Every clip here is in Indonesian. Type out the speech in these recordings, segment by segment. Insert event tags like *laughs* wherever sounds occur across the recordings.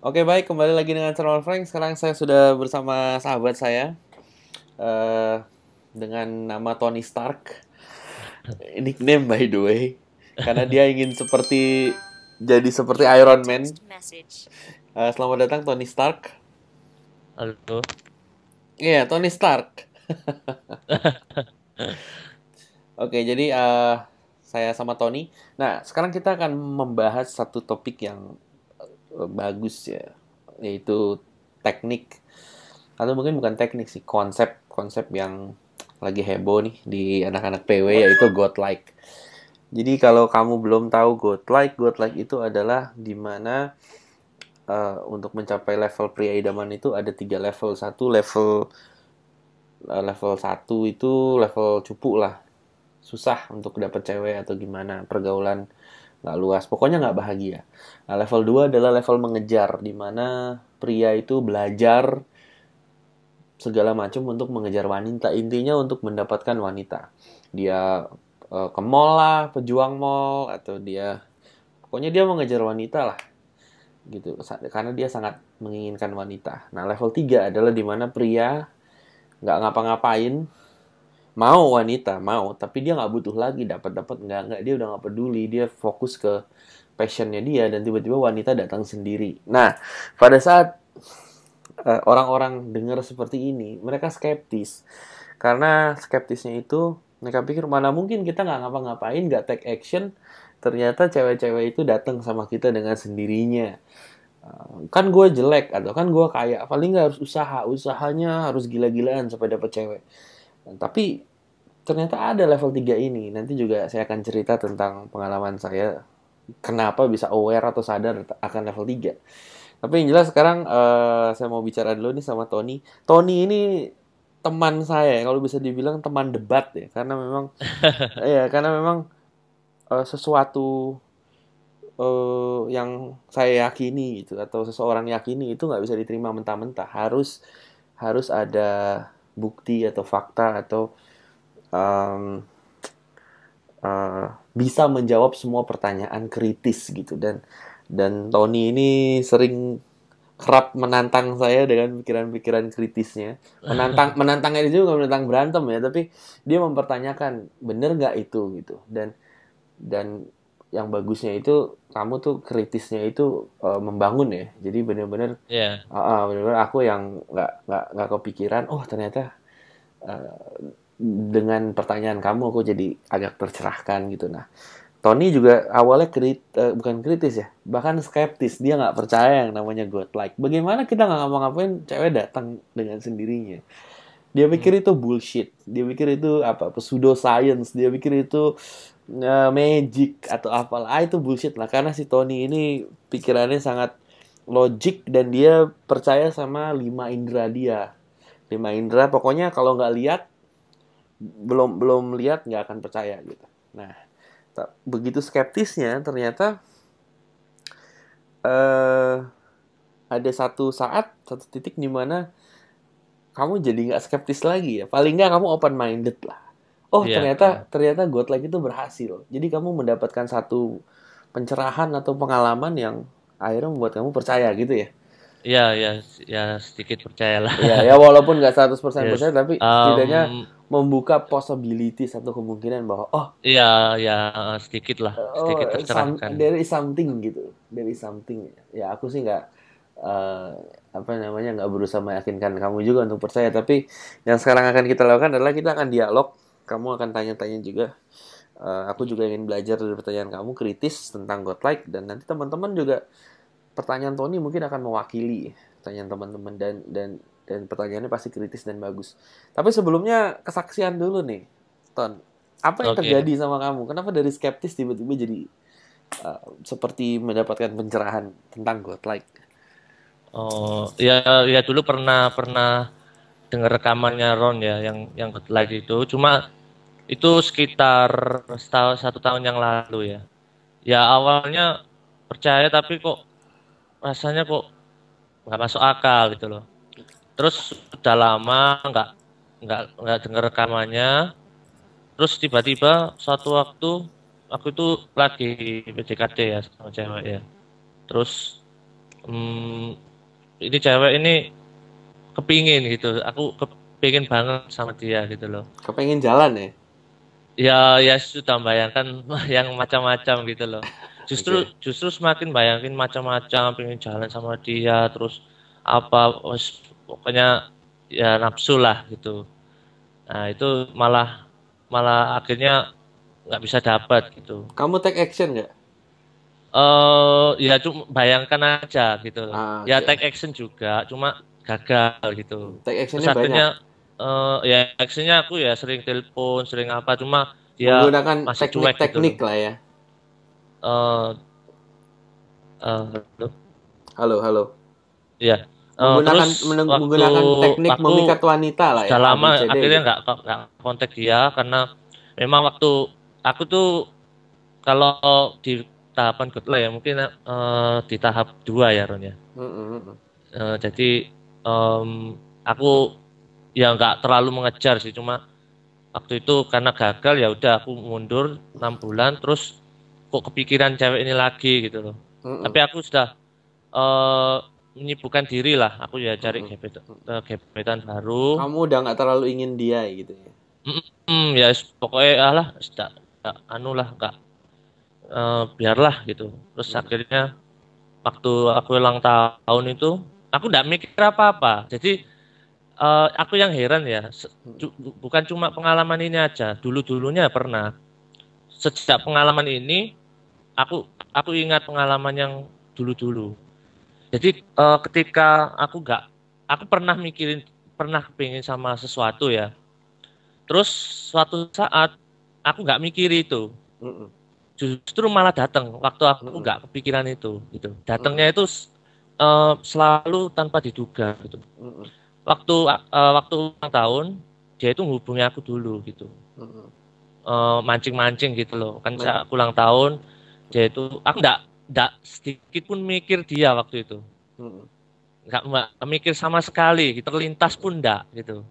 Oke baik kembali lagi dengan channel Frank. Sekarang saya sudah bersama sahabat saya uh, dengan nama Tony Stark. Nickname by the way, karena dia ingin seperti jadi seperti Iron Man. Uh, selamat datang Tony Stark. Halo. Iya yeah, Tony Stark. *laughs* Oke jadi uh, saya sama Tony. Nah sekarang kita akan membahas satu topik yang Eh, bagus ya yaitu teknik atau mungkin bukan teknik sih konsep konsep yang lagi heboh nih di anak-anak PW yaitu God like. Jadi kalau kamu belum tahu godlike godlike itu adalah dimana uh, eh, untuk mencapai level pria idaman itu ada tiga level. Satu level uh, level satu itu level cupu lah, susah untuk dapat cewek atau gimana pergaulan nggak luas pokoknya nggak bahagia nah, level 2 adalah level mengejar di mana pria itu belajar segala macam untuk mengejar wanita intinya untuk mendapatkan wanita dia e, ke mall lah pejuang mall atau dia pokoknya dia mengejar wanita lah gitu karena dia sangat menginginkan wanita nah level 3 adalah di mana pria nggak ngapa-ngapain mau wanita mau tapi dia nggak butuh lagi dapat dapat nggak nggak dia udah nggak peduli dia fokus ke passionnya dia dan tiba-tiba wanita datang sendiri nah pada saat orang eh, orang-orang dengar seperti ini mereka skeptis karena skeptisnya itu mereka pikir mana mungkin kita nggak ngapa-ngapain nggak take action ternyata cewek-cewek itu datang sama kita dengan sendirinya eh, kan gue jelek atau kan gue kaya paling nggak harus usaha usahanya harus gila-gilaan supaya dapet cewek tapi ternyata ada level 3 ini. Nanti juga saya akan cerita tentang pengalaman saya kenapa bisa aware atau sadar akan level 3. Tapi yang jelas sekarang uh, saya mau bicara dulu nih sama Tony. Tony ini teman saya kalau bisa dibilang teman debat ya karena memang *laughs* ya karena memang uh, sesuatu uh, yang saya yakini gitu atau seseorang yakini itu nggak bisa diterima mentah-mentah harus harus ada bukti atau fakta atau um, uh, bisa menjawab semua pertanyaan kritis gitu dan dan Tony ini sering kerap menantang saya dengan pikiran-pikiran kritisnya menantang *laughs* menantangnya itu juga menantang berantem ya tapi dia mempertanyakan bener nggak itu gitu dan dan yang bagusnya itu kamu tuh kritisnya itu uh, membangun ya jadi bener-bener yeah. Iya. uh, uh, bener-bener aku yang nggak nggak nggak kepikiran oh ternyata uh, dengan pertanyaan kamu aku jadi agak tercerahkan gitu nah Tony juga awalnya krit, uh, bukan kritis ya bahkan skeptis dia nggak percaya yang namanya God like bagaimana kita nggak ngapa-ngapain cewek datang dengan sendirinya dia pikir hmm. itu bullshit dia pikir itu apa pseudo science dia pikir itu uh, magic atau apalah ah, itu bullshit lah karena si Tony ini pikirannya sangat logik dan dia percaya sama lima indera dia lima indera pokoknya kalau nggak lihat belum belum lihat nggak akan percaya gitu. Nah, begitu skeptisnya ternyata uh, ada satu saat satu titik di mana kamu jadi nggak skeptis lagi ya. Paling nggak kamu open minded lah. Oh yeah. ternyata iya. ternyata God like itu berhasil. Jadi kamu mendapatkan satu pencerahan atau pengalaman yang akhirnya membuat kamu percaya gitu ya. Ya ya, ya sedikit percaya lah. ya ya walaupun nggak 100% persen *laughs* yes. percaya tapi um, setidaknya membuka possibility satu kemungkinan bahwa oh iya ya sedikit lah oh, sedikit oh, tercerahkan some, there is something gitu there is something ya aku sih nggak uh, apa namanya nggak berusaha meyakinkan kamu juga untuk percaya tapi yang sekarang akan kita lakukan adalah kita akan dialog kamu akan tanya-tanya juga uh, aku juga ingin belajar dari pertanyaan kamu kritis tentang godlike dan nanti teman-teman juga pertanyaan Tony mungkin akan mewakili pertanyaan teman-teman dan dan dan pertanyaannya pasti kritis dan bagus. Tapi sebelumnya kesaksian dulu nih, Ton. Apa yang okay. terjadi sama kamu? Kenapa dari skeptis tiba-tiba jadi uh, seperti mendapatkan pencerahan tentang God like? Oh, ya ya dulu pernah pernah dengar rekamannya Ron ya yang yang God like itu. Cuma itu sekitar setahun satu tahun yang lalu ya. Ya awalnya percaya tapi kok rasanya kok nggak masuk akal gitu loh terus udah lama nggak nggak nggak denger rekamannya terus tiba-tiba suatu waktu aku itu lagi PDKT ya sama cewek ya terus hmm, ini cewek ini kepingin gitu aku kepingin banget sama dia gitu loh kepingin jalan ya ya ya sudah bayangkan *laughs* yang macam-macam gitu loh justru okay. justru semakin bayangin macam-macam pengen jalan sama dia terus apa pokoknya ya nafsu lah gitu nah itu malah malah akhirnya nggak bisa dapat gitu kamu take action nggak Eh uh, ya cuma bayangkan aja gitu ah, ya take action juga cuma gagal gitu take actionnya Terus akhirnya, uh, ya actionnya aku ya sering telepon sering apa cuma ya menggunakan masih teknik cuek gitu. teknik gitu. lah ya Eh, eh, halo halo halo ya uh, menggunakan terus menggunakan teknik waktu memikat wanita lah ya, lama akhirnya nggak gitu. kontak dia karena memang waktu aku tuh kalau di tahapan good lah ya mungkin uh, di tahap dua ya Ron ya mm -hmm. uh, jadi um, aku ya nggak terlalu mengejar sih cuma waktu itu karena gagal ya udah aku mundur enam bulan terus kok kepikiran cewek ini lagi gitu loh. Mm-mm. Tapi aku sudah uh, menyibukkan diri lah. Aku ya cari mm-hmm. gebetan, baru. Kamu udah nggak terlalu ingin dia gitu ya? Mm-mm, ya pokoknya alah, ah sudah, anu lah, nggak uh, biarlah gitu. Terus mm-hmm. akhirnya waktu aku ulang tahun itu, aku nggak mikir apa-apa. Jadi uh, aku yang heran ya, bukan cuma pengalaman ini aja. Dulu dulunya pernah. Sejak pengalaman ini, aku aku ingat pengalaman yang dulu-dulu. Jadi uh, ketika aku nggak, aku pernah mikirin, pernah pengen sama sesuatu ya. Terus suatu saat aku nggak mikir itu, justru malah datang waktu aku nggak kepikiran itu, gitu. Datangnya itu uh, selalu tanpa diduga, gitu. Waktu uh, waktu ulang tahun dia itu menghubungi aku dulu, gitu. Mm-mm. Uh, mancing-mancing gitu loh, kan saya ulang tahun yaitu aku enggak enggak sedikit pun mikir dia waktu itu enggak hmm. enggak mikir sama sekali terlintas pun enggak gitu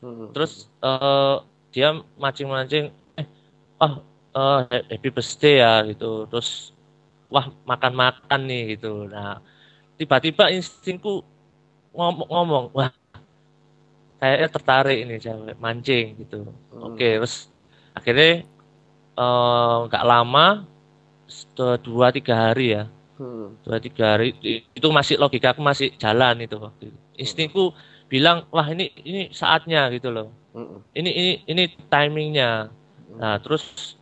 hmm. terus uh, dia mancing-mancing eh oh uh, happy birthday ya gitu terus wah makan-makan nih gitu nah tiba-tiba instingku ngomong, ngomong wah kayaknya tertarik ini cewek mancing gitu hmm. oke okay, terus akhirnya eh, nggak uh, lama dua tiga hari ya hmm. dua tiga hari itu masih logika aku masih jalan itu waktu itu istriku hmm. bilang wah ini ini saatnya gitu loh hmm. ini ini ini timingnya hmm. nah terus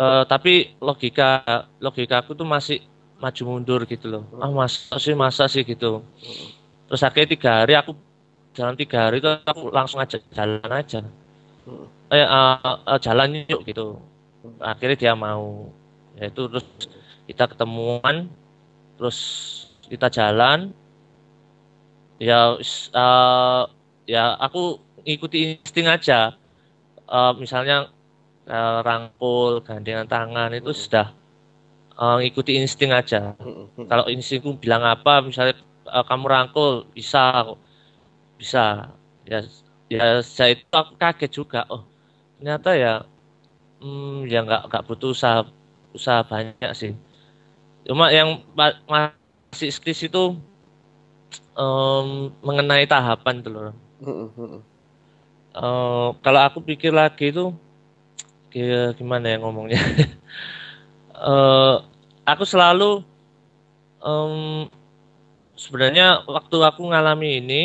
uh, tapi logika logika aku tuh masih maju mundur gitu loh hmm. ah masa sih masa sih gitu hmm. terus akhirnya tiga hari aku jalan tiga hari itu aku langsung aja jalan aja eh uh, uh, jalan yuk gitu akhirnya dia mau ya itu terus kita ketemuan terus kita jalan ya uh, ya aku ikuti insting aja uh, misalnya uh, rangkul gandengan tangan itu sudah uh, ikuti insting aja kalau instingku bilang apa misalnya uh, kamu rangkul bisa bisa ya ya saya itu aku kaget juga oh ternyata ya hmm, ya nggak nggak butuh usaha usaha banyak sih cuma yang masih skis itu um, mengenai tahapan tuh loh uh, kalau aku pikir lagi itu gimana ya ngomongnya uh, *laughs* aku selalu um, sebenarnya waktu aku ngalami ini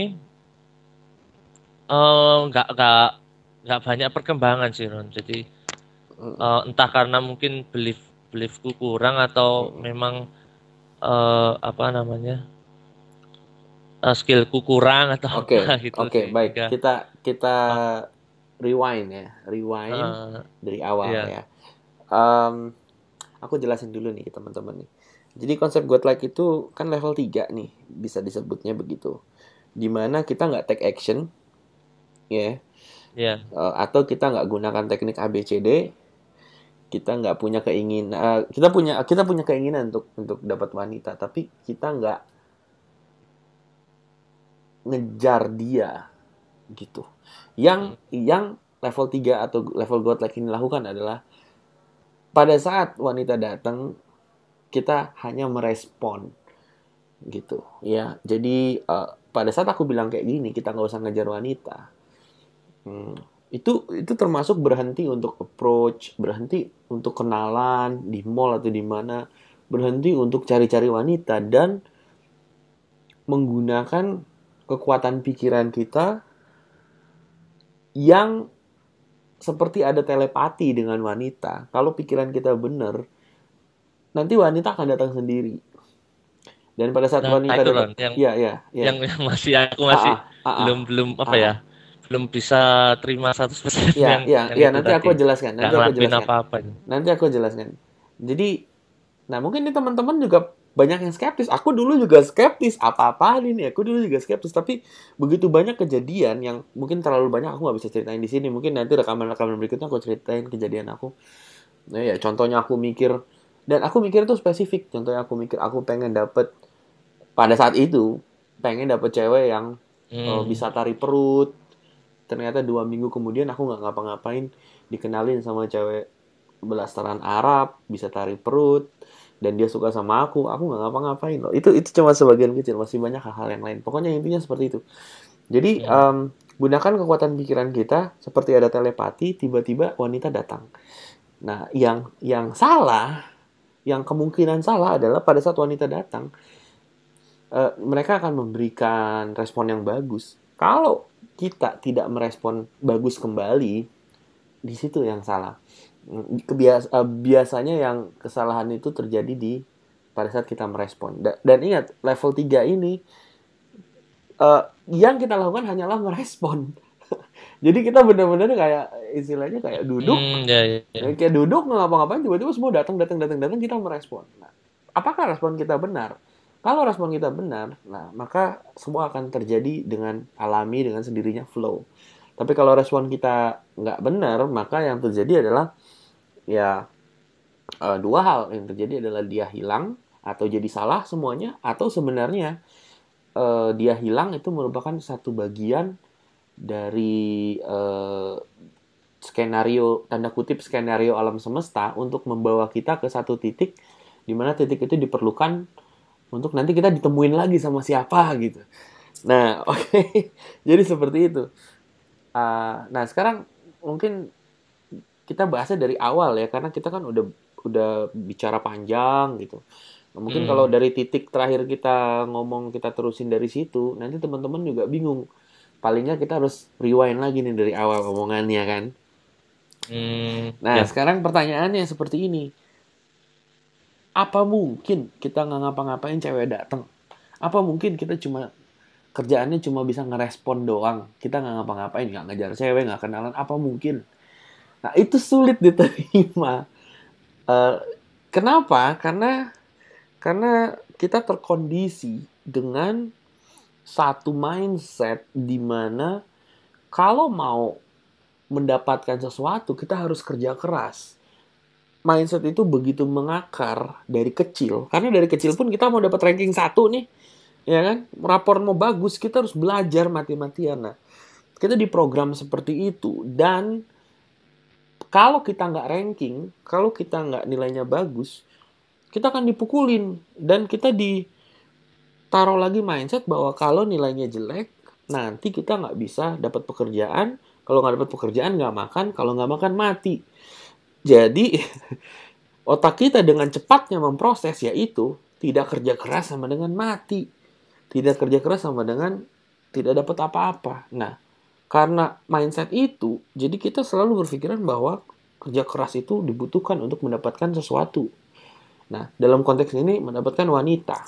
eh, nggak uh, nggak nggak banyak perkembangan sih Ron jadi uh, entah karena mungkin belief beliefku kurang atau hmm. memang uh, apa namanya uh, skillku kurang atau okay. gitu. Oke, okay, baik. kita kita uh, rewind ya, rewind uh, dari awal yeah. ya. Um, aku jelasin dulu nih teman-teman nih. Jadi konsep God like itu kan level 3 nih, bisa disebutnya begitu. Dimana kita nggak take action, ya. Yeah. Iya. Yeah. Uh, atau kita nggak gunakan teknik ABCD, kita nggak punya keinginan uh, kita punya kita punya keinginan untuk untuk dapat wanita tapi kita nggak ngejar dia gitu yang hmm. yang level 3 atau level like ini lakukan adalah pada saat wanita datang kita hanya merespon gitu ya jadi uh, pada saat aku bilang kayak gini kita nggak usah ngejar wanita hmm, itu itu termasuk berhenti untuk approach berhenti untuk kenalan di mall atau di mana berhenti untuk cari-cari wanita dan menggunakan kekuatan pikiran kita yang seperti ada telepati dengan wanita kalau pikiran kita benar nanti wanita akan datang sendiri dan pada saat nah, wanita itu datang, yang, ya, ya, ya. yang masih aku masih ah, ah, ah, ah belum belum ah, apa ya? ah, ya belum bisa terima 100% ya, yang Iya, iya, nanti tadi. aku jelaskan, nanti Gak aku jelaskan. apa-apa. Nanti aku jelaskan. Jadi nah mungkin ini teman-teman juga banyak yang skeptis. Aku dulu juga skeptis apa apa ini. Aku dulu juga skeptis, tapi begitu banyak kejadian yang mungkin terlalu banyak aku nggak bisa ceritain di sini. Mungkin nanti rekaman-rekaman berikutnya aku ceritain kejadian aku. Nah ya, contohnya aku mikir dan aku mikir itu spesifik. Contohnya aku mikir aku pengen dapet pada saat itu pengen dapet cewek yang eh, hmm. bisa tarik perut, ternyata dua minggu kemudian aku nggak ngapa-ngapain dikenalin sama cewek belasteran Arab bisa tarik perut dan dia suka sama aku aku nggak ngapa-ngapain loh itu itu cuma sebagian kecil masih banyak hal-hal yang lain pokoknya intinya seperti itu jadi ya. um, gunakan kekuatan pikiran kita seperti ada telepati tiba-tiba wanita datang nah yang yang salah yang kemungkinan salah adalah pada saat wanita datang uh, mereka akan memberikan respon yang bagus kalau kita tidak merespon bagus kembali di situ yang salah kebiasa eh, biasanya yang kesalahan itu terjadi di pada saat kita merespon dan ingat level 3 ini uh, yang kita lakukan hanyalah merespon *laughs* jadi kita benar-benar kayak istilahnya kayak duduk mm, yeah, yeah. Ya. kayak duduk ngapa-ngapain tiba-tiba semua datang datang datang datang kita merespon nah, apakah respon kita benar kalau respon kita benar, nah maka semua akan terjadi dengan alami dengan sendirinya flow. Tapi kalau respon kita nggak benar, maka yang terjadi adalah ya eh, dua hal yang terjadi adalah dia hilang atau jadi salah semuanya atau sebenarnya eh, dia hilang itu merupakan satu bagian dari eh, skenario tanda kutip skenario alam semesta untuk membawa kita ke satu titik di mana titik itu diperlukan untuk nanti kita ditemuin lagi sama siapa gitu. Nah, *laughs* oke. Okay. Jadi seperti itu. Uh, nah, sekarang mungkin kita bahasnya dari awal ya karena kita kan udah udah bicara panjang gitu. Nah, mungkin hmm. kalau dari titik terakhir kita ngomong kita terusin dari situ, nanti teman-teman juga bingung. Palingnya kita harus rewind lagi nih dari awal omongannya kan. Hmm, nah, ya. sekarang pertanyaannya seperti ini apa mungkin kita nggak ngapa-ngapain cewek dateng? Apa mungkin kita cuma kerjaannya cuma bisa ngerespon doang? Kita nggak ngapa-ngapain, nggak ngejar cewek, nggak kenalan. Apa mungkin? Nah itu sulit diterima. Uh, *laughs* kenapa? Karena karena kita terkondisi dengan satu mindset di mana kalau mau mendapatkan sesuatu kita harus kerja keras mindset itu begitu mengakar dari kecil. Karena dari kecil pun kita mau dapat ranking satu nih, ya kan? Rapor mau bagus, kita harus belajar mati-matian. Nah, kita di program seperti itu dan kalau kita nggak ranking, kalau kita nggak nilainya bagus, kita akan dipukulin dan kita ditaruh lagi mindset bahwa kalau nilainya jelek, nanti kita nggak bisa dapat pekerjaan. Kalau nggak dapat pekerjaan nggak makan, kalau nggak makan mati jadi *laughs* otak kita dengan cepatnya memproses yaitu tidak kerja keras sama dengan mati. Tidak kerja keras sama dengan tidak dapat apa-apa. Nah, karena mindset itu, jadi kita selalu berpikiran bahwa kerja keras itu dibutuhkan untuk mendapatkan sesuatu. Nah, dalam konteks ini mendapatkan wanita.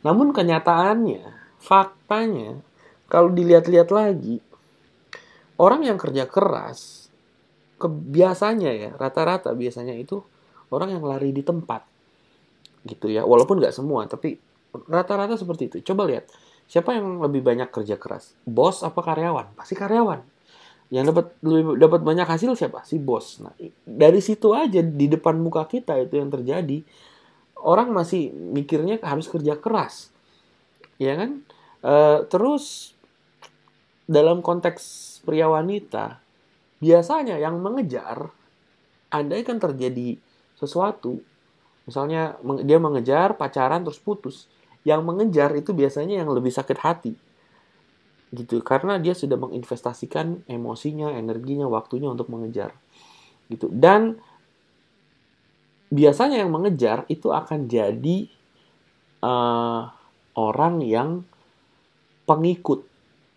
Namun kenyataannya, faktanya, kalau dilihat-lihat lagi, orang yang kerja keras kebiasanya ya rata-rata biasanya itu orang yang lari di tempat gitu ya walaupun nggak semua tapi rata-rata seperti itu coba lihat siapa yang lebih banyak kerja keras bos apa karyawan pasti karyawan yang dapat lebih dapat banyak hasil siapa si bos nah dari situ aja di depan muka kita itu yang terjadi orang masih mikirnya harus kerja keras ya kan e, terus dalam konteks pria wanita biasanya yang mengejar andaikan terjadi sesuatu misalnya dia mengejar pacaran terus putus yang mengejar itu biasanya yang lebih sakit hati gitu karena dia sudah menginvestasikan emosinya energinya waktunya untuk mengejar gitu dan biasanya yang mengejar itu akan jadi uh, orang yang pengikut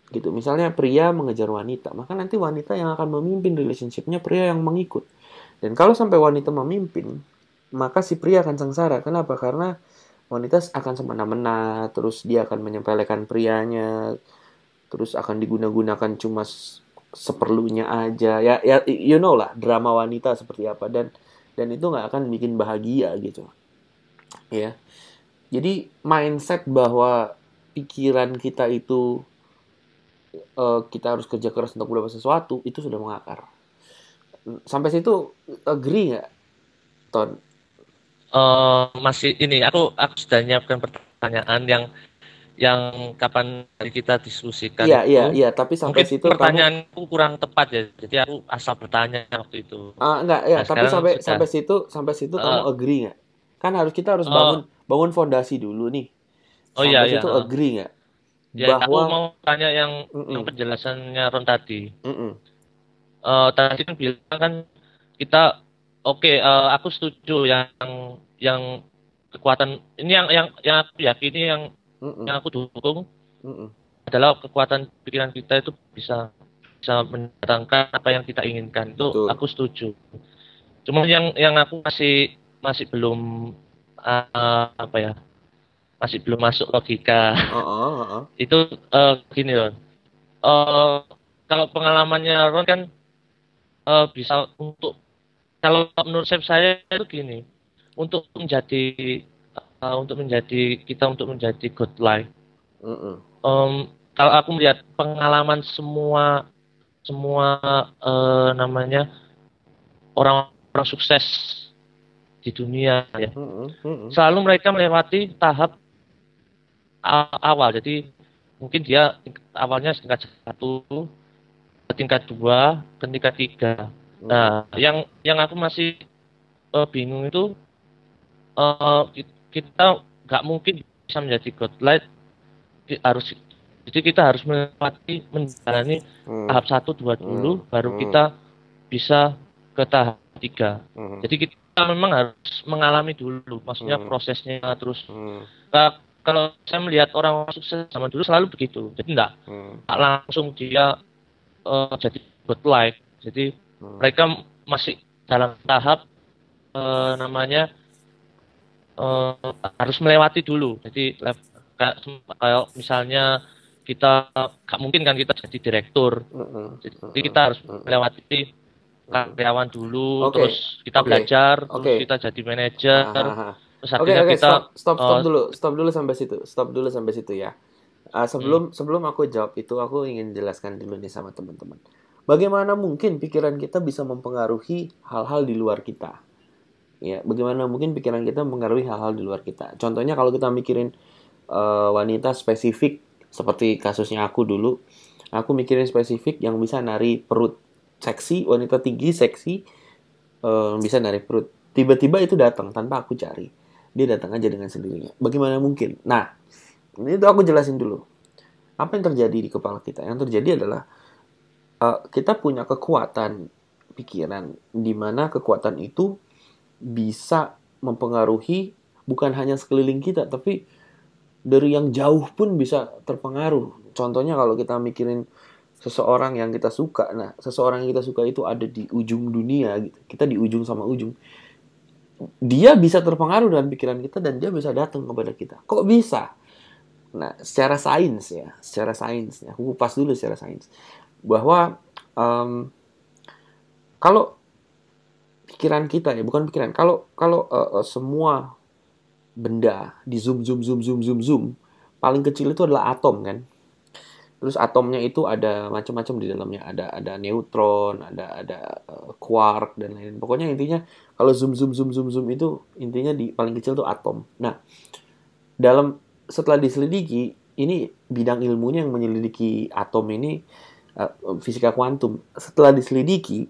gitu misalnya pria mengejar wanita maka nanti wanita yang akan memimpin relationshipnya pria yang mengikut dan kalau sampai wanita memimpin maka si pria akan sengsara kenapa karena wanita akan semena-mena terus dia akan menyepelekan prianya terus akan diguna-gunakan cuma seperlunya aja ya ya you know lah drama wanita seperti apa dan dan itu nggak akan bikin bahagia gitu ya jadi mindset bahwa pikiran kita itu uh, kita harus kerja keras untuk mendapat sesuatu itu sudah mengakar sampai situ agree nggak ton uh, masih ini aku aku sudah nyiapkan pertanyaan yang yang kapan hari kita diskusikan iya, iya itu. iya iya tapi sampai situ pertanyaan kamu... kurang tepat ya jadi aku asal bertanya waktu itu ah uh, enggak ya nah, tapi sampai sudah. sampai situ sampai situ uh, kamu agree nggak kan harus kita harus bangun bangun fondasi dulu nih sampai oh iya, iya. situ iya agree nggak Ya, bahwa... aku mau tanya yang, mm -mm. yang penjelasannya Ron tadi. Mm -mm. Uh, tadi kan bilang kan kita oke okay, uh, eh, aku setuju yang yang kekuatan ini yang yang yang aku yakini yang mm -mm. yang aku dukung mm -mm. adalah kekuatan pikiran kita itu bisa bisa mendatangkan apa yang kita inginkan itu Betul. aku setuju. Cuma yang yang aku masih masih belum uh, apa ya masih belum masuk logika. Oh, oh, oh. Itu uh, gini loh. Uh, kalau pengalamannya Ron kan uh, bisa untuk kalau menurut saya itu gini untuk menjadi uh, untuk menjadi kita untuk menjadi good life. Uh-uh. Um, kalau aku melihat pengalaman semua semua uh, namanya orang-orang sukses di dunia ya. Selalu mereka melewati tahap awal jadi mungkin dia awalnya tingkat satu tingkat dua ke tingkat tiga hmm. nah yang yang aku masih uh, bingung itu uh, kita nggak mungkin bisa menjadi god harus jadi kita harus melewati menjalani hmm. tahap satu dua hmm. dulu hmm. baru hmm. kita bisa ke tahap tiga hmm. jadi kita memang harus mengalami dulu maksudnya hmm. prosesnya terus hmm. Nah, kalau saya melihat orang sukses sama dulu selalu begitu. Jadi enggak, hmm. tak langsung dia uh, jadi good life. Jadi hmm. mereka masih dalam tahap uh, namanya uh, harus melewati dulu. Jadi kayak misalnya kita nggak mungkin kan kita jadi direktur. Hmm. hmm. Jadi hmm, kita harus hmm. melewati karyawan dulu, okay. terus kita okay. belajar, okay. terus kita jadi manajer. Oke Oke, okay, okay, stop, stop, stop uh, dulu, stop dulu sampai situ, stop dulu sampai situ ya. Uh, sebelum hmm. sebelum aku jawab itu, aku ingin jelaskan dulu nih sama teman-teman. Bagaimana mungkin pikiran kita bisa mempengaruhi hal-hal di luar kita? Ya, bagaimana mungkin pikiran kita mempengaruhi hal-hal di luar kita? Contohnya kalau kita mikirin uh, wanita spesifik, seperti kasusnya aku dulu, aku mikirin spesifik yang bisa nari perut seksi, wanita tinggi seksi, uh, bisa nari perut. Tiba-tiba itu datang tanpa aku cari dia datang aja dengan sendirinya. Bagaimana mungkin? Nah, ini tuh aku jelasin dulu. Apa yang terjadi di kepala kita? Yang terjadi adalah uh, kita punya kekuatan pikiran, di mana kekuatan itu bisa mempengaruhi bukan hanya sekeliling kita, tapi dari yang jauh pun bisa terpengaruh. Contohnya kalau kita mikirin seseorang yang kita suka, nah seseorang yang kita suka itu ada di ujung dunia, gitu. kita di ujung sama ujung dia bisa terpengaruh dengan pikiran kita dan dia bisa datang kepada kita. Kok bisa? Nah, secara sains ya, secara sains ya, aku kupas dulu secara sains bahwa um, kalau pikiran kita ya, bukan pikiran, kalau kalau uh, semua benda di zoom zoom zoom zoom zoom zoom paling kecil itu adalah atom kan, terus atomnya itu ada macam-macam di dalamnya ada ada neutron ada ada eh, quark dan lain-lain pokoknya intinya kalau zoom zoom zoom zoom zoom itu intinya di paling kecil tuh atom nah dalam setelah diselidiki ini bidang ilmunya yang menyelidiki atom ini uh, fisika kuantum setelah diselidiki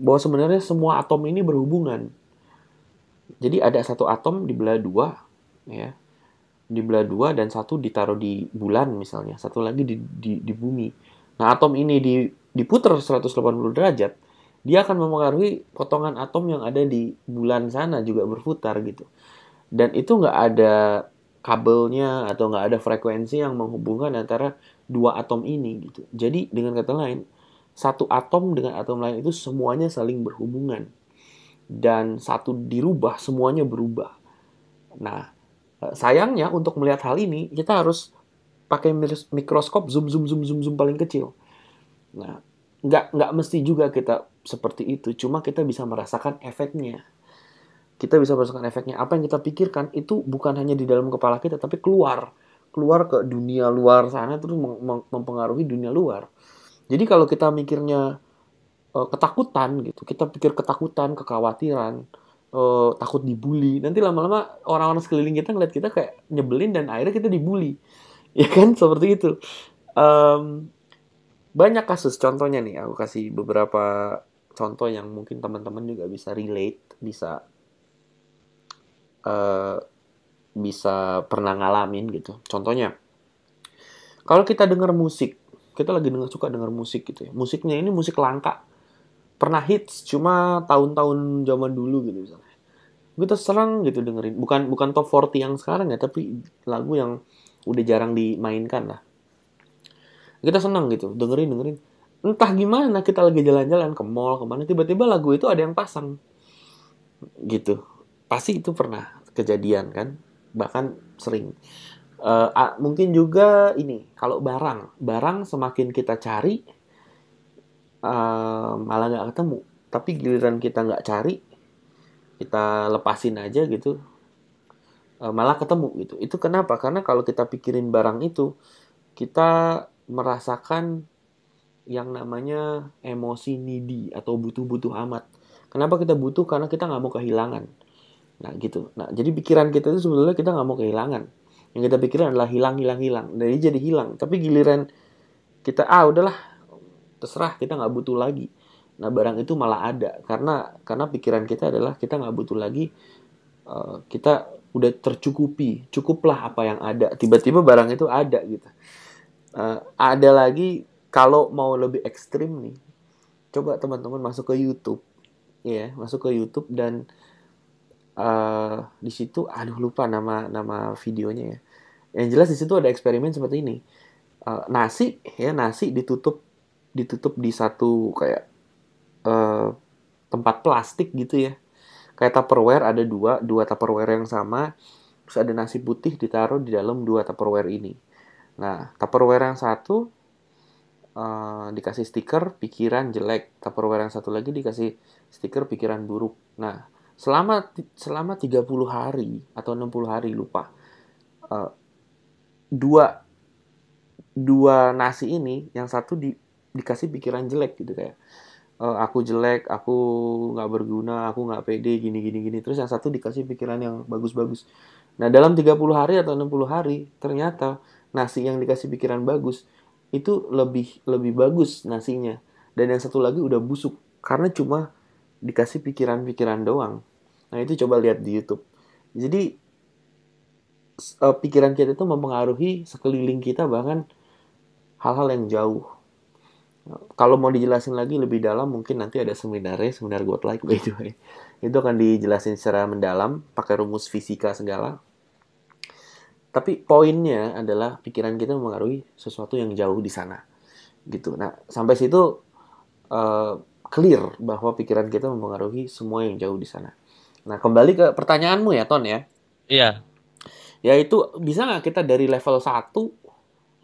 bahwa sebenarnya semua atom ini berhubungan jadi ada satu atom di belah dua ya di dibelah dua dan satu ditaruh di bulan misalnya, satu lagi di, di, di bumi. Nah, atom ini di diputar 180 derajat, dia akan mempengaruhi potongan atom yang ada di bulan sana juga berputar gitu. Dan itu nggak ada kabelnya atau nggak ada frekuensi yang menghubungkan antara dua atom ini gitu. Jadi dengan kata lain, satu atom dengan atom lain itu semuanya saling berhubungan. Dan satu dirubah, semuanya berubah. Nah, Eh, sayangnya untuk melihat hal ini kita harus pakai mikroskop zoom zoom zoom zoom zoom paling kecil. Nah, nggak nggak mesti juga kita seperti itu, cuma kita bisa merasakan efeknya. Kita bisa merasakan efeknya. Apa yang kita pikirkan itu bukan hanya di dalam kepala kita, tapi keluar keluar ke dunia luar sana terus mempengaruhi dunia luar. Jadi kalau kita mikirnya eh, ketakutan gitu, kita pikir ketakutan, kekhawatiran, uh, takut dibully nanti lama-lama orang-orang sekeliling kita ngeliat kita kayak nyebelin dan akhirnya kita dibully *laughs* ya kan seperti itu um, banyak kasus contohnya nih aku kasih beberapa contoh yang mungkin teman-teman juga bisa relate bisa uh, bisa pernah ngalamin gitu contohnya kalau kita dengar musik kita lagi denger, suka dengar musik gitu ya musiknya ini musik langka pernah hits cuma tahun-tahun zaman dulu gitu misalnya gue tuh serang gitu dengerin bukan bukan top 40 yang sekarang ya tapi lagu yang udah jarang dimainkan lah kita senang gitu dengerin dengerin entah gimana kita lagi jalan-jalan ke mall kemana tiba-tiba lagu itu ada yang pasang gitu pasti itu pernah kejadian kan bahkan sering uh, uh, mungkin juga ini kalau barang barang semakin kita cari uh, malah nggak ketemu tapi giliran kita nggak cari kita lepasin aja gitu eh, malah ketemu gitu itu kenapa karena kalau kita pikirin barang itu kita merasakan yang namanya emosi needy atau butuh-butuh amat kenapa kita butuh karena kita nggak mau kehilangan nah gitu nah jadi pikiran kita itu sebetulnya kita nggak mau kehilangan yang kita pikirin adalah hilang hilang hilang jadi jadi hilang tapi giliran kita ah udahlah terserah kita nggak butuh lagi Nah barang itu malah ada karena karena pikiran kita adalah kita nggak butuh lagi uh, kita udah tercukupi cukuplah apa yang ada tiba-tiba barang itu ada gitu uh, ada lagi kalau mau lebih ekstrim nih coba teman-teman masuk ke YouTube ya yeah, masuk ke YouTube dan uh, di situ aduh lupa nama nama videonya ya yang jelas di situ ada eksperimen seperti ini uh, nasi ya nasi ditutup ditutup di satu kayak Eh, tempat plastik gitu ya kayak tupperware ada dua dua tupperware yang sama terus ada nasi putih ditaruh di dalam dua tupperware ini nah tupperware yang satu uh, dikasih stiker pikiran jelek tupperware yang satu lagi dikasih stiker pikiran buruk nah selama selama 30 hari atau 60 hari lupa uh, dua dua nasi ini yang satu di, dikasih pikiran jelek gitu kayak uh, aku jelek aku nggak berguna aku nggak pede gini gini gini terus yang satu dikasih pikiran yang bagus-bagus nah dalam 30 hari atau 60 hari ternyata nasi yang dikasih pikiran bagus itu lebih lebih bagus nasinya dan yang satu lagi udah busuk karena cuma dikasih pikiran-pikiran doang nah itu coba lihat di YouTube jadi eh, pikiran kita itu mempengaruhi sekeliling kita bahkan hal-hal yang jauh kalau mau dijelasin lagi lebih dalam mungkin nanti ada seminarnya seminar God Like by the way itu akan dijelasin secara mendalam pakai rumus fisika segala tapi poinnya adalah pikiran kita mempengaruhi sesuatu yang jauh di sana gitu nah sampai situ uh, clear bahwa pikiran kita mempengaruhi semua yang jauh di sana nah kembali ke pertanyaanmu ya Ton ya iya yaitu bisa nggak kita dari level 1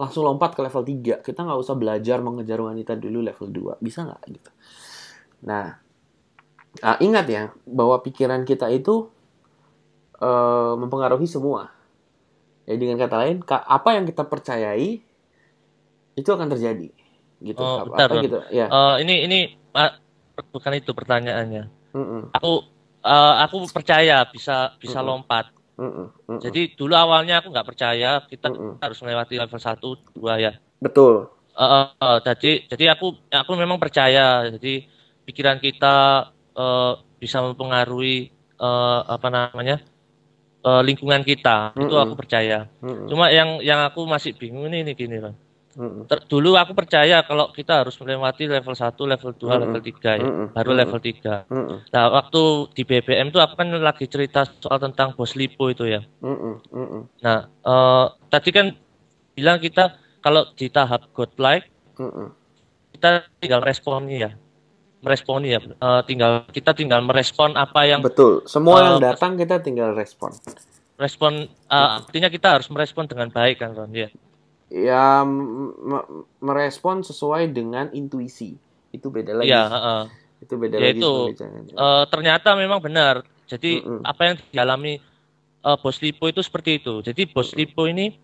langsung lompat ke level 3. Kita nggak usah belajar mengejar wanita dulu level 2. Bisa nggak gitu? Nah, uh, ingat ya bahwa pikiran kita itu uh, mempengaruhi semua. Ya dengan kata lain, apa yang kita percayai itu akan terjadi. Gitu. Oh, apa, apa gitu. Ya. Uh, ini ini uh, bukan itu pertanyaannya. Mm -mm. Aku uh, aku percaya bisa bisa mm -mm. lompat Mm-mm. Jadi dulu awalnya aku nggak percaya kita Mm-mm. harus melewati level 1, 2 ya. Betul. Uh, uh, jadi jadi aku aku memang percaya. Jadi pikiran kita uh, bisa mempengaruhi uh, apa namanya? Uh, lingkungan kita. Mm-mm. Itu aku percaya. Mm-mm. Cuma yang yang aku masih bingung ini, ini gini, Bang dulu aku percaya kalau kita harus melewati level 1, level 2, mm -hmm. level 3 ya, mm -hmm. baru level 3. Mm -hmm. Nah, waktu di BBM itu aku kan lagi cerita soal tentang bos Lipo itu ya. Mm -hmm. Nah, uh, tadi kan bilang kita kalau di tahap godlike mm -hmm. kita tinggal responnya ya. Meresponi ya. Uh, tinggal kita tinggal merespon apa yang Betul. Semua uh, yang eh, datang kita tinggal respon. Respon uh, mm -hmm. artinya kita harus merespon dengan baik kan Ron ya ya merespon sesuai dengan intuisi itu beda lagi ya, uh, itu beda ya lagi itu uh, ternyata memang benar jadi mm -mm. apa yang dialami uh, bos lipo itu seperti itu jadi bos mm -mm. lipo ini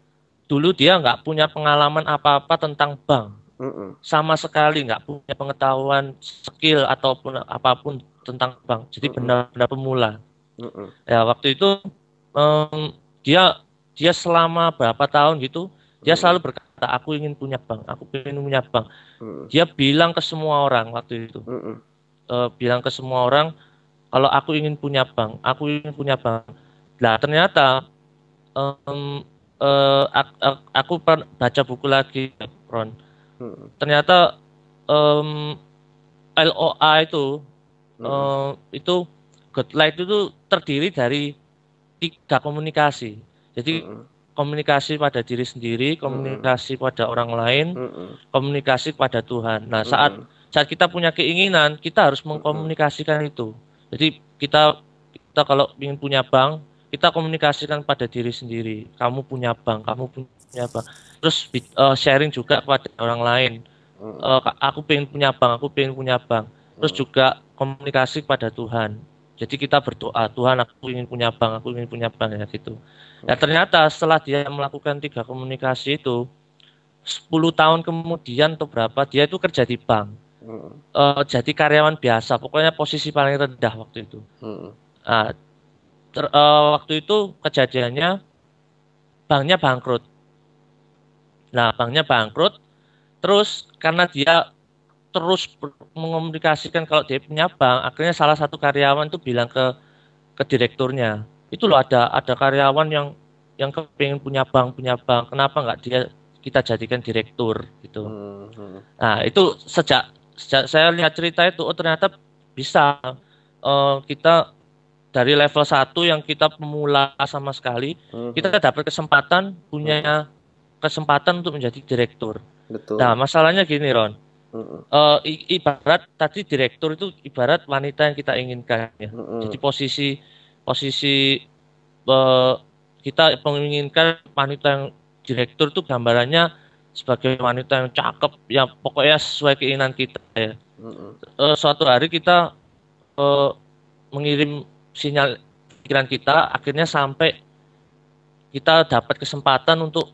dulu dia nggak punya pengalaman apa apa tentang bank mm -mm. sama sekali nggak punya pengetahuan skill ataupun apapun tentang bank jadi benar-benar pemula mm -mm. ya waktu itu um, dia dia selama berapa tahun gitu dia selalu berkata, aku ingin punya bank, aku ingin punya bank. Hmm. Dia bilang ke semua orang waktu itu, hmm. uh, bilang ke semua orang, kalau aku ingin punya bank, aku ingin punya bank. Nah ternyata um, uh, aku, aku baca buku lagi, Ron. Hmm. Ternyata um, LOA itu hmm. uh, itu Godlight itu terdiri dari tiga komunikasi. Jadi hmm komunikasi pada diri sendiri, komunikasi mm. pada orang lain, mm. komunikasi pada Tuhan. Nah, saat mm. saat kita punya keinginan, kita harus mengkomunikasikan itu. Jadi kita kita kalau ingin punya bank, kita komunikasikan pada diri sendiri. Kamu punya bank, kamu punya bank. Terus uh, sharing juga kepada orang lain. Uh, aku ingin punya bank, aku ingin punya bank. Terus juga komunikasi pada Tuhan. Jadi kita berdoa, Tuhan aku ingin punya bank, aku ingin punya bank ya gitu. Ya ternyata setelah dia melakukan tiga komunikasi itu, 10 tahun kemudian atau berapa, dia itu kerja di bank. Hmm. Uh, jadi karyawan biasa, pokoknya posisi paling rendah waktu itu. Hmm. Nah, ter, uh, waktu itu kejadiannya banknya bangkrut. Nah banknya bangkrut, terus karena dia terus mengomunikasikan kalau dia punya bank, akhirnya salah satu karyawan itu bilang ke ke direkturnya, itu loh ada ada karyawan yang yang kepingin punya bank punya bank kenapa nggak dia kita jadikan direktur gitu hmm, hmm. nah itu sejak sejak saya lihat cerita itu oh ternyata bisa uh, kita dari level satu yang kita pemula sama sekali hmm. kita hmm. dapat kesempatan punya hmm. kesempatan untuk menjadi direktur Betul. nah masalahnya gini Ron Uh, ibarat tadi direktur itu ibarat wanita yang kita inginkan ya. Uh Jadi posisi posisi uh, kita menginginkan wanita yang direktur itu gambarannya sebagai wanita yang cakep yang pokoknya sesuai keinginan kita ya uh, suatu hari kita uh, mengirim sinyal pikiran kita akhirnya sampai kita dapat kesempatan untuk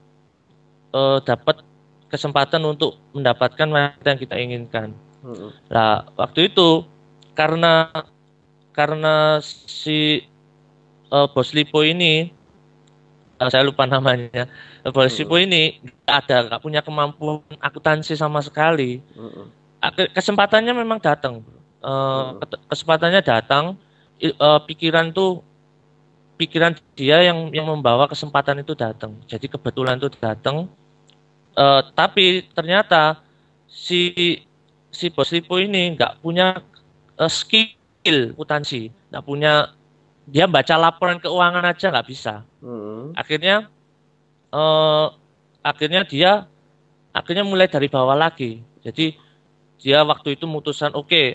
uh, dapat kesempatan untuk mendapatkan wanita yang kita inginkan mm-hmm. nah waktu itu karena karena si uh, Bos Lipo ini uh, saya lupa namanya eh, Bos -uh. Lipo ini ada nggak punya kemampuan akuntansi sama sekali -uh. kesempatannya memang datang uh, -uh. kesempatannya datang uh, pikiran tuh pikiran dia yang yang membawa kesempatan itu datang jadi kebetulan itu datang uh, tapi ternyata si si Bos Lipo ini nggak punya uh, skill akuntansi, nggak punya dia baca laporan keuangan aja nggak bisa. Hmm. Akhirnya uh, akhirnya dia akhirnya mulai dari bawah lagi. Jadi dia waktu itu mutusan oke okay,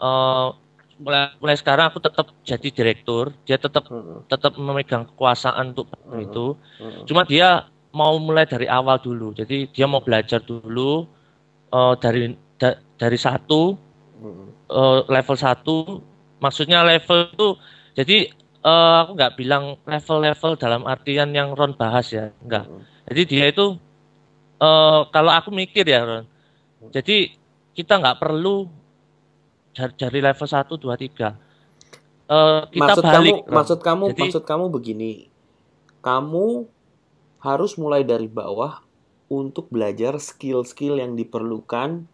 uh, eh, mulai, mulai sekarang aku tetap jadi direktur, dia tetap hmm. tetap memegang kekuasaan untuk hmm. itu. Hmm. Cuma dia mau mulai dari awal dulu. Jadi dia mau belajar dulu uh, dari da, dari satu uh, level satu maksudnya level itu jadi uh, aku nggak bilang level-level dalam artian yang Ron bahas ya, enggak. Hmm. Jadi dia itu uh, kalau aku mikir ya Ron, hmm. jadi kita nggak perlu dari level 1, 2, 3. Uh, kita maksud balik. Kamu, maksud kamu, jadi, maksud kamu begini, kamu harus mulai dari bawah untuk belajar skill-skill yang diperlukan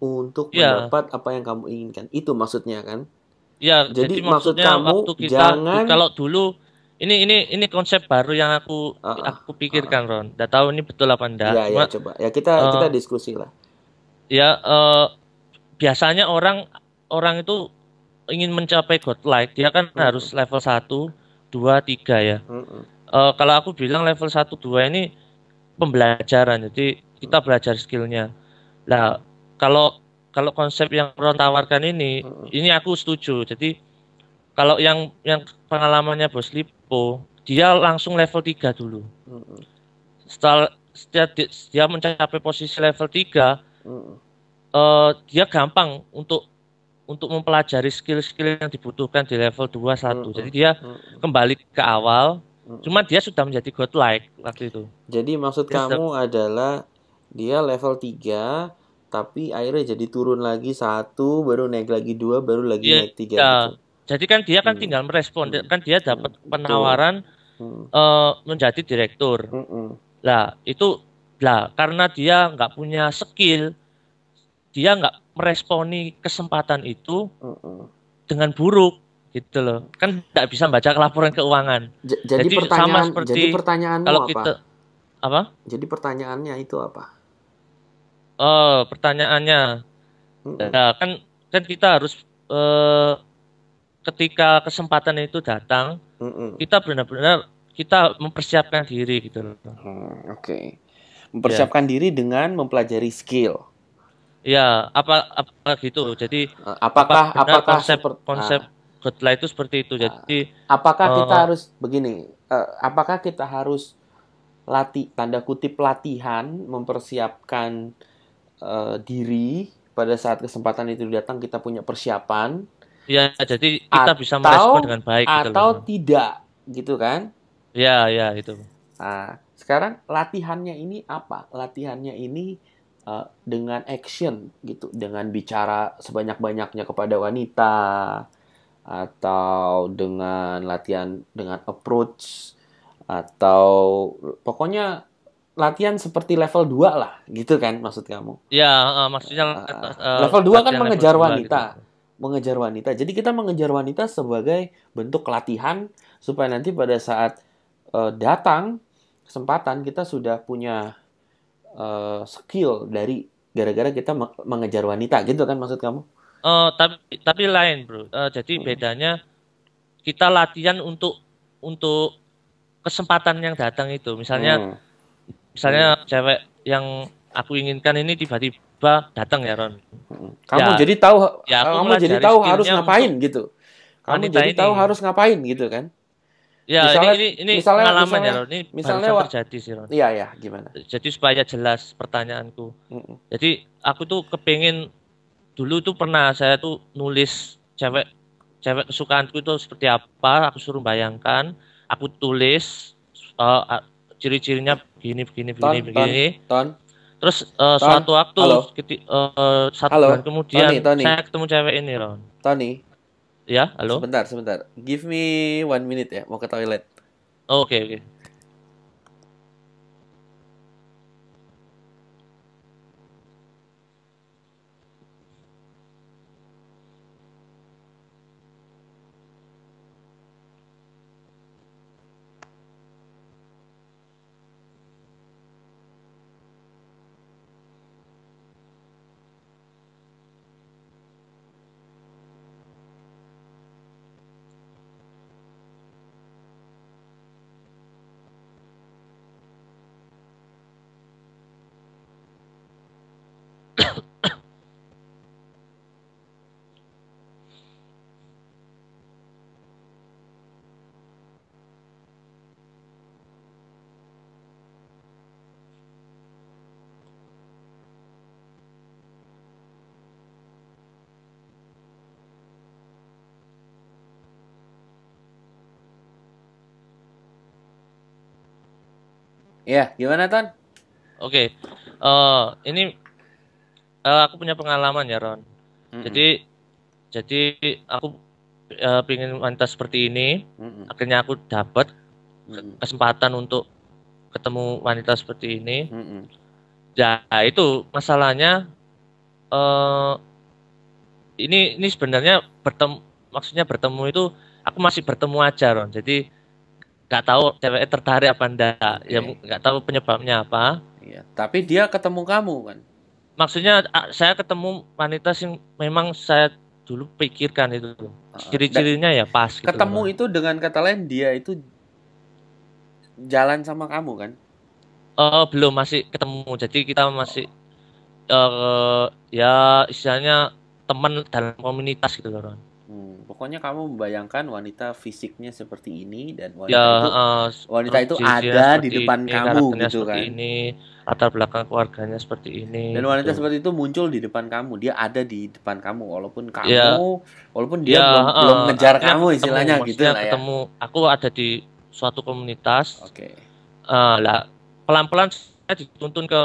untuk yeah. mendapat apa yang kamu inginkan. Itu maksudnya kan? Ya, jadi, jadi maksudnya maksud kamu waktu kita jangan... kalau dulu ini ini ini konsep baru yang aku uh, uh, aku pikirkan uh, uh. Ron. Tidak tahu ini betul apa enggak. Ya, ya coba. Ya kita uh, kita diskusi lah. Ya uh, biasanya orang orang itu ingin mencapai god like dia kan uh, harus level satu dua tiga ya. Uh, uh, kalau aku bilang level satu dua ini pembelajaran. Jadi kita belajar skillnya. Nah, kalau kalau konsep yang Ron tawarkan ini, hmm. ini aku setuju. Jadi kalau yang yang pengalamannya Bos Lipo, dia langsung level 3 dulu. Hmm. Setelah dia, dia mencapai posisi level 3, hmm. uh, dia gampang untuk untuk mempelajari skill-skill yang dibutuhkan di level 2 1. Hmm. Jadi dia hmm. kembali ke awal. Hmm. Cuma dia sudah menjadi godlike waktu itu. Jadi maksud dia kamu sudah... adalah dia level 3 tapi akhirnya jadi turun lagi satu baru naik lagi dua baru lagi ya, naik tiga ya. gitu. jadi kan dia kan hmm. tinggal merespon hmm. kan dia dapat hmm. penawaran hmm. Uh, menjadi direktur hmm. lah itu lah karena dia nggak punya skill dia nggak meresponi kesempatan itu hmm. dengan buruk gitu loh kan tidak bisa baca laporan keuangan J jadi, jadi pertanyaan sama seperti jadi pertanyaan kalau apa? apa jadi pertanyaannya itu apa Oh pertanyaannya ya kan kan kita harus uh, ketika kesempatan itu datang hmm. kita benar-benar kita mempersiapkan diri gitu loh. Hmm, Oke. Okay. Iya. Mempersiapkan ya. diri dengan mempelajari skill. Ya, apa apa gitu. Jadi eh, apakah apa apakah konsep seper- konsep ah, itu seperti itu. Jadi eh, apakah uh, kita harus begini? Uh, apakah kita harus latih tanda kutip latihan mempersiapkan uh, diri pada saat kesempatan itu datang kita punya persiapan. Ya, jadi kita atau, bisa merespon dengan baik. Gitu atau gitu tidak, gitu kan? Ya, ya itu. Nah, sekarang latihannya ini apa? Latihannya ini uh, dengan action gitu, dengan bicara sebanyak-banyaknya kepada wanita atau dengan latihan dengan approach atau pokoknya latihan seperti level 2 lah, gitu kan maksud kamu? Ya, uh, maksudnya uh, level 2 kan mengejar wanita. Gitu. Mengejar wanita. Jadi kita mengejar wanita sebagai bentuk latihan supaya nanti pada saat uh, datang kesempatan kita sudah punya uh, skill dari gara-gara kita mengejar wanita gitu kan maksud kamu? Uh, tapi tapi lain, Bro. Uh, jadi hmm. bedanya kita latihan untuk untuk kesempatan yang datang itu. Misalnya hmm misalnya hmm. cewek yang aku inginkan ini tiba-tiba datang ya Ron hmm. kamu ya, jadi tahu ya kamu jadi tahu harus ngapain gitu kamu jadi ini. tahu harus ngapain gitu kan Ya misalnya, ini ini, ini misalnya, pengalaman ya, misalnya, ya Ron. Ini misalnya terjadi sih Ron. Iya ya gimana? Jadi supaya jelas pertanyaanku. Mm -mm. Jadi aku tuh kepingin dulu tuh pernah saya tuh nulis cewek cewek kesukaanku itu seperti apa. Aku suruh bayangkan. Aku tulis uh, ciri-cirinya begini begini ton, begini ton, begini ton terus uh, ton. suatu waktu Halo. Keti, uh, satu Halo. bulan kemudian Tony, Tony. saya ketemu cewek ini Ron Tony ya halo sebentar sebentar give me one minute ya mau ke toilet oke oh, oke okay, okay. Iya, gimana Ton? Oke, okay. uh, eh, ini uh, aku punya pengalaman ya Ron. Mm-mm. Jadi jadi aku uh, pingin wanita seperti ini, Mm-mm. akhirnya aku dapat Mm-mm. kesempatan untuk ketemu wanita seperti ini. Mm-mm. Ya itu masalahnya. Uh, ini ini sebenarnya bertemu maksudnya bertemu itu aku masih bertemu aja Ron. Jadi nggak tahu ceweknya tertarik apa enggak okay. ya iya. nggak tahu penyebabnya apa iya tapi dia ketemu kamu kan maksudnya saya ketemu wanita sih memang saya dulu pikirkan itu ciri-cirinya ya pas gitu ketemu gitu itu dengan kata lain dia itu jalan sama kamu kan uh, belum masih ketemu jadi kita masih uh, ya istilahnya teman dalam komunitas gitu loh Hmm, pokoknya kamu membayangkan wanita fisiknya seperti ini dan wanita ya, itu uh, wanita itu ada di depan ini, kamu gitu kan. Ini latar belakang keluarganya seperti ini. Dan wanita gitu. seperti itu muncul di depan kamu, dia ada di depan kamu walaupun kamu ya, walaupun dia ya, belum, uh, belum ngejar kamu istilahnya ketemu, gitu lah ya. ketemu aku ada di suatu komunitas. Oke. Okay. Uh, eh, lah pelan-pelan saya dituntun ke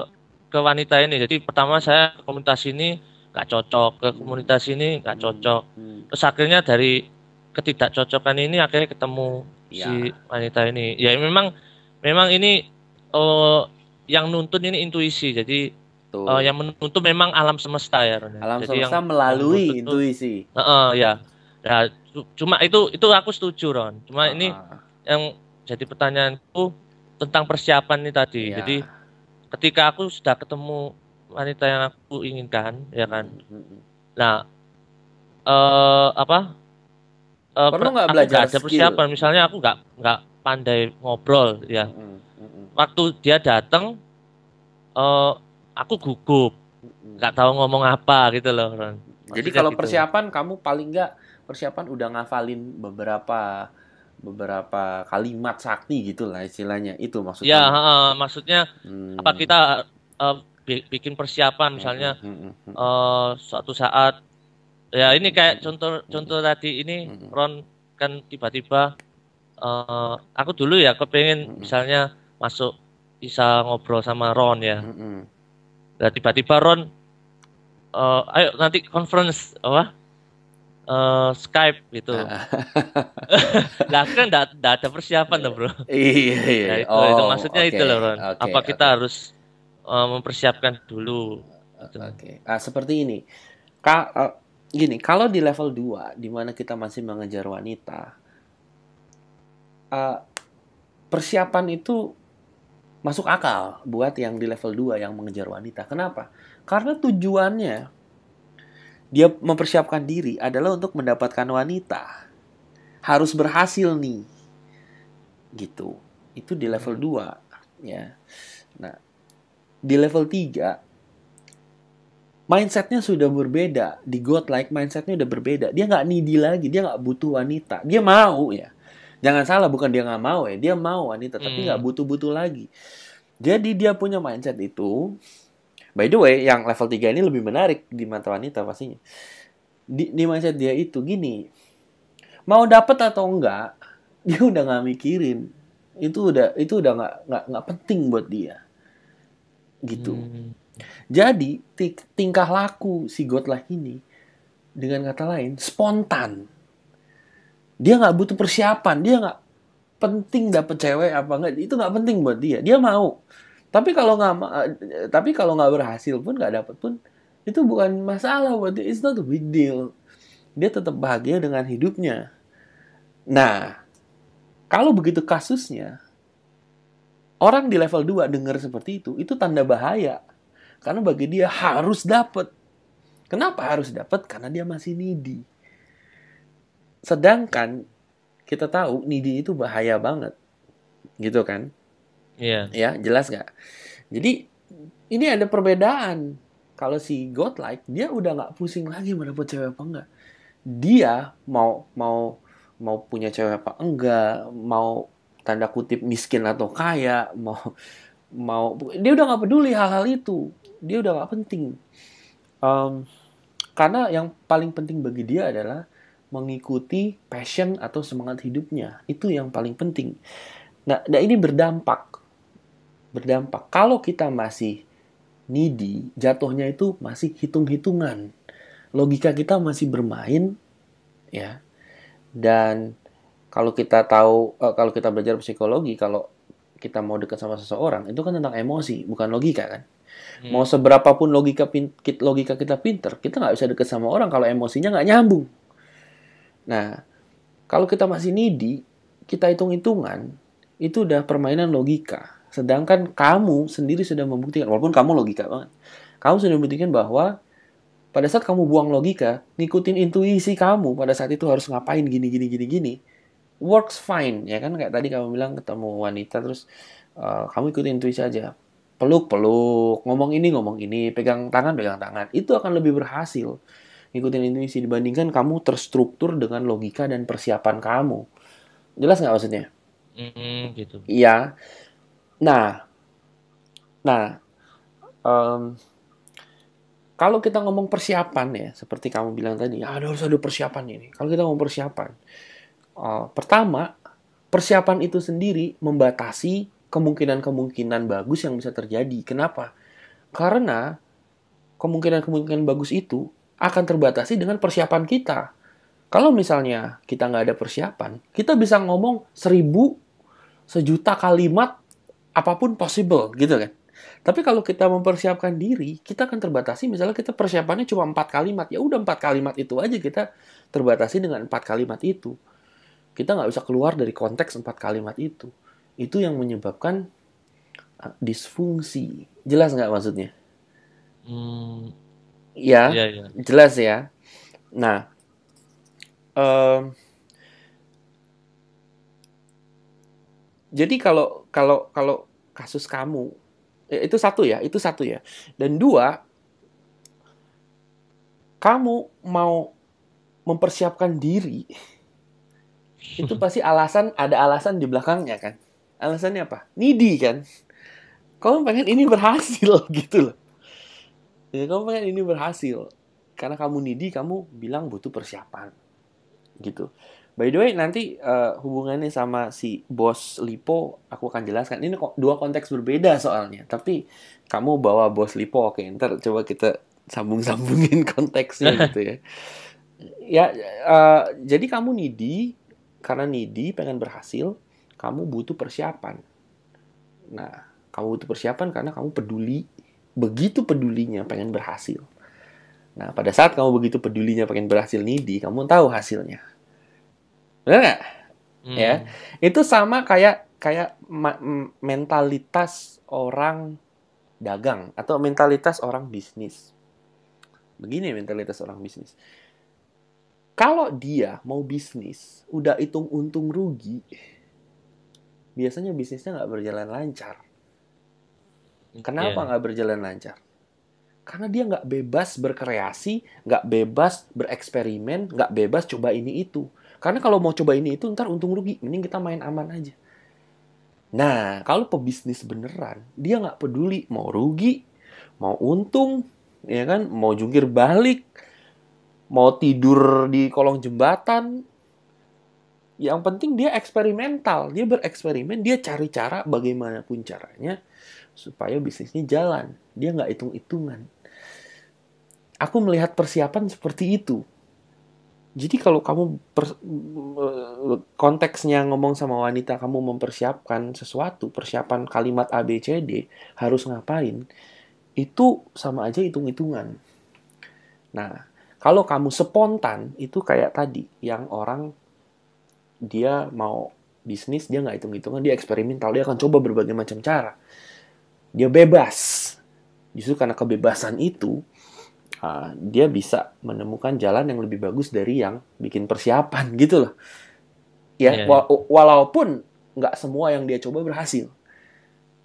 ke wanita ini. Jadi pertama saya komunitas ini nggak cocok ke komunitas ini nggak cocok terus akhirnya dari ketidakcocokan ini akhirnya ketemu ya. si wanita ini ya memang memang ini uh, yang nuntun ini intuisi jadi Tuh. Eh, uh, yang menuntun memang alam semesta ya alam jadi semesta yang melalui intuisi uh, uh, ya ya cuma itu itu aku setuju Ron cuma uh. ini yang jadi pertanyaanku tentang persiapan ini tadi ya. jadi ketika aku sudah ketemu wanita yang aku inginkan ya kan hmm, hmm, hmm. nah uh, apa uh, perlu nggak belajar gak ada persiapan misalnya aku nggak nggak pandai ngobrol ya waktu dia datang uh, eh, aku gugup nggak tahu ngomong apa gitu loh Ron. jadi kalau gitu. persiapan kamu paling nggak persiapan udah ngafalin beberapa beberapa kalimat sakti gitulah istilahnya itu maksudnya ya uh, maksudnya hmm. apa kita uh, bikin persiapan mm-hmm, misalnya uh, suatu saat ya ini mm-hmm, kayak contoh contoh tadi ini Ron kan tiba-tiba uh, aku dulu ya kepengen misalnya masuk bisa ngobrol sama Ron ya nah, tiba-tiba Ron uh, ayo nanti conference apa uh, Skype gitu ah. *laughs* lah kan tidak ada persiapan loh iya, bro iya iya nah, itu, oh, itu maksudnya okay, itu loh Ron okay, apa kita okay. harus uh, mempersiapkan dulu. Gitu. Oke. Okay. Nah, seperti ini. Ka uh, gini, kalau di level 2 di mana kita masih mengejar wanita, uh, persiapan itu masuk akal buat yang di level 2 yang mengejar wanita. Kenapa? Karena tujuannya dia mempersiapkan diri adalah untuk mendapatkan wanita. Harus berhasil nih. Gitu. Itu di level 2 hmm. ya. Nah, di level 3 mindsetnya sudah berbeda di God like mindsetnya udah berbeda dia nggak needy lagi dia nggak butuh wanita dia mau ya jangan salah bukan dia nggak mau ya dia mau wanita tapi nggak hmm. butuh-butuh lagi jadi dia punya mindset itu by the way yang level 3 ini lebih menarik di mata wanita pastinya di, di mindset dia itu gini mau dapat atau enggak dia udah nggak mikirin itu udah itu udah nggak nggak penting buat dia gitu. Hmm. Jadi tingkah laku si Gotlah ini dengan kata lain spontan. Dia nggak butuh persiapan, dia nggak penting dapet cewek apa enggak itu nggak penting buat dia. Dia mau. Tapi kalau nggak eh, tapi kalau nggak berhasil pun nggak dapet pun itu bukan masalah buat dia. It's not a big deal. Dia tetap bahagia dengan hidupnya. Nah, kalau begitu kasusnya, Orang di level 2 dengar seperti itu, itu tanda bahaya. Karena bagi dia harus dapat. Kenapa harus dapat? Karena dia masih needy. Sedangkan kita tahu needy itu bahaya banget. Gitu kan? Iya. Yeah. Ya, jelas nggak? Jadi ini ada perbedaan. Kalau si godlike dia udah nggak pusing lagi mau cewek apa enggak. Dia mau mau mau punya cewek apa enggak, mau tanda kutip miskin atau kaya mau mau dia udah nggak peduli hal-hal itu dia udah nggak penting um, karena yang paling penting bagi dia adalah mengikuti passion atau semangat hidupnya itu yang paling penting nah, nah ini berdampak berdampak kalau kita masih needy jatuhnya itu masih hitung-hitungan logika kita masih bermain ya dan kalau kita tahu uh, kalau kita belajar psikologi kalau kita mau dekat sama seseorang itu kan tentang emosi bukan logika kan hmm. mau seberapa pun logika pin, logika kita pinter kita nggak bisa dekat sama orang kalau emosinya nggak nyambung nah kalau kita masih nidi kita hitung hitungan itu udah permainan logika sedangkan kamu sendiri sudah membuktikan walaupun kamu logika banget kamu sudah membuktikan bahwa pada saat kamu buang logika ngikutin intuisi kamu pada saat itu harus ngapain gini gini gini gini works fine ya kan kayak tadi kamu bilang ketemu wanita terus uh, kamu ikut intuisi aja peluk peluk ngomong ini ngomong ini pegang tangan pegang tangan itu akan lebih berhasil ngikutin intuisi dibandingkan kamu terstruktur dengan logika dan persiapan kamu jelas nggak maksudnya mm, gitu iya nah nah um, kalau kita ngomong persiapan ya seperti kamu bilang tadi ya ada harus ada persiapan ini kalau kita ngomong persiapan Eh, pertama persiapan itu sendiri membatasi kemungkinan-kemungkinan bagus yang bisa terjadi. Kenapa? Karena kemungkinan-kemungkinan bagus itu akan terbatasi dengan persiapan kita. Kalau misalnya kita nggak ada persiapan, kita bisa ngomong seribu, sejuta kalimat apapun possible gitu kan. Tapi kalau kita mempersiapkan diri, kita akan terbatasi. Misalnya kita persiapannya cuma empat kalimat, ya udah empat kalimat itu aja kita terbatasi dengan empat kalimat itu. Kita nggak bisa keluar dari konteks empat kalimat itu. Itu yang menyebabkan disfungsi. Jelas nggak maksudnya? Hmm, ya, ya, ya, jelas ya. Nah, um, jadi kalau kalau kalau kasus kamu ya, itu satu ya, itu satu ya. Dan dua, kamu mau mempersiapkan diri itu pasti alasan ada alasan di belakangnya kan alasannya apa needy kan kamu pengen ini berhasil *laughs* gitu loh ya kamu pengen ini berhasil karena kamu Nidi kamu bilang butuh persiapan gitu by the way nanti uh, hubungannya sama si bos Lipo aku akan jelaskan ini dua konteks berbeda soalnya tapi kamu bawa bos Lipo oke ntar coba kita sambung-sambungin *laughs* konteksnya gitu ya ya uh, jadi kamu Nidi karena Nidi pengen berhasil, kamu butuh persiapan. Nah, kamu butuh persiapan karena kamu peduli, begitu pedulinya pengen berhasil. Nah, pada saat kamu begitu pedulinya pengen berhasil Nidi, kamu tahu hasilnya. Benar nggak? Hmm. Ya, itu sama kayak kayak mentalitas orang dagang atau mentalitas orang bisnis. Begini mentalitas orang bisnis kalau dia mau bisnis, udah hitung untung rugi, biasanya bisnisnya nggak berjalan lancar. Kenapa iya. nggak yeah. berjalan lancar? Karena dia nggak bebas berkreasi, nggak bebas bereksperimen, nggak bebas coba ini itu. Karena kalau mau coba ini itu ntar untung rugi, mending kita main aman aja. Nah, kalau pebisnis beneran, dia nggak peduli mau rugi, mau untung, ya kan, mau jungkir balik, mau tidur di kolong jembatan. Yang penting dia eksperimental, dia bereksperimen, dia cari cara bagaimanapun caranya supaya bisnisnya jalan. Dia nggak hitung-hitungan. Aku melihat persiapan seperti itu. Jadi kalau kamu konteksnya ngomong sama wanita kamu mempersiapkan sesuatu, persiapan kalimat A B C D harus ngapain, itu sama aja hitung-hitungan. Nah, kalau kamu spontan, itu kayak tadi, yang orang dia mau bisnis, dia nggak hitung-hitungan, dia eksperimental, dia akan coba berbagai macam cara. Dia bebas. Justru karena kebebasan itu, uh, dia bisa menemukan jalan yang lebih bagus dari yang bikin persiapan *laughs* gitu loh. Ya, yeah. Iya. wa walaupun nggak semua yang dia coba berhasil.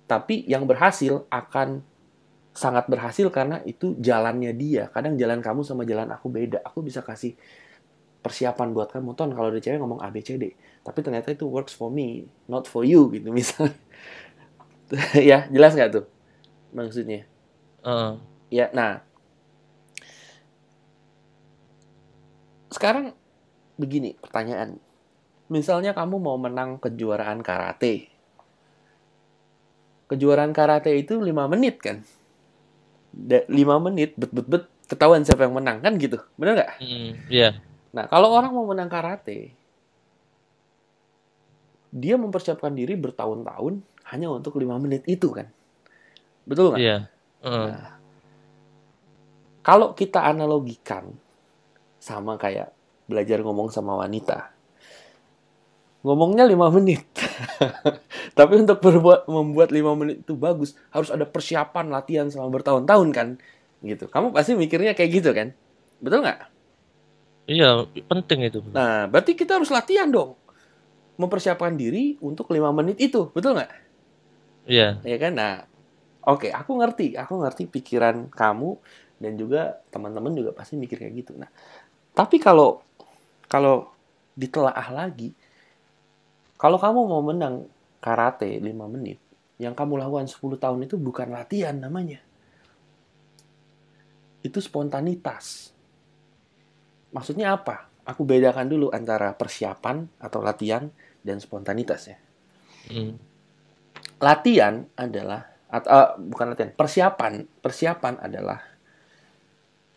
Tapi yang berhasil akan sangat berhasil karena itu jalannya dia. Kadang jalan kamu sama jalan aku beda. Aku bisa kasih persiapan buat kamu. Ton, kalau ada cewek ngomong ABCD. Tapi ternyata itu works for me, not for you gitu misalnya. *laughs* ya, jelas nggak tuh maksudnya? Uh. Ya, nah. Sekarang begini pertanyaan. Misalnya kamu mau menang kejuaraan karate, kejuaraan karate itu 5 menit kan lima menit bet bet bet ketahuan siapa yang menang kan gitu benar nggak hmm, iya mm, yeah. nah kalau orang mau menang karate dia mempersiapkan diri bertahun-tahun hanya untuk lima menit itu kan betul nggak iya yeah. mm. nah, kalau kita analogikan sama kayak belajar ngomong sama wanita ngomongnya lima menit. *laughs* Tapi untuk berbuat membuat lima menit itu bagus, harus ada persiapan latihan selama bertahun-tahun kan? Gitu. Kamu pasti mikirnya kayak gitu kan? Betul nggak? Iya, penting itu. Nah, berarti kita harus latihan dong. Mempersiapkan diri untuk lima menit itu, betul nggak? Iya. Iya kan? Nah, oke, okay, aku ngerti. Aku ngerti pikiran kamu dan juga teman-teman juga pasti mikir kayak gitu. Nah, tapi kalau kalau ditelaah lagi, kalau kamu mau menang karate 5 menit, yang kamu lakukan 10 tahun itu bukan latihan namanya. Itu spontanitas. Maksudnya apa? Aku bedakan dulu antara persiapan atau latihan dan spontanitas ya. Hmm. Latihan adalah atau uh, eh, bukan latihan, persiapan. Persiapan adalah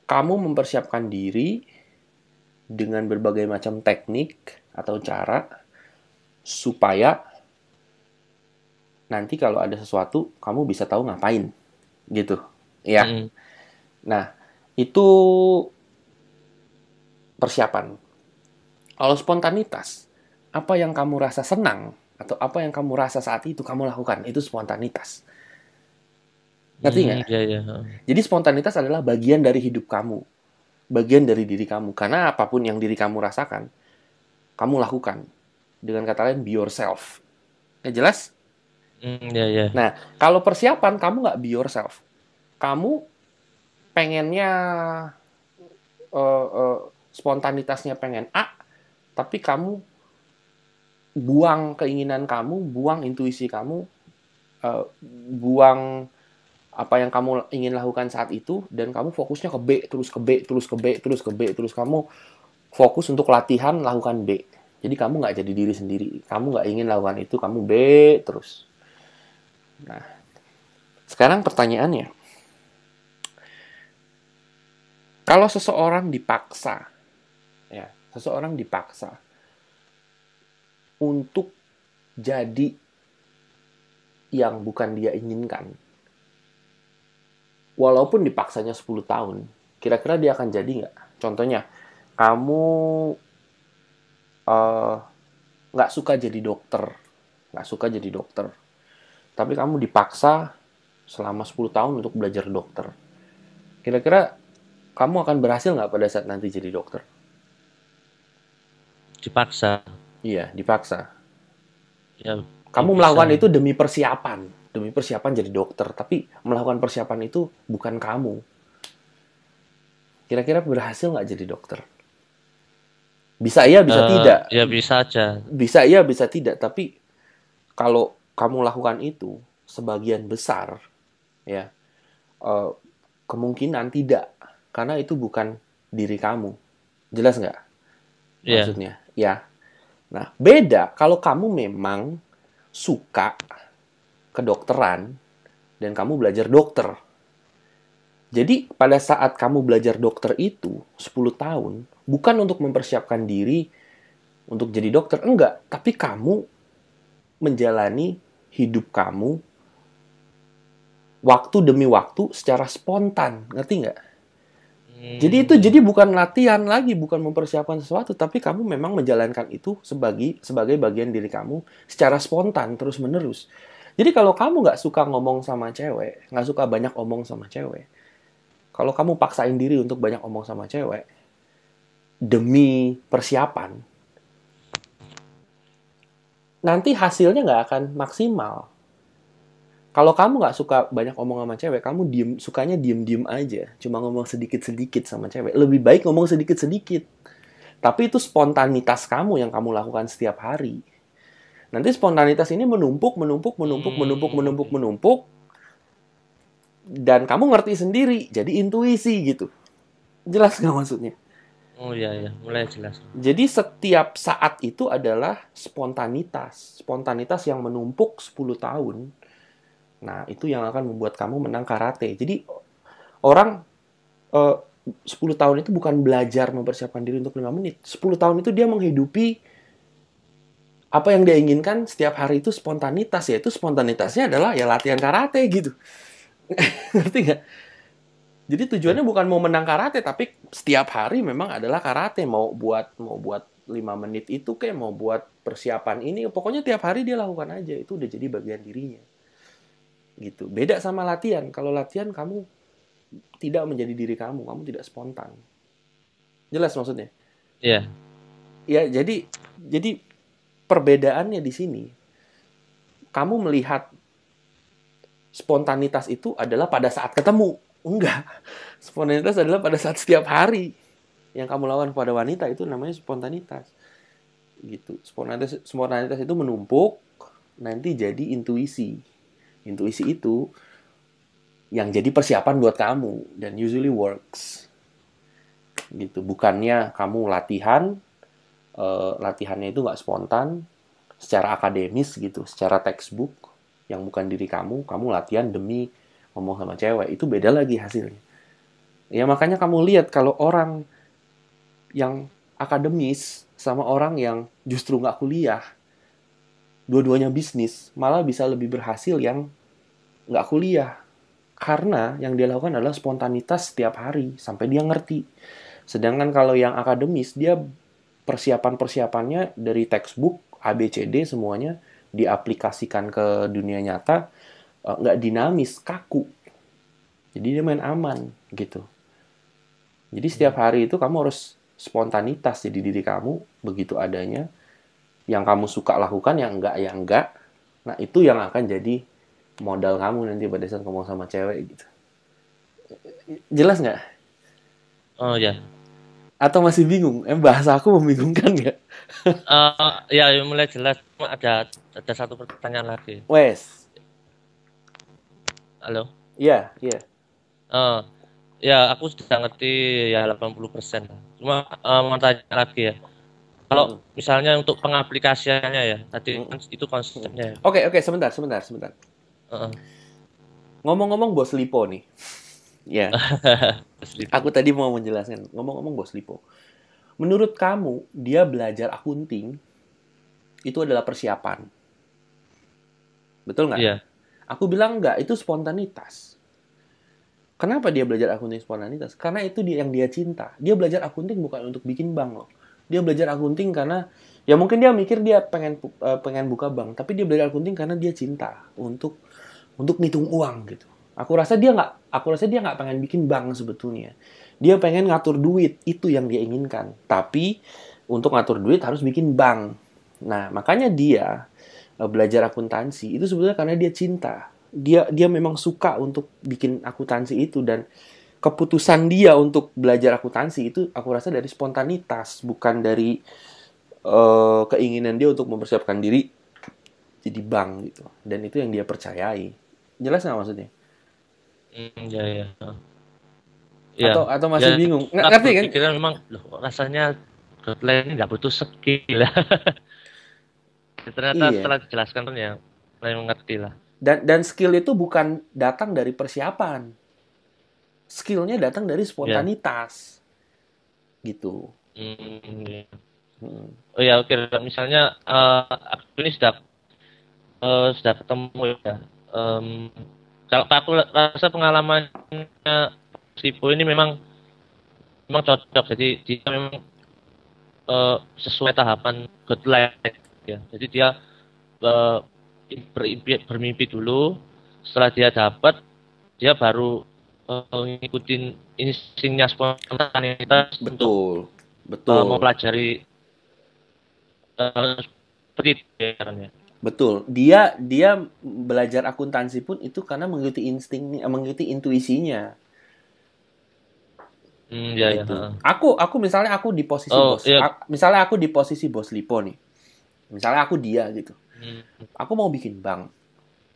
kamu mempersiapkan diri dengan berbagai macam teknik atau cara supaya nanti kalau ada sesuatu kamu bisa tahu ngapain gitu ya mm. nah itu persiapan kalau spontanitas apa yang kamu rasa senang atau apa yang kamu rasa saat itu kamu lakukan itu spontanitas ngerti hmm, nggak? Mm, iya, yeah, iya, Jadi spontanitas adalah bagian dari hidup kamu, bagian dari diri kamu. Karena apapun yang diri kamu rasakan, kamu lakukan dengan kata lain, be yourself. Ya jelas? Mm, yeah, yeah. Nah, kalau persiapan kamu nggak be yourself. Kamu pengennya uh, uh, spontanitasnya pengen A, tapi kamu buang keinginan kamu, buang intuisi kamu, uh, buang apa yang kamu ingin lakukan saat itu dan kamu fokusnya ke B terus ke B terus ke B terus ke B terus kamu fokus untuk latihan lakukan B jadi kamu nggak jadi diri sendiri. Kamu nggak ingin lakukan itu, kamu B terus. Nah, sekarang pertanyaannya, kalau seseorang dipaksa, ya, seseorang dipaksa untuk jadi yang bukan dia inginkan, walaupun dipaksanya 10 tahun, kira-kira dia akan jadi nggak? Contohnya, kamu Eh, nggak uh, suka jadi dokter nggak suka jadi dokter tapi kamu dipaksa selama 10 tahun untuk belajar dokter kira-kira kamu akan berhasil nggak pada saat nanti jadi dokter dipaksa iya dipaksa ya, kamu melakukan itu demi persiapan demi persiapan jadi dokter tapi melakukan persiapan itu bukan kamu kira-kira berhasil nggak jadi dokter bisa iya, bisa uh, tidak. Ya bisa aja. Bisa iya, bisa tidak. Tapi kalau kamu lakukan itu, sebagian besar, ya uh, kemungkinan tidak, karena itu bukan diri kamu. Jelas nggak? Yeah. Maksudnya, ya. Nah, beda kalau kamu memang suka kedokteran dan kamu belajar dokter. Jadi pada saat kamu belajar dokter itu 10 tahun, bukan untuk mempersiapkan diri untuk jadi dokter, enggak, tapi kamu menjalani hidup kamu waktu demi waktu secara spontan, ngerti nggak? Hmm. Jadi itu jadi bukan latihan lagi, bukan mempersiapkan sesuatu, tapi kamu memang menjalankan itu sebagai sebagai bagian diri kamu secara spontan terus menerus. Jadi kalau kamu nggak suka ngomong sama cewek, nggak suka banyak omong sama cewek, kalau kamu paksain diri untuk banyak omong sama cewek, demi persiapan, nanti hasilnya nggak akan maksimal. Kalau kamu nggak suka banyak omong sama cewek, kamu diem, sukanya diem-diem aja. Cuma ngomong sedikit-sedikit sama cewek. Lebih baik ngomong sedikit-sedikit. Tapi itu spontanitas kamu yang kamu lakukan setiap hari. Nanti spontanitas ini menumpuk, menumpuk, menumpuk, hmm. menumpuk, menumpuk, menumpuk. Dan kamu ngerti sendiri, jadi intuisi gitu. Jelas nggak maksudnya? Oh iya iya, mulai jelas. Jadi setiap saat itu adalah spontanitas, spontanitas yang menumpuk 10 tahun. Nah, itu yang akan membuat kamu menang karate. Jadi orang eh, 10 tahun itu bukan belajar mempersiapkan diri untuk 5 menit. 10 tahun itu dia menghidupi apa yang dia inginkan setiap hari itu spontanitas yaitu spontanitasnya adalah ya latihan karate gitu. *laughs* Ngerti nggak? Jadi tujuannya bukan mau menang karate, tapi setiap hari memang adalah karate. Mau buat mau buat 5 menit itu kayak mau buat persiapan ini, pokoknya tiap hari dia lakukan aja. Itu udah jadi bagian dirinya. Gitu. Beda sama latihan. Kalau latihan kamu tidak menjadi diri kamu, kamu tidak spontan. Jelas maksudnya? Iya. Yeah. Ya, jadi jadi perbedaannya di sini. Kamu melihat spontanitas itu adalah pada saat ketemu Enggak. Spontanitas adalah pada saat setiap hari yang kamu lawan pada wanita itu namanya spontanitas. Gitu. Spontanitas spontanitas itu menumpuk nanti jadi intuisi. Intuisi itu yang jadi persiapan buat kamu dan usually works. Gitu. Bukannya kamu latihan uh, latihannya itu nggak spontan secara akademis gitu, secara textbook yang bukan diri kamu, kamu latihan demi ngomong sama cewek itu beda lagi hasilnya ya makanya kamu lihat kalau orang yang akademis sama orang yang justru nggak kuliah dua-duanya bisnis malah bisa lebih berhasil yang nggak kuliah karena yang dia lakukan adalah spontanitas setiap hari sampai dia ngerti sedangkan kalau yang akademis dia persiapan-persiapannya dari textbook ABCD semuanya diaplikasikan ke dunia nyata Eh, nggak uh, dinamis, kaku. Jadi dia main aman gitu. Jadi setiap hmm. hari itu kamu harus spontanitas jadi diri kamu begitu adanya. Yang kamu suka lakukan, yang enggak yang enggak. Nah itu yang akan jadi modal kamu nanti pada saat ngomong sama cewek gitu. Jelas nggak? Oh ya. Atau masih bingung? Em eh, bahasa aku membingungkan nggak? uh, ya mulai jelas. Ada ada satu pertanyaan lagi. Wes Halo? Iya, iya. Yeah. Uh, ya aku sudah ngerti ya 80%. Cuma uh, mau tanya lagi ya. Kalau hmm. misalnya untuk pengaplikasiannya ya, tadi hmm. Kan itu konsepnya. Oke, ya. oke, okay, sebentar, sebentar, sebentar. Uh -uh. Ngomong-ngomong bos Lipo nih. *laughs* ya. Yeah. aku tadi mau menjelaskan, ngomong-ngomong bos Lipo. Menurut kamu, dia belajar akunting itu adalah persiapan. Betul nggak? Iya. Yeah. Aku bilang enggak, itu spontanitas. Kenapa dia belajar akunting spontanitas? Karena itu dia yang dia cinta. Dia belajar akunting bukan untuk bikin bank loh. Dia belajar akunting karena ya mungkin dia mikir dia pengen eh, pengen buka bank, tapi dia belajar akunting karena dia cinta untuk untuk ngitung uang gitu. Aku rasa dia nggak, aku rasa dia nggak pengen bikin bank sebetulnya. Dia pengen ngatur duit itu yang dia inginkan. Tapi untuk ngatur duit harus bikin bank. Nah makanya dia Eh, belajar akuntansi itu sebenarnya karena dia cinta dia dia memang suka untuk bikin akuntansi itu dan keputusan dia untuk belajar akuntansi itu aku rasa dari spontanitas bukan dari uh, keinginan dia untuk mempersiapkan diri jadi bank gitu dan itu yang dia percayai jelas nggak maksudnya hmm, ya, ya Ya. Atau atau masih ya, bingung. ngerti kan? Pikiran memang loh, rasanya Godland ini nggak butuh skill. Ya. *laughs* Ya, ternyata iya. setelah dijelaskan tuh ya mulai mengerti lah. Dan dan skill itu bukan datang dari persiapan. Skillnya datang dari spontanitas. Yeah. Gitu. Hmm, iya. Hmm. Oh ya oke okay. misalnya uh, aku ini sudah uh, sudah ketemu ya. Um, kalau aku rasa pengalamannya Bu ini memang memang cocok jadi dia memang uh, sesuai tahapan good life ya. Jadi dia uh, berimpi, bermimpi dulu, setelah dia dapat dia baru uh, ngikutin instingnya spontanitas betul betul uh, mempelajari uh, seperti itu Betul. Dia dia belajar akuntansi pun itu karena mengikuti insting, mengikuti intuisinya. Mm, ya, itu ya. Aku aku misalnya aku di posisi oh, bos. Iya. misalnya aku di posisi bos Lipo nih misalnya aku dia gitu hmm. aku mau bikin bank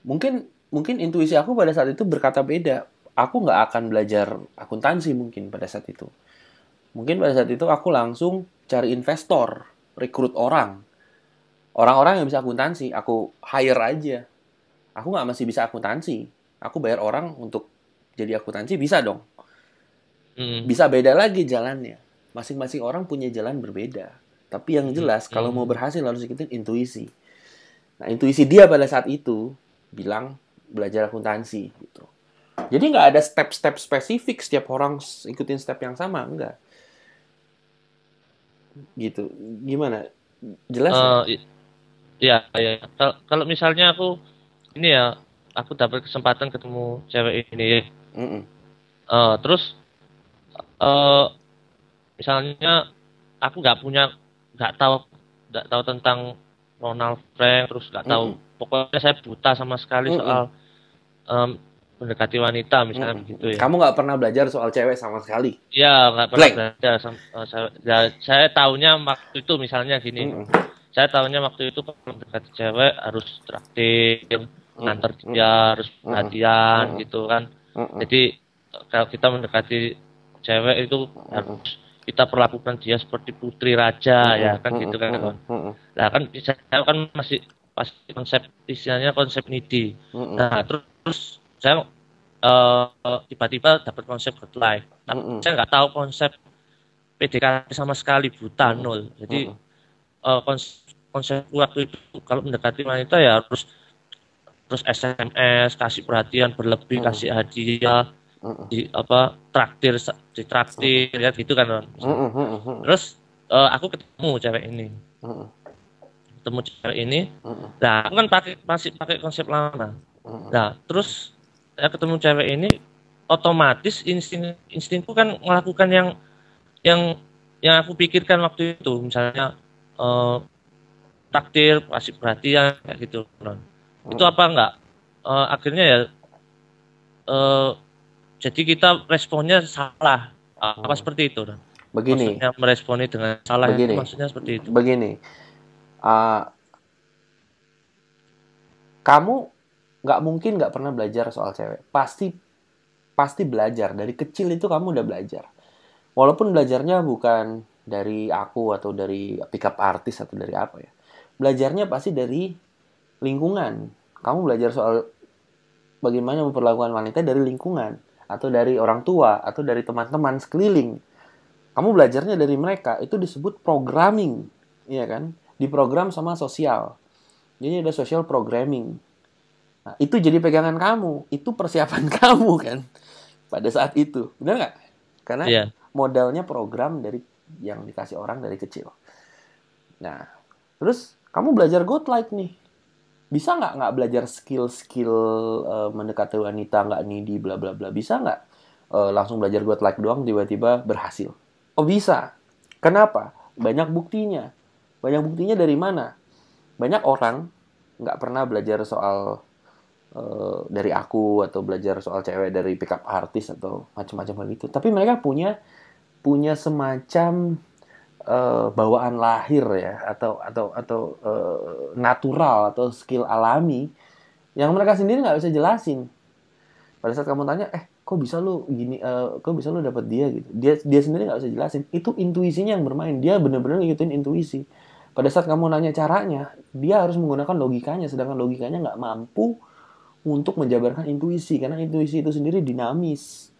mungkin mungkin intuisi aku pada saat itu berkata beda aku nggak akan belajar akuntansi mungkin pada saat itu mungkin pada saat itu aku langsung cari investor rekrut orang orang-orang yang bisa akuntansi aku hire aja aku nggak masih bisa akuntansi aku bayar orang untuk jadi akuntansi bisa dong hmm. bisa beda lagi jalannya masing-masing orang punya jalan berbeda tapi yang hmm, jelas hmm. kalau mau hmm. berhasil harus ikutin intuisi. Nah, intuisi dia pada saat itu bilang belajar akuntansi gitu. Jadi nggak ada step-step spesifik setiap orang ikutin step yang sama, enggak. Gitu. Gimana? Jelas? Uh, Ya ya. Kalau misalnya aku ini ya, aku dapat kesempatan ketemu cewek ini. Mm -mm. Uh, terus uh, misalnya aku nggak punya nggak tahu nggak tahu tentang Ronald Frank terus nggak tahu mm pokoknya saya buta sama sekali mm-hmm. soal um, mendekati wanita misalnya mm-hmm. begitu ya kamu nggak pernah belajar soal cewek sama sekali Iya nggak pernah belajar sama, uh, saya, ya, saya tahunya waktu itu misalnya gini mm-hmm. saya tahunya waktu itu kalau mendekati cewek harus traktir mm-hmm. nganter dia mm-hmm. harus perhatian mm-hmm. gitu kan mm-hmm. jadi eh, kalau kita mendekati cewek itu harus kita perlakukan dia seperti putri raja -hmm. ya kan mm -hmm. gitu kan. Mm -hmm. Nah kan saya kan masih pasti konsep istilahnya konsep nidi. -hmm. Nah terus, terus saya eh, tiba-tiba uh, dapat konsep good life. Nah, -hmm. saya nggak tahu konsep PDK sama sekali buta nol. Jadi mm -hmm. uh, eh, konsep, konsep waktu itu kalau mendekati wanita ya harus terus SMS, kasih perhatian berlebih, -hmm. kasih hadiah, di apa traktir di traktir uh-uh. ya gitu kan Uh-uh. terus uh, aku ketemu cewek ini uh-uh. ketemu cewek ini uh-uh. nah aku kan pakai masih pakai konsep lama uh-uh. nah terus saya ketemu cewek ini otomatis insting instingku kan melakukan yang yang yang aku pikirkan waktu itu misalnya uh, eh, takdir kasih perhatian kayak gitu Ron. uh itu apa enggak uh, akhirnya ya uh, jadi kita responnya salah. Apa hmm. seperti itu? Dan? Begini. Maksudnya meresponi dengan salah. Begini. maksudnya seperti itu. Begini. Uh, kamu nggak mungkin nggak pernah belajar soal cewek. Pasti pasti belajar dari kecil itu kamu udah belajar. Walaupun belajarnya bukan dari aku atau dari pickup artis atau dari apa ya. Belajarnya pasti dari lingkungan. Kamu belajar soal bagaimana memperlakukan wanita dari lingkungan atau dari orang tua atau dari teman-teman sekeliling kamu belajarnya dari mereka itu disebut programming ya kan diprogram sama sosial jadi ada social programming nah, itu jadi pegangan kamu itu persiapan *laughs* kamu kan pada saat itu benar nggak karena yeah. modalnya program dari yang dikasih orang dari kecil nah terus kamu belajar Godlike nih bisa nggak nggak belajar skill-skill uh, mendekati wanita nggak di bla bla bla bisa nggak uh, langsung belajar buat like doang tiba-tiba berhasil oh bisa kenapa banyak buktinya banyak buktinya dari mana banyak orang nggak pernah belajar soal uh, dari aku atau belajar soal cewek dari pickup artis atau macam-macam begitu. tapi mereka punya punya semacam uh, bawaan lahir ya atau atau atau uh, natural atau skill alami yang mereka sendiri nggak bisa jelasin. Pada saat kamu tanya, eh kok bisa lu gini, uh, kok bisa lu dapat dia gitu. Dia dia sendiri nggak bisa jelasin. Itu intuisinya yang bermain. Dia bener-bener ngikutin intuisi. Pada saat kamu nanya caranya, dia harus menggunakan logikanya, sedangkan logikanya nggak mampu untuk menjabarkan intuisi karena intuisi itu sendiri dinamis,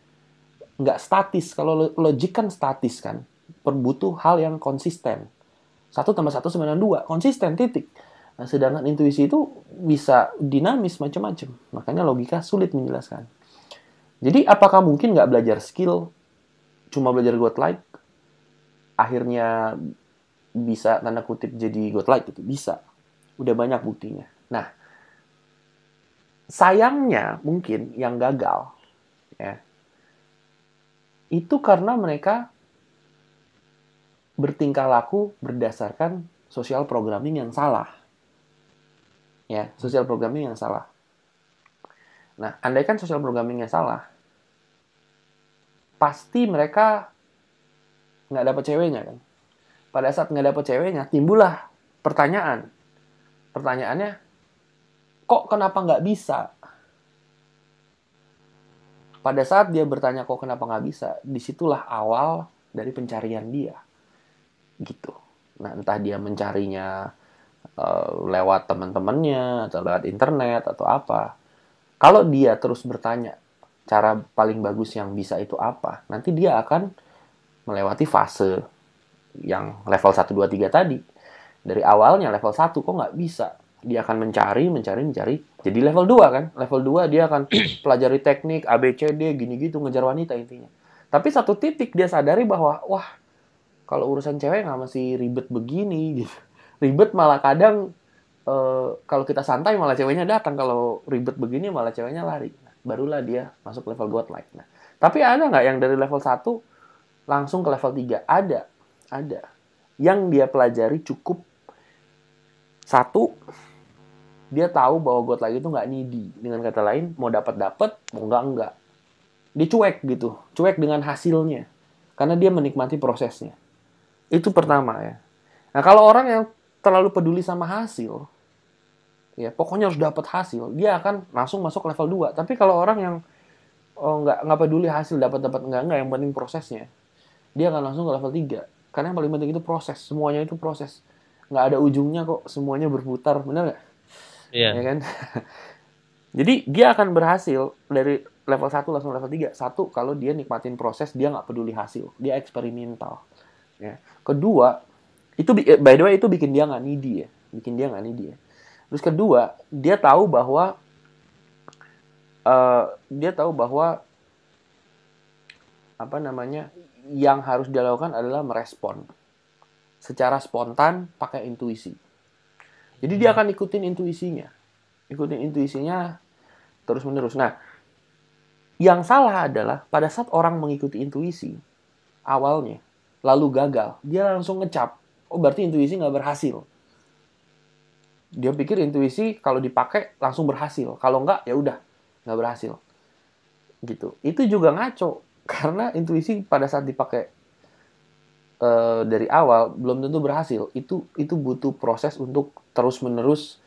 nggak statis. Kalau logik kan statis kan, perbutuh hal yang konsisten. Satu tambah satu sembilan dua, konsisten titik. Nah, sedangkan intuisi itu bisa dinamis macam-macam. Makanya logika sulit menjelaskan. Jadi apakah mungkin nggak belajar skill, cuma belajar God like, akhirnya bisa tanda kutip jadi God like itu bisa. Udah banyak buktinya. Nah, sayangnya mungkin yang gagal ya itu karena mereka bertingkah laku berdasarkan social programming yang salah. Ya, social programming yang salah. Nah, andaikan social programmingnya salah, pasti mereka nggak dapat ceweknya kan. Pada saat nggak dapat ceweknya, timbullah pertanyaan. Pertanyaannya, kok kenapa nggak bisa? Pada saat dia bertanya kok kenapa nggak bisa, disitulah awal dari pencarian dia gitu nah entah dia mencarinya uh, lewat teman-temannya atau lewat internet atau apa kalau dia terus bertanya cara paling bagus yang bisa itu apa nanti dia akan melewati fase yang level 1, 2, 3 tadi dari awalnya level 1 kok nggak bisa dia akan mencari, mencari, mencari. Jadi level 2 kan. Level 2 dia akan *clears throat* pelajari teknik ABCD gini gitu ngejar wanita intinya. Tapi satu titik dia sadari bahwa wah, kalau urusan cewek nggak masih ribet begini gitu *laughs* ribet malah kadang uh, kalau kita santai malah ceweknya datang kalau ribet begini malah ceweknya lari nah, barulah dia masuk level god like nah tapi ada nggak yang dari level 1 langsung ke level 3 ada ada yang dia pelajari cukup satu dia tahu bahwa god like itu nggak needy dengan kata lain mau dapat dapat mau nggak enggak dia cuek gitu cuek dengan hasilnya karena dia menikmati prosesnya itu pertama ya. Nah, kalau orang yang terlalu peduli sama hasil, ya pokoknya harus dapat hasil, dia akan langsung masuk level 2. Tapi kalau orang yang oh, nggak nggak peduli hasil dapat dapat nggak nggak, yang penting prosesnya, dia akan langsung ke level 3. Karena yang paling penting itu proses, semuanya itu proses. Nggak ada ujungnya kok, semuanya berputar, bener nggak? Iya. Yeah. kan? *laughs* Jadi dia akan berhasil dari level 1 langsung level 3. Satu, kalau dia nikmatin proses, dia nggak peduli hasil. Dia eksperimental ya kedua itu eh, by the way itu bikin dia nggak needy ya bikin dia nggak needy ya terus kedua dia tahu bahwa uh, dia tahu bahwa apa namanya yang harus dilakukan adalah merespon secara spontan pakai intuisi jadi dia hmm. akan ikutin intuisinya ikutin intuisinya terus menerus nah yang salah adalah pada saat orang mengikuti intuisi awalnya lalu gagal, dia langsung ngecap. Oh, berarti intuisi nggak berhasil. Dia pikir intuisi kalau dipakai langsung berhasil. Kalau nggak, ya udah, nggak berhasil. Gitu. Itu juga ngaco. *laughs* Karena intuisi pada saat dipakai uh, dari awal belum tentu berhasil. Itu itu butuh proses untuk terus-menerus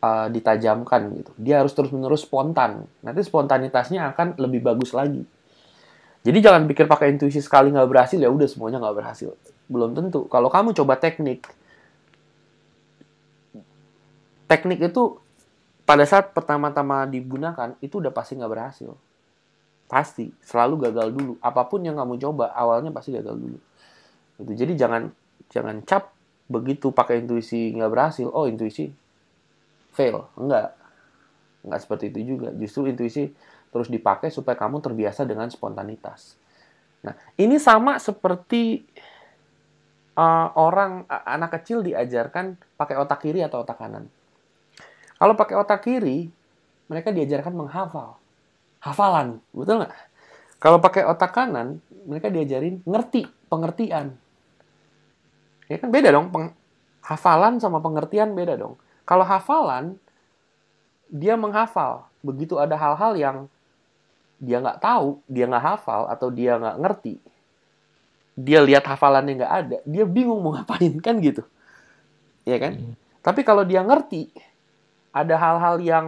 uh, ditajamkan gitu. Dia harus terus-menerus spontan. Nanti spontanitasnya akan lebih bagus lagi jadi jangan pikir pakai intuisi sekali nggak berhasil ya udah semuanya nggak berhasil. Belum tentu. Kalau kamu coba teknik, teknik itu pada saat pertama-tama digunakan itu udah pasti nggak berhasil. Pasti selalu gagal dulu. Apapun yang kamu coba awalnya pasti gagal dulu. Gitu. Jadi jangan jangan cap begitu pakai intuisi nggak berhasil. Oh intuisi fail. Enggak. Enggak seperti itu juga. Justru intuisi terus dipakai supaya kamu terbiasa dengan spontanitas. Nah, ini sama seperti uh, orang uh, anak kecil diajarkan pakai otak kiri atau otak kanan. Kalau pakai otak kiri, mereka diajarkan menghafal. Hafalan, betul nggak? Kalau pakai otak kanan, mereka diajarin ngerti, pengertian. Ya kan beda dong, peng hafalan sama pengertian beda dong. Kalau hafalan, dia menghafal. Begitu ada hal-hal yang dia nggak tahu, dia nggak hafal atau dia nggak ngerti, dia lihat hafalannya nggak ada, dia bingung mau *laughs* ngapain kan gitu, Iya kan? Hmm. Tapi kalau dia ngerti, ada hal-hal yang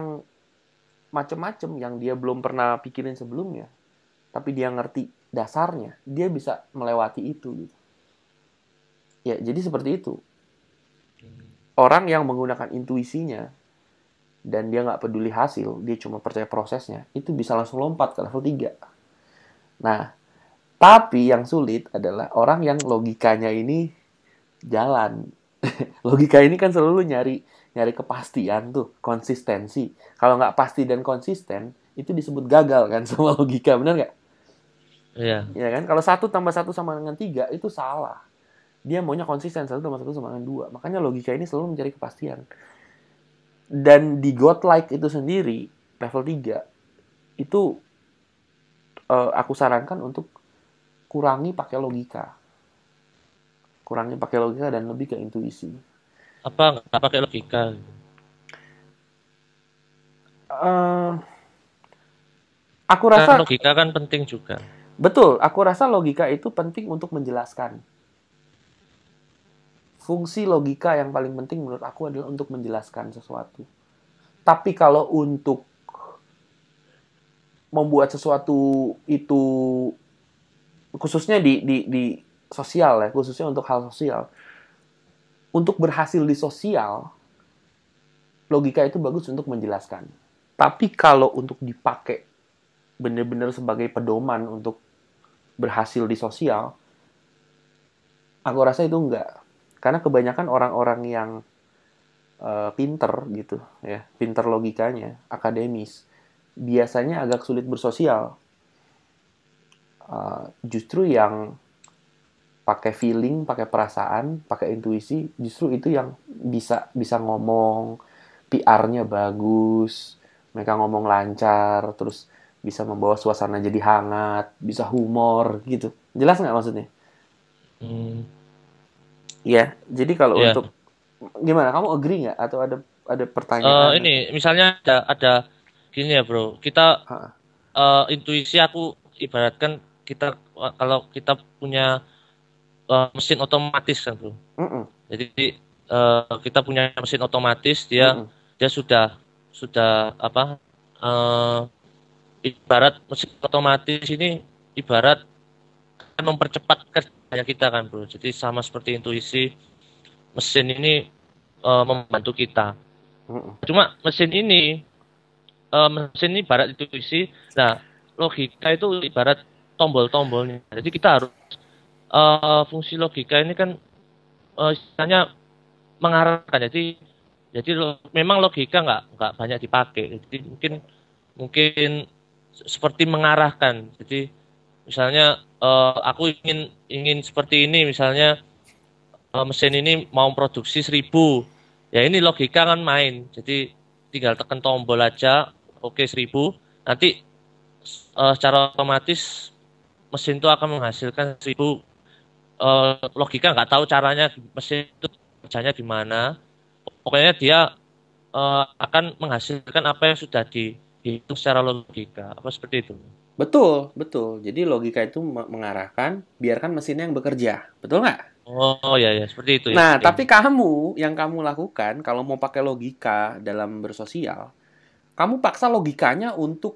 macem-macem yang dia belum pernah pikirin sebelumnya, tapi dia ngerti dasarnya, dia bisa melewati itu gitu. Ya, jadi seperti itu. Hmm. Orang yang menggunakan intuisinya dan dia nggak peduli hasil, dia cuma percaya prosesnya, itu bisa langsung lompat ke level 3. Nah, tapi yang sulit adalah orang yang logikanya ini jalan. *laughs* Logika ini kan selalu nyari nyari kepastian tuh, konsistensi. Kalau nggak pasti dan konsisten, itu disebut gagal kan *laughs* sama logika, bener nggak? Iya. Iya kan? Kalau satu tambah satu sama dengan tiga itu salah. Dia maunya konsisten satu tambah satu sama dengan dua. Makanya logika ini selalu mencari kepastian dan di godlike itu sendiri level 3 itu uh, aku sarankan untuk kurangi pakai logika kurangi pakai logika dan lebih ke intuisi apa nggak pakai logika uh, aku kan rasa kan logika kan penting juga betul aku rasa logika itu penting untuk menjelaskan fungsi logika yang paling penting menurut aku adalah untuk menjelaskan sesuatu. Tapi kalau untuk membuat sesuatu itu khususnya di di di sosial ya, khususnya untuk hal sosial. Untuk berhasil di sosial, logika itu bagus untuk menjelaskan. Tapi kalau untuk dipakai benar-benar sebagai pedoman untuk berhasil di sosial, aku rasa itu enggak karena kebanyakan orang-orang yang uh, pinter gitu ya pinter logikanya akademis biasanya agak sulit bersosial uh, justru yang pakai feeling pakai perasaan pakai intuisi justru itu yang bisa bisa ngomong PR-nya bagus mereka ngomong lancar terus bisa membawa suasana jadi hangat bisa humor gitu jelas nggak maksudnya hmm Iya, jadi kalau yeah. untuk gimana kamu agree nggak atau ada ada pertanyaan? Uh, ini misalnya ada ada gini ya bro, kita uh, intuisi aku ibaratkan kita kalau kita punya uh, mesin otomatis kan bro, mm -mm. jadi uh, kita punya mesin otomatis dia mm -mm. dia sudah sudah apa uh, ibarat mesin otomatis ini ibarat mempercepat kerja hanya kita kan bro. Jadi sama seperti intuisi mesin ini uh, membantu kita. Cuma mesin ini uh, mesin ini barat intuisi. Nah logika itu ibarat tombol-tombolnya. Jadi kita harus uh, fungsi logika ini kan uh, istilahnya mengarahkan. Jadi jadi lo, memang logika nggak nggak banyak dipakai. Jadi mungkin mungkin seperti mengarahkan. Jadi misalnya uh, aku ingin ingin seperti ini misalnya uh, mesin ini mau produksi seribu, ya ini logika kan main jadi tinggal tekan tombol aja oke okay, 1000 nanti uh, secara otomatis mesin itu akan menghasilkan seribu. uh, logika nggak tahu caranya mesin itu kerjanya gimana pokoknya dia uh, akan menghasilkan apa yang sudah dihitung secara logika apa seperti itu Betul, betul. Jadi logika itu mengarahkan biarkan mesinnya yang bekerja, betul nggak? Oh ya ya seperti itu. Ya. Nah tapi kamu yang kamu lakukan kalau mau pakai logika dalam bersosial, kamu paksa logikanya untuk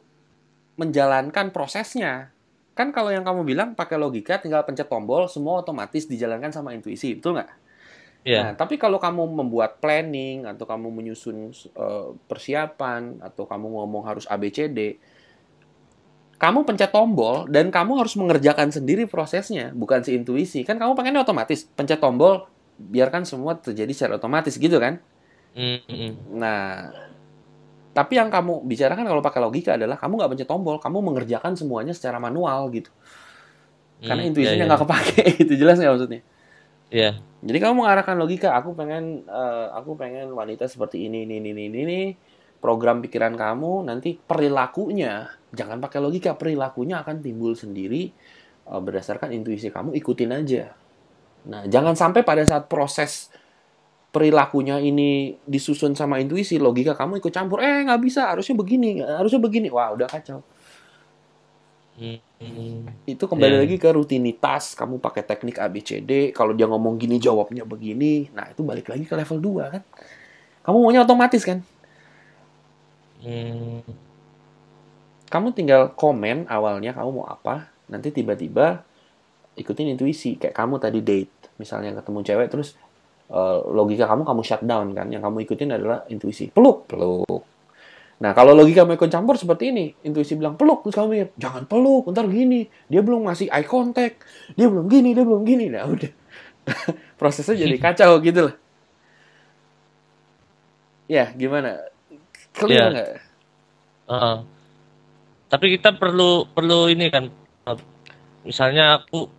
menjalankan prosesnya. Kan kalau yang kamu bilang pakai logika tinggal pencet tombol semua otomatis dijalankan sama intuisi, betul nggak? Yeah. Nah tapi kalau kamu membuat planning atau kamu menyusun uh, persiapan atau kamu ngomong harus ABCD, kamu pencet tombol dan kamu harus mengerjakan sendiri prosesnya, bukan si intuisi. Kan kamu pengennya otomatis, pencet tombol biarkan semua terjadi secara otomatis gitu kan. Mm-hmm. Nah, tapi yang kamu bicarakan kalau pakai logika adalah kamu nggak pencet tombol, kamu mengerjakan semuanya secara manual gitu. Mm, Karena mm, intuisinya iya. nggak yeah, yeah. kepake, *laughs* itu jelas nggak maksudnya? Iya. Yeah. Jadi kamu mengarahkan logika, aku pengen, uh, aku pengen wanita seperti ini, ini, ini, ini, ini program pikiran kamu, nanti perilakunya, jangan pakai logika, perilakunya akan timbul sendiri uh, berdasarkan intuisi kamu, ikutin aja. Nah, jangan sampai pada saat proses perilakunya ini disusun sama intuisi, logika kamu ikut campur, eh nggak bisa, harusnya begini, harusnya begini, wah udah kacau. Hmm. Itu kembali yeah. lagi ke rutinitas, kamu pakai teknik ABCD, kalau dia ngomong gini jawabnya begini, nah itu balik lagi ke level 2 kan. Kamu maunya otomatis kan? hmm, kamu tinggal komen awalnya kamu mau apa, nanti tiba-tiba ikutin intuisi kayak kamu tadi date, misalnya ketemu cewek terus uh, logika kamu kamu shutdown kan, yang kamu ikutin adalah intuisi. Peluk, peluk. Nah, kalau logika kamu ikut campur seperti ini, intuisi bilang peluk, terus kamu mikir, jangan peluk, ntar gini, dia belum ngasih eye contact, dia belum gini, dia belum gini, nah udah. *laughs* Prosesnya jadi kacau gitu lah. Ya, gimana? Clear ya. nggak? Uh -uh. Tapi kita perlu perlu ini kan, misalnya aku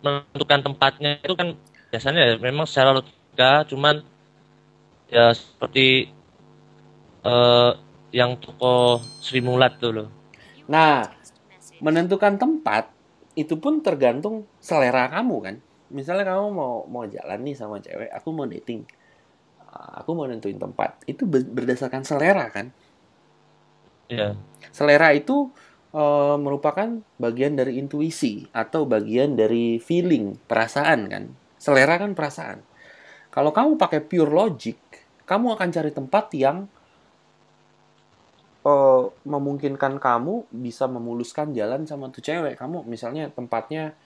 menentukan tempatnya itu kan biasanya ya memang secara logika, cuman ya seperti uh, yang toko Sri Mulat dulu. Nah, menentukan tempat itu pun tergantung selera kamu kan. Misalnya kamu mau mau jalan nih sama cewek, aku mau dating aku mau nentuin tempat itu berdasarkan selera kan yeah. selera itu uh, merupakan bagian dari intuisi atau bagian dari feeling perasaan kan selera kan perasaan kalau kamu pakai pure logic kamu akan cari tempat yang uh, memungkinkan kamu bisa memuluskan jalan sama tuh cewek kamu misalnya tempatnya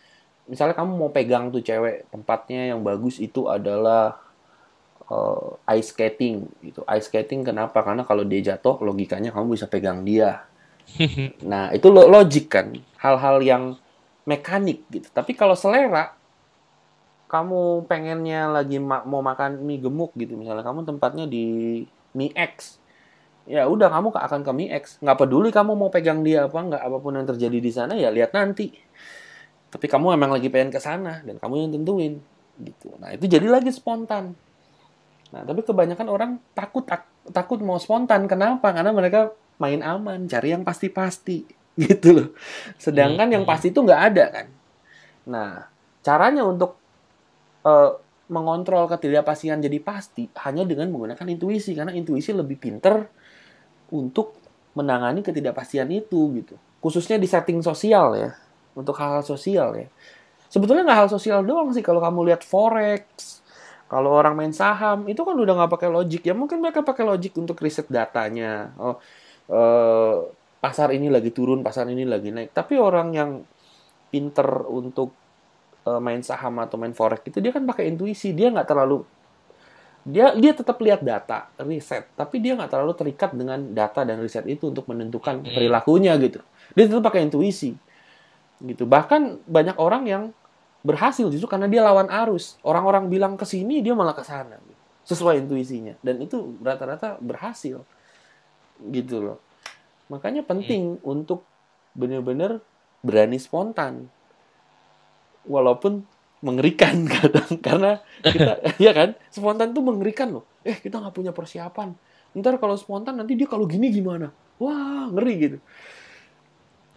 misalnya kamu mau pegang tuh cewek tempatnya yang bagus itu adalah uh, ice skating gitu. Ice skating kenapa? Karena kalau dia jatuh logikanya kamu bisa pegang dia. *laughs* Nah, itu lo logik kan, hal-hal yang mekanik gitu. Tapi kalau selera kamu pengennya lagi ma mau makan mie gemuk gitu misalnya kamu tempatnya di mie X ya udah kamu akan ke mie X nggak peduli kamu mau pegang dia apa nggak apapun yang terjadi di sana ya lihat nanti tapi kamu emang lagi pengen ke sana dan kamu yang tentuin gitu nah itu jadi lagi spontan Nah, tapi kebanyakan orang takut tak, takut mau spontan. Kenapa? Karena mereka main aman, cari yang pasti-pasti *laughs* gitu loh. Sedangkan hmm. yang pasti itu nggak ada kan. Nah, caranya untuk uh, mengontrol ketidakpastian jadi pasti hanya dengan menggunakan intuisi karena intuisi lebih pinter untuk menangani ketidakpastian itu gitu. Khususnya di setting sosial ya, untuk hal-hal sosial ya. Sebetulnya nggak hal sosial doang sih kalau kamu lihat forex, kalau orang main saham itu kan udah nggak pakai logik ya mungkin mereka pakai logik untuk riset datanya. Oh, uh, pasar ini lagi turun, pasar ini lagi naik. Tapi orang yang pinter untuk uh, main saham atau main forex itu dia kan pakai intuisi, dia nggak terlalu dia dia tetap lihat data, riset, tapi dia nggak terlalu terikat dengan data dan riset itu untuk menentukan hmm. perilakunya gitu. Dia tetap pakai intuisi gitu. Bahkan banyak orang yang berhasil justru karena dia lawan arus. Orang-orang bilang ke sini, dia malah ke sana. Sesuai intuisinya. Dan itu rata-rata berhasil. Gitu loh. Makanya penting hmm. untuk benar-benar berani spontan. Walaupun mengerikan *laughs* kadang karena kita *laughs* ya kan spontan tuh mengerikan loh eh kita nggak punya persiapan ntar kalau spontan nanti dia kalau gini gimana wah ngeri gitu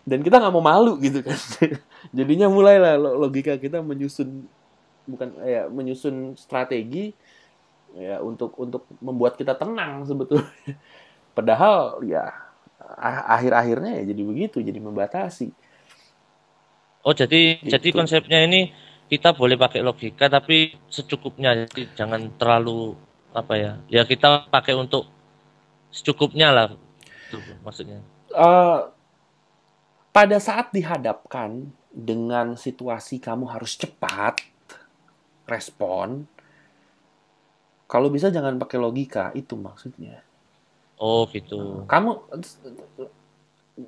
dan kita nggak mau malu gitu kan *laughs* jadinya mulailah logika kita menyusun bukan eh, ya menyusun strategi ya untuk untuk membuat kita tenang sebetulnya *laughs* padahal ya ah, akhir-akhirnya ya jadi begitu jadi membatasi oh jadi gitu. jadi konsepnya ini kita boleh pakai logika tapi secukupnya jadi jangan terlalu apa ya ya kita pakai untuk secukupnya lah itu maksudnya uh, pada saat dihadapkan dengan situasi kamu harus cepat respon, kalau bisa jangan pakai logika, itu maksudnya. Oh, gitu. Kamu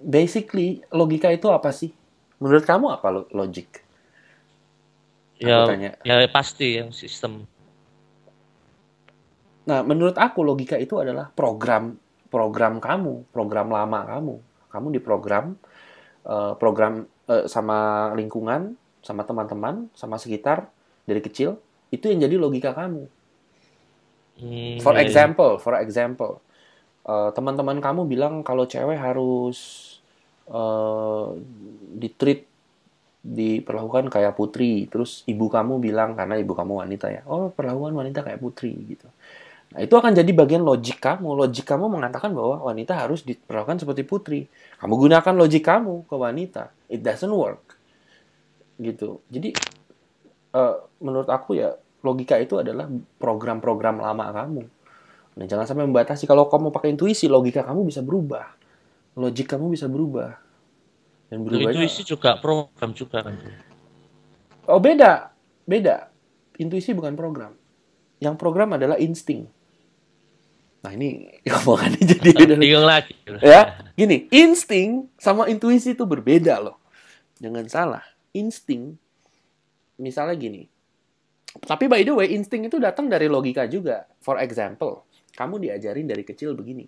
basically logika itu apa sih? Menurut kamu apa logik? logic? Ya, ya pasti yang sistem. Nah, menurut aku logika itu adalah program program kamu, program lama kamu. Kamu diprogram uh, program uh, sama lingkungan, sama teman-teman, sama sekitar dari kecil, itu yang jadi logika kamu. Hmm, for iya, iya. example, for example, uh, teman-teman kamu bilang kalau cewek harus uh, ditreat diperlakukan kayak putri, terus ibu kamu bilang karena ibu kamu wanita ya, oh perlakuan wanita kayak putri gitu. Nah, itu akan jadi bagian logika kamu. Logik kamu mengatakan bahwa wanita harus diperlakukan seperti putri. Kamu gunakan logik kamu ke wanita. It doesn't work. Gitu. Jadi uh, menurut aku ya logika itu adalah program-program lama kamu. Nah, jangan sampai membatasi. Kalau kamu pakai intuisi, logika kamu bisa berubah. Logik kamu bisa berubah. Dan berubah intuisi juga program juga kan. Oh, beda. Beda. Intuisi bukan program. Yang program adalah insting. Nah ini *laughs* ngomongannya jadi *laughs* beda. Bingung lagi. Ya, gini, insting sama intuisi itu berbeda loh. Jangan salah, insting misalnya gini. Tapi by the way, insting itu datang dari logika juga. For example, kamu diajarin dari kecil begini.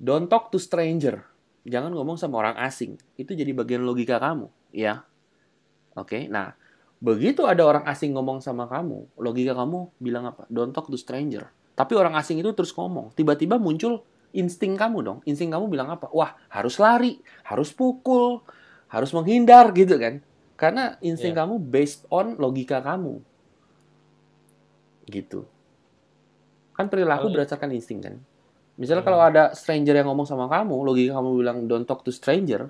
Don't talk to stranger. Jangan ngomong sama orang asing. Itu jadi bagian logika kamu, ya. Oke, okay? nah begitu ada orang asing ngomong sama kamu, logika kamu bilang apa? Don't talk to stranger tapi orang asing itu terus ngomong. Tiba-tiba muncul insting kamu dong. Insting kamu bilang apa? Wah, harus lari, harus pukul, harus menghindar gitu kan. Karena insting yeah. kamu based on logika kamu. Gitu. Kan perilaku oh. berdasarkan insting kan. Misalnya hmm. kalau ada stranger yang ngomong sama kamu, logika kamu bilang don't talk to stranger,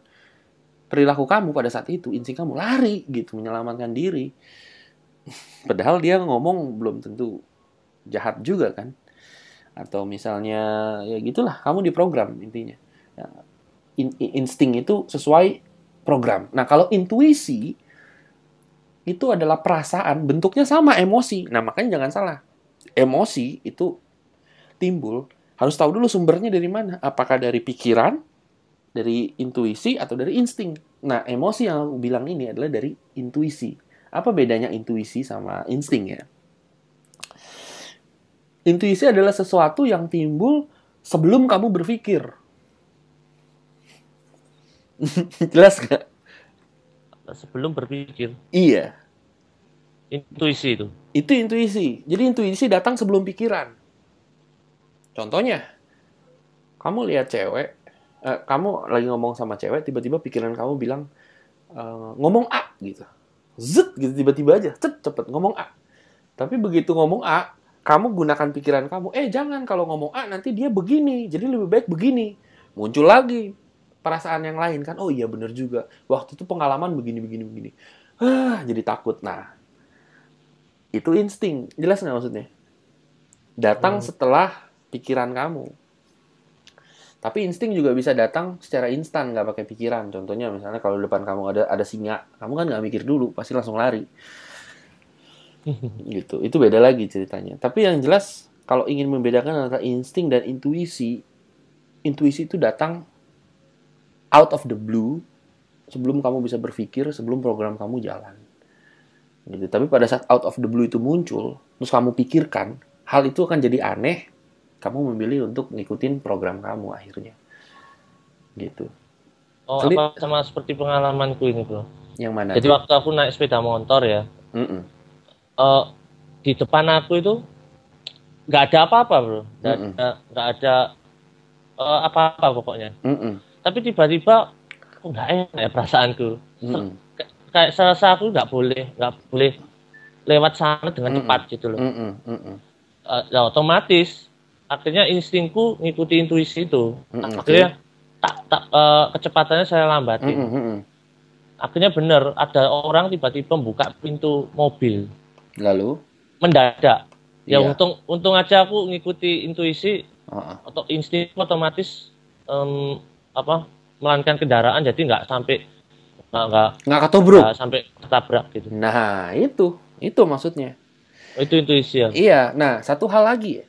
perilaku kamu pada saat itu, insting kamu lari gitu, menyelamatkan diri. *laughs* Padahal dia ngomong belum tentu jahat juga kan atau misalnya ya gitulah kamu diprogram intinya ya, insting itu sesuai program nah kalau intuisi itu adalah perasaan bentuknya sama emosi nah makanya jangan salah emosi itu timbul harus tahu dulu sumbernya dari mana apakah dari pikiran dari intuisi atau dari insting nah emosi yang aku bilang ini adalah dari intuisi apa bedanya intuisi sama insting ya Intuisi adalah sesuatu yang timbul sebelum kamu berpikir. *laughs* Jelas gak? Sebelum berpikir. Iya. Intuisi itu. Itu intuisi. Jadi intuisi datang sebelum pikiran. Contohnya, kamu lihat cewek, eh, kamu lagi ngomong sama cewek, tiba-tiba pikiran kamu bilang e, ngomong A gitu. Zut, gitu tiba-tiba aja, cepet cepet ngomong A. Tapi begitu ngomong A, kamu gunakan pikiran kamu eh jangan kalau ngomong A nanti dia begini jadi lebih baik begini muncul lagi perasaan yang lain kan oh iya bener juga waktu itu pengalaman begini begini begini ah jadi takut nah itu insting jelas nggak maksudnya datang hmm. setelah pikiran kamu tapi insting juga bisa datang secara instan nggak pakai pikiran contohnya misalnya kalau depan kamu ada ada singa kamu kan nggak mikir dulu pasti langsung lari *laughs* gitu itu beda lagi ceritanya tapi yang jelas kalau ingin membedakan antara insting dan intuisi intuisi itu datang out of the blue sebelum kamu bisa berpikir sebelum program kamu jalan gitu tapi pada saat out of the blue itu muncul terus kamu pikirkan hal itu akan jadi aneh kamu memilih untuk ngikutin program kamu akhirnya gitu oh Kali... apa sama seperti pengalamanku ini bro yang mana jadi waktu aku naik sepeda motor ya mm -mm uh, di depan aku itu nggak ada apa-apa bro nggak ada ada uh, apa-apa pokoknya mm -mm. tapi tiba-tiba kok nggak enak ya perasaanku mm kayak serasa aku nggak boleh nggak boleh lewat sana dengan mm -mm. cepat gitu loh mm -mm. Mm -mm. Uh, ya otomatis akhirnya instingku ngikuti intuisi itu mm -mm. akhirnya tak tak uh, kecepatannya saya lambatin mm -mm. akhirnya bener ada orang tiba-tiba buka pintu mobil Lalu? Mendadak. Ya yeah. untung untung aja aku ngikuti intuisi uh-uh. atau insting otomatis um, apa melankan kendaraan jadi nggak sampai nggak nggak ketubruk sampai ketabrak gitu. Nah itu itu maksudnya. Oh, itu intuisi ya. Iya. Nah satu hal lagi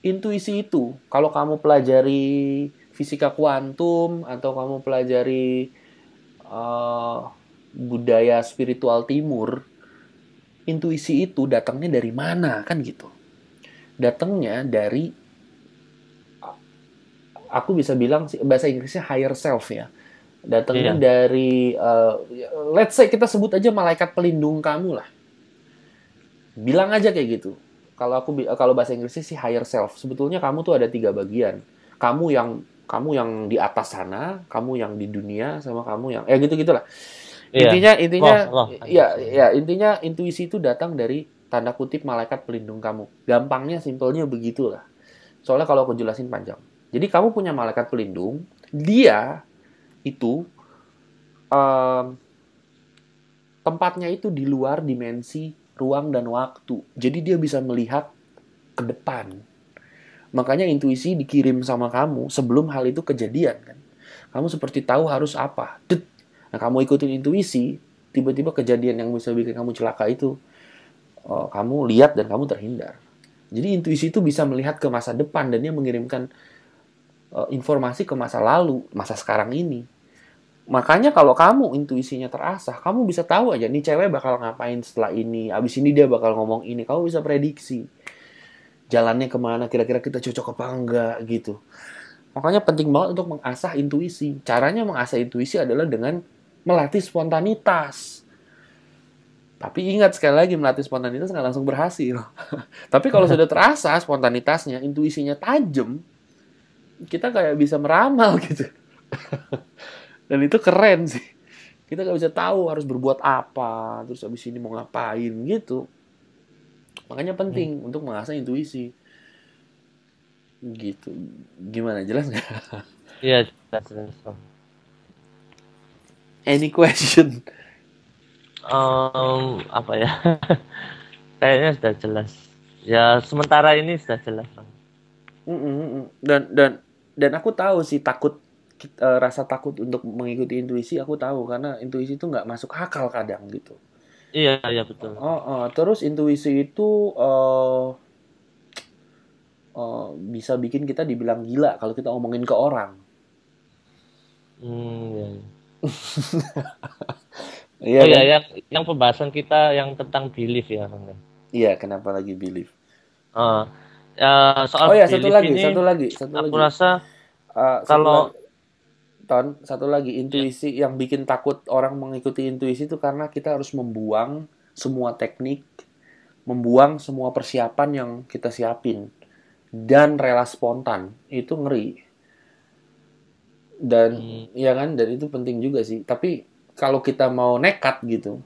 intuisi itu kalau kamu pelajari fisika kuantum atau kamu pelajari uh, budaya spiritual timur intuisi itu datangnya dari mana kan gitu datangnya dari aku bisa bilang bahasa Inggrisnya higher self ya datangnya iya. dari uh, let's say kita sebut aja malaikat pelindung kamu lah bilang aja kayak gitu kalau aku kalau bahasa Inggrisnya sih higher self sebetulnya kamu tuh ada tiga bagian kamu yang kamu yang di atas sana kamu yang di dunia sama kamu yang ya gitu gitulah Iya. intinya intinya loh, loh. ya ya intinya intuisi itu datang dari tanda kutip malaikat pelindung kamu gampangnya simpelnya begitulah soalnya kalau aku jelasin panjang jadi kamu punya malaikat pelindung dia itu um, tempatnya itu di luar dimensi ruang dan waktu jadi dia bisa melihat ke depan makanya intuisi dikirim sama kamu sebelum hal itu kejadian kan kamu seperti tahu harus apa Det Nah, kamu ikutin intuisi, tiba-tiba kejadian yang bisa bikin kamu celaka itu uh, kamu lihat dan kamu terhindar. Jadi intuisi itu bisa melihat ke masa depan dan dia mengirimkan uh, informasi ke masa lalu, masa sekarang ini. Makanya kalau kamu intuisinya terasah, kamu bisa tahu aja nih cewek bakal ngapain setelah ini, abis ini dia bakal ngomong ini, kamu bisa prediksi jalannya kemana, kira-kira kita cocok apa enggak gitu. Makanya penting banget untuk mengasah intuisi. Caranya mengasah intuisi adalah dengan melatih spontanitas. Tapi ingat sekali lagi melatih spontanitas nggak langsung berhasil. *laughs* Tapi kalau sudah terasa spontanitasnya, intuisinya tajam, kita kayak bisa meramal *laughs* gitu. Dan itu keren sih. Kita nggak bisa tahu harus berbuat apa, terus abis ini mau ngapain gitu. Makanya penting hmm. untuk mengasah intuisi. Gitu. Gimana jelas nggak? Iya, jelas. Any question? Um, apa ya? *laughs* Kayaknya sudah jelas. Ya sementara ini sudah jelas. Mm -mm. Dan dan dan aku tahu sih takut kita eh, rasa takut untuk mengikuti intuisi aku tahu karena intuisi itu nggak masuk akal kadang gitu. Iya iya betul. Oh, oh. terus intuisi itu uh, uh, bisa bikin kita dibilang gila kalau kita omongin ke orang. Hmm. Iya. *laughs* Iya, oh ya, yang, yang pembahasan kita yang tentang belief ya, Kang. Iya, kenapa lagi belief? Uh, uh, soal Oh ya, satu lagi, ini, satu lagi, satu aku lagi. Aku rasa uh, kalau lagi, ton, satu lagi ya. intuisi yang bikin takut orang mengikuti intuisi itu karena kita harus membuang semua teknik, membuang semua persiapan yang kita siapin dan rela spontan. Itu ngeri dan hmm. ya kan dan itu penting juga sih tapi kalau kita mau nekat gitu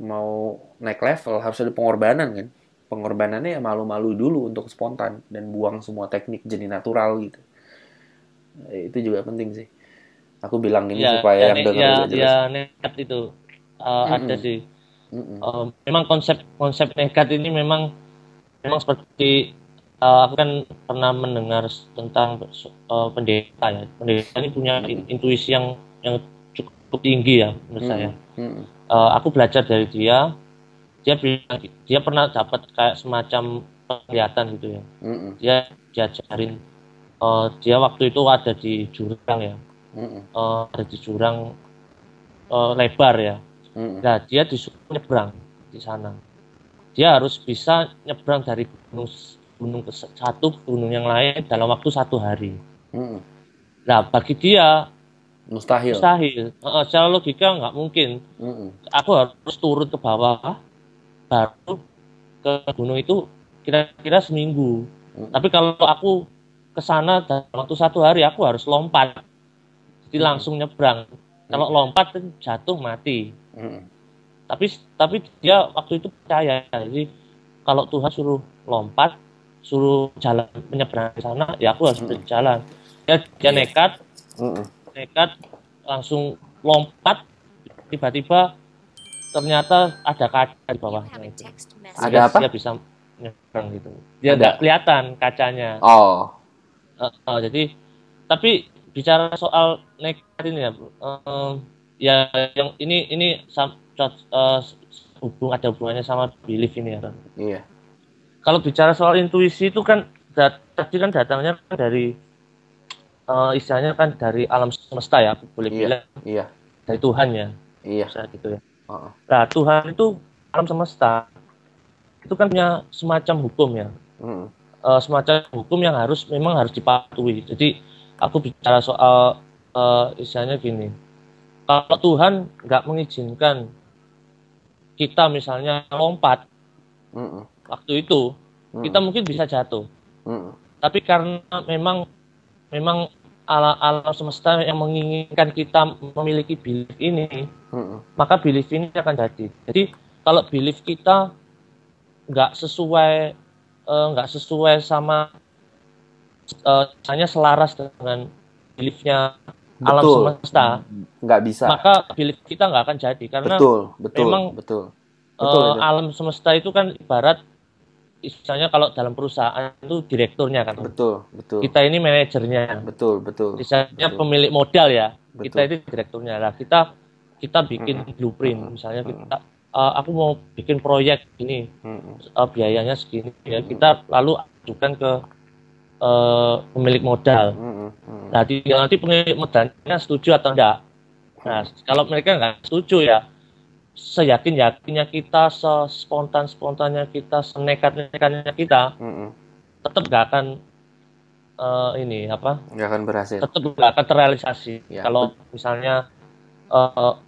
mau naik level harus ada pengorbanan kan pengorbanannya ya malu-malu dulu untuk spontan dan buang semua teknik jadi natural gitu eh, itu juga penting sih aku bilang ini ya, supaya ya, yang ya, dengar ya, jelas ya nekat itu uh, mm hmm ada sih mm hmm Uh, memang konsep konsep nekat ini memang memang seperti uh, aku kan pernah mendengar tentang uh, pendeta ya pendeta ini punya intuisi yang yang cukup tinggi ya menurut hmm. saya hmm. Uh, aku belajar dari dia dia bilang gitu. dia pernah dapat kayak semacam penglihatan gitu ya hmm. hmm. dia diajarin uh, dia waktu itu ada di jurang ya hmm. uh, ada di jurang uh, lebar ya hmm, hmm. nah dia disuruh nyebrang di sana dia harus bisa nyebrang dari gunung gunung ke satu gunung yang lain dalam waktu satu hari. Hmm. Nah bagi dia mustahil. Mustahil. Uh, secara logika nggak mungkin. Hmm. Aku harus turun ke bawah baru ke gunung itu kira-kira seminggu. Hmm. Tapi kalau aku ke sana dalam waktu satu hari aku harus lompat. Jadi hmm. langsung nyebrang. Hmm. Kalau lompat kan jatuh mati. Hmm. Tapi tapi dia waktu itu percaya. Jadi kalau Tuhan suruh lompat suruh jalan menyeberang ke sana ya aku harus mm. berjalan ya, dia, dia nekat mm. nekat langsung lompat tiba-tiba ternyata ada kaca di bawah ada apa dia bisa nyebrang gitu dia tidak kelihatan kacanya oh uh, uh, jadi tapi bicara soal nekat ini ya uh, ya yang ini ini sam, uh, hubung ada hubungannya sama belief ini ya iya kalau bicara soal intuisi itu kan tadi kan datangnya kan dari uh, istilahnya kan dari alam semesta ya aku boleh iya, bilang iya. dari Tuhan ya iya Bisa gitu ya uh -uh. nah Tuhan itu alam semesta itu kan punya semacam hukum ya uh -uh. semacam hukum yang harus memang harus dipatuhi jadi aku bicara soal uh, istilahnya gini kalau Tuhan nggak mengizinkan kita misalnya lompat uh -uh waktu itu hmm. kita mungkin bisa jatuh. Hmm. Tapi karena memang memang ala alam semesta yang menginginkan kita memiliki belief ini, hmm. maka belief ini akan jadi. Jadi kalau belief kita nggak sesuai eh, nggak uh, sesuai sama uh, misalnya selaras dengan beliefnya betul. alam semesta nggak bisa maka belief kita nggak akan jadi karena betul betul memang betul, eh, betul, betul. betul. alam semesta itu kan ibarat misalnya kalau dalam perusahaan itu direkturnya kan. Betul, betul. Kita ini manajernya. Betul, betul. Misalnya betul. pemilik modal ya. Betul. Kita itu direkturnya. Lah kita kita bikin mm-hmm. blueprint misalnya kita uh, aku mau bikin proyek ini mm-hmm. uh, biayanya segini ya kita lalu ajukan ke uh, pemilik modal. Mm-hmm. Nah, nanti pemilik modalnya setuju atau enggak. Nah, kalau mereka enggak setuju ya seyakin yakinnya kita, spontan spontannya kita, senekat nekatnya kita, mm -hmm. tetap gak akan uh, ini apa? Gak akan berhasil. Tetap gak akan terrealisasi. Ya. Kalau misalnya uh,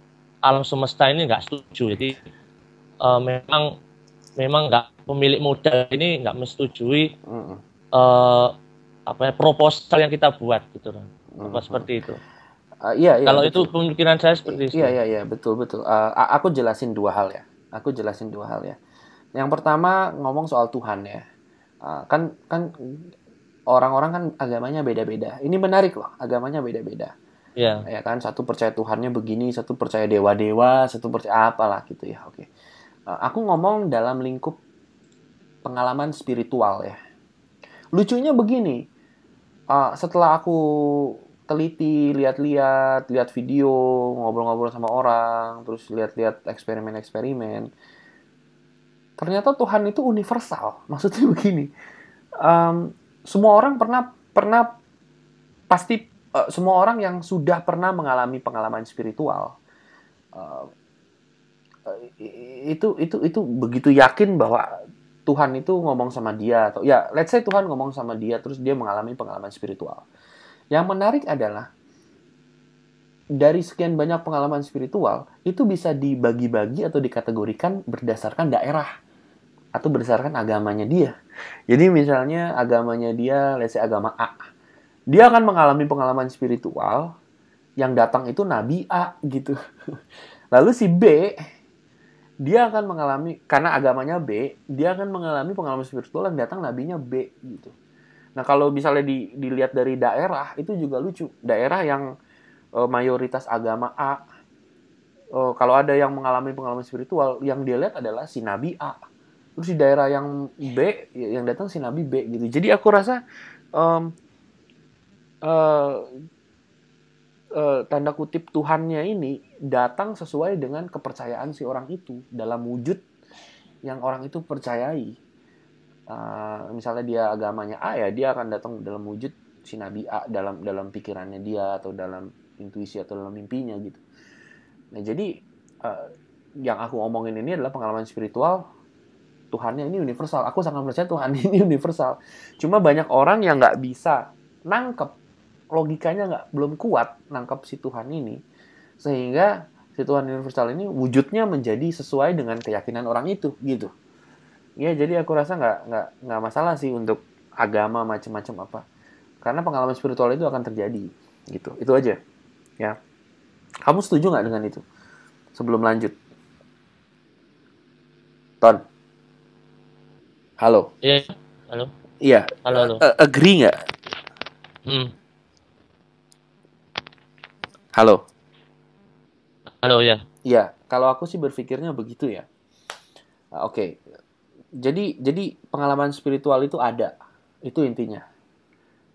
alam semesta ini nggak setuju, jadi uh, memang memang nggak pemilik modal ini nggak menyetujui mm -hmm. uh, apa ya, proposal yang kita buat gitu kan. Mm -hmm. seperti itu. Uh, iya, iya. Kalau betul. itu pemikiran saya seperti itu. Iya, iya, iya, betul, betul. Uh, aku jelasin dua hal ya. Aku jelasin dua hal ya. Yang pertama ngomong soal Tuhan ya. Uh, kan kan orang-orang kan agamanya beda-beda. Ini menarik loh, agamanya beda-beda. Iya. Yeah. Ya kan, satu percaya Tuhannya begini, satu percaya dewa-dewa, satu percaya apalah gitu ya. Oke. Okay. Uh, aku ngomong dalam lingkup pengalaman spiritual ya. Lucunya begini, uh, setelah aku teliti, lihat-lihat, lihat video, ngobrol-ngobrol sama orang, terus lihat-lihat eksperimen-eksperimen. Ternyata Tuhan itu universal. *laughs* Maksudnya begini, um, semua orang pernah pernah pasti uh, semua orang yang sudah pernah mengalami pengalaman spiritual uh, itu itu itu begitu yakin bahwa Tuhan itu ngomong sama dia atau ya let's say Tuhan ngomong sama dia terus dia mengalami pengalaman spiritual. Yang menarik adalah dari sekian banyak pengalaman spiritual itu bisa dibagi-bagi atau dikategorikan berdasarkan daerah atau berdasarkan agamanya dia. Jadi misalnya agamanya dia, lesi agama A. Dia akan mengalami pengalaman spiritual yang datang itu nabi A gitu. *laughs* Lalu si B dia akan mengalami karena agamanya B, dia akan mengalami pengalaman spiritual yang datang nabinya B gitu. Nah kalau misalnya di, dilihat dari daerah itu juga lucu. Daerah yang e, mayoritas agama A, e, kalau ada yang mengalami pengalaman spiritual, yang dia lihat adalah si Nabi A. Terus di daerah yang B, yang datang si Nabi B gitu. Jadi aku rasa um, uh, uh, tanda kutip Tuhannya ini datang sesuai dengan kepercayaan si orang itu dalam wujud yang orang itu percayai uh, misalnya dia agamanya A ya dia akan datang dalam wujud si nabi A dalam dalam pikirannya dia atau dalam intuisi atau dalam mimpinya gitu. Nah jadi uh, yang aku omongin ini adalah pengalaman spiritual Tuhannya ini universal. Aku sangat percaya Tuhan *laughs* ini universal. Cuma banyak orang yang nggak bisa nangkep logikanya nggak belum kuat nangkep si Tuhan ini sehingga si Tuhan universal ini wujudnya menjadi sesuai dengan keyakinan orang itu gitu ya jadi aku rasa nggak nggak nggak masalah sih untuk agama macam-macam apa karena pengalaman spiritual itu akan terjadi gitu itu aja ya kamu setuju nggak dengan itu sebelum lanjut ton halo iya halo iya halo halo A agree nggak hmm. halo halo ya iya kalau aku sih berpikirnya begitu ya oke okay jadi jadi pengalaman spiritual itu ada itu intinya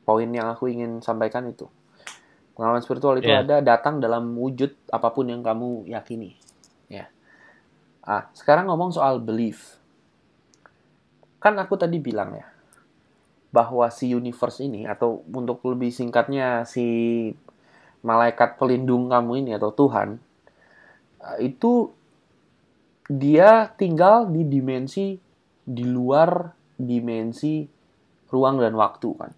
poin yang aku ingin sampaikan itu pengalaman spiritual itu yeah. ada datang dalam wujud apapun yang kamu yakini ya ah sekarang ngomong soal belief kan aku tadi bilang ya bahwa si universe ini atau untuk lebih singkatnya si malaikat pelindung kamu ini atau Tuhan ah, itu dia tinggal di dimensi di luar dimensi ruang dan waktu kan.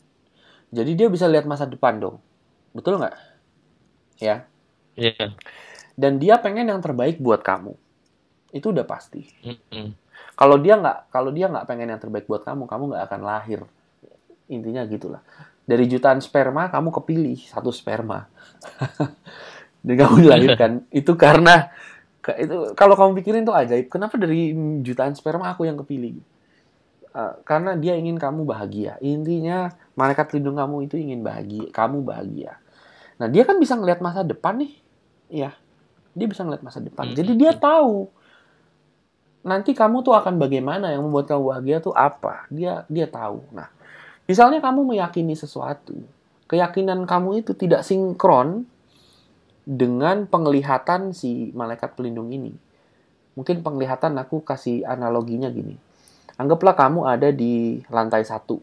Jadi dia bisa lihat masa depan dong. Betul nggak? Ya. Iya. Yeah. Dan dia pengen yang terbaik buat kamu. Itu udah pasti. Mm -hmm. Kalau dia nggak, kalau dia nggak pengen yang terbaik buat kamu, kamu nggak akan lahir. Intinya gitulah. Dari jutaan sperma, kamu kepilih satu sperma. *laughs* Dan kamu dilahirkan. *laughs* itu karena itu kalau kamu pikirin tuh ajaib kenapa dari jutaan sperma aku yang kepilih uh, karena dia ingin kamu bahagia intinya malaikat lindung kamu itu ingin bahagia kamu bahagia nah dia kan bisa ngelihat masa depan nih ya dia bisa ngelihat masa depan hmm, jadi hmm, dia hmm. tahu nanti kamu tuh akan bagaimana yang membuat kamu bahagia tuh apa dia dia tahu nah misalnya kamu meyakini sesuatu keyakinan kamu itu tidak sinkron dengan penglihatan si malaikat pelindung ini. Mungkin penglihatan aku kasih analoginya gini. Anggaplah kamu ada di lantai satu.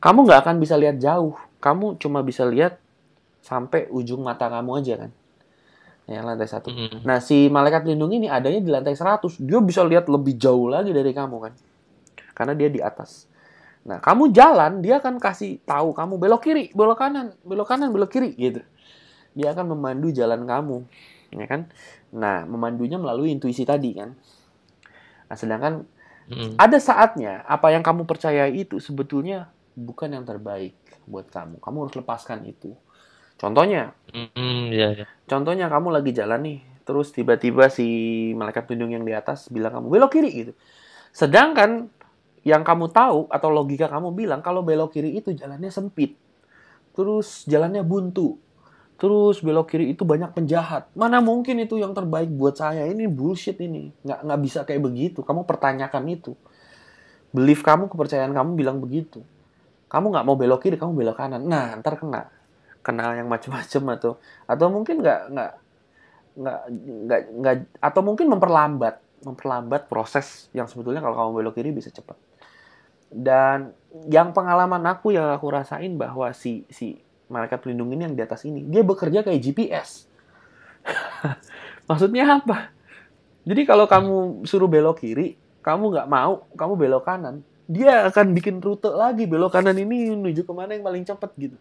Kamu nggak akan bisa lihat jauh. Kamu cuma bisa lihat sampai ujung mata kamu aja kan. Ya, lantai satu. Hmm. Nah, si malaikat pelindung ini adanya di lantai seratus, Dia bisa lihat lebih jauh lagi dari kamu kan. Karena dia di atas. Nah, kamu jalan, dia akan kasih tahu kamu belok kiri, belok kanan, belok kanan, belok kiri gitu dia akan memandu jalan kamu ya kan nah memandunya melalui intuisi tadi kan nah sedangkan hmm. ada saatnya apa yang kamu percaya itu sebetulnya bukan yang terbaik buat kamu kamu harus lepaskan itu contohnya hmm, yeah, yeah. contohnya kamu lagi jalan nih terus tiba-tiba si malaikat pelindung yang di atas bilang kamu belok kiri gitu sedangkan yang kamu tahu atau logika kamu bilang kalau belok kiri itu jalannya sempit terus jalannya buntu terus belok kiri itu banyak penjahat mana mungkin itu yang terbaik buat saya ini bullshit ini nggak nggak bisa kayak begitu kamu pertanyakan itu belief kamu kepercayaan kamu bilang begitu kamu nggak mau belok kiri kamu belok kanan nah ntar kena kenal yang macam-macam atau atau mungkin nggak nggak nggak nggak nggak atau mungkin memperlambat memperlambat proses yang sebetulnya kalau kamu belok kiri bisa cepat dan yang pengalaman aku yang aku rasain bahwa si si malaikat pelindung ini yang di atas ini, dia bekerja kayak GPS. *laughs* Maksudnya apa? Jadi kalau kamu suruh belok kiri, kamu nggak mau, kamu belok kanan, dia akan bikin rute lagi belok kanan ini menuju kemana yang paling cepat gitu.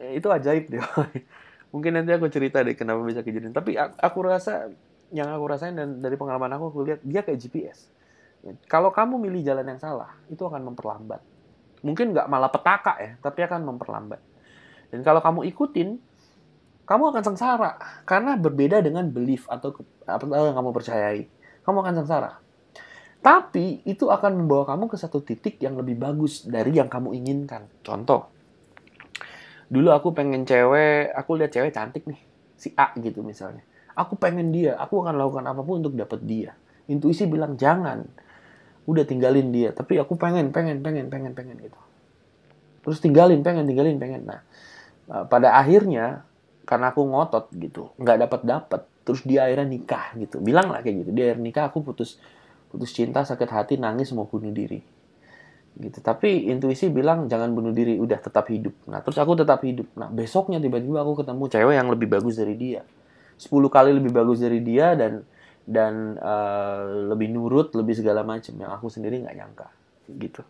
Eh, itu ajaib deh. *laughs* Mungkin nanti aku cerita deh kenapa bisa kejadian. Tapi aku rasa yang aku rasain dan dari pengalaman aku aku lihat dia kayak GPS. Ya, kalau kamu milih jalan yang salah, itu akan memperlambat. Mungkin nggak malah petaka ya, tapi akan memperlambat dan kalau kamu ikutin, kamu akan sengsara karena berbeda dengan belief atau apa eh, yang kamu percayai. Kamu akan sengsara. Tapi itu akan membawa kamu ke satu titik yang lebih bagus dari yang kamu inginkan. Contoh, dulu aku pengen cewek, aku lihat cewek cantik nih, si A gitu misalnya. Aku pengen dia, aku akan lakukan apapun untuk dapat dia. Intuisi bilang jangan, udah tinggalin dia. Tapi aku pengen, pengen, pengen, pengen, pengen gitu. Terus tinggalin, pengen, tinggalin, pengen. Nah, Eh, pada akhirnya karena aku ngotot gitu nggak dapat dapat terus dia akhirnya nikah gitu bilang lah kayak gitu dia akhirnya nikah aku putus putus cinta sakit hati nangis mau bunuh diri gitu tapi intuisi bilang jangan bunuh diri udah tetap hidup nah terus aku tetap hidup nah besoknya tiba-tiba aku ketemu cewek yang lebih bagus dari dia 10 kali lebih bagus dari dia dan dan uh, lebih nurut lebih segala macam yang aku sendiri nggak nyangka gitu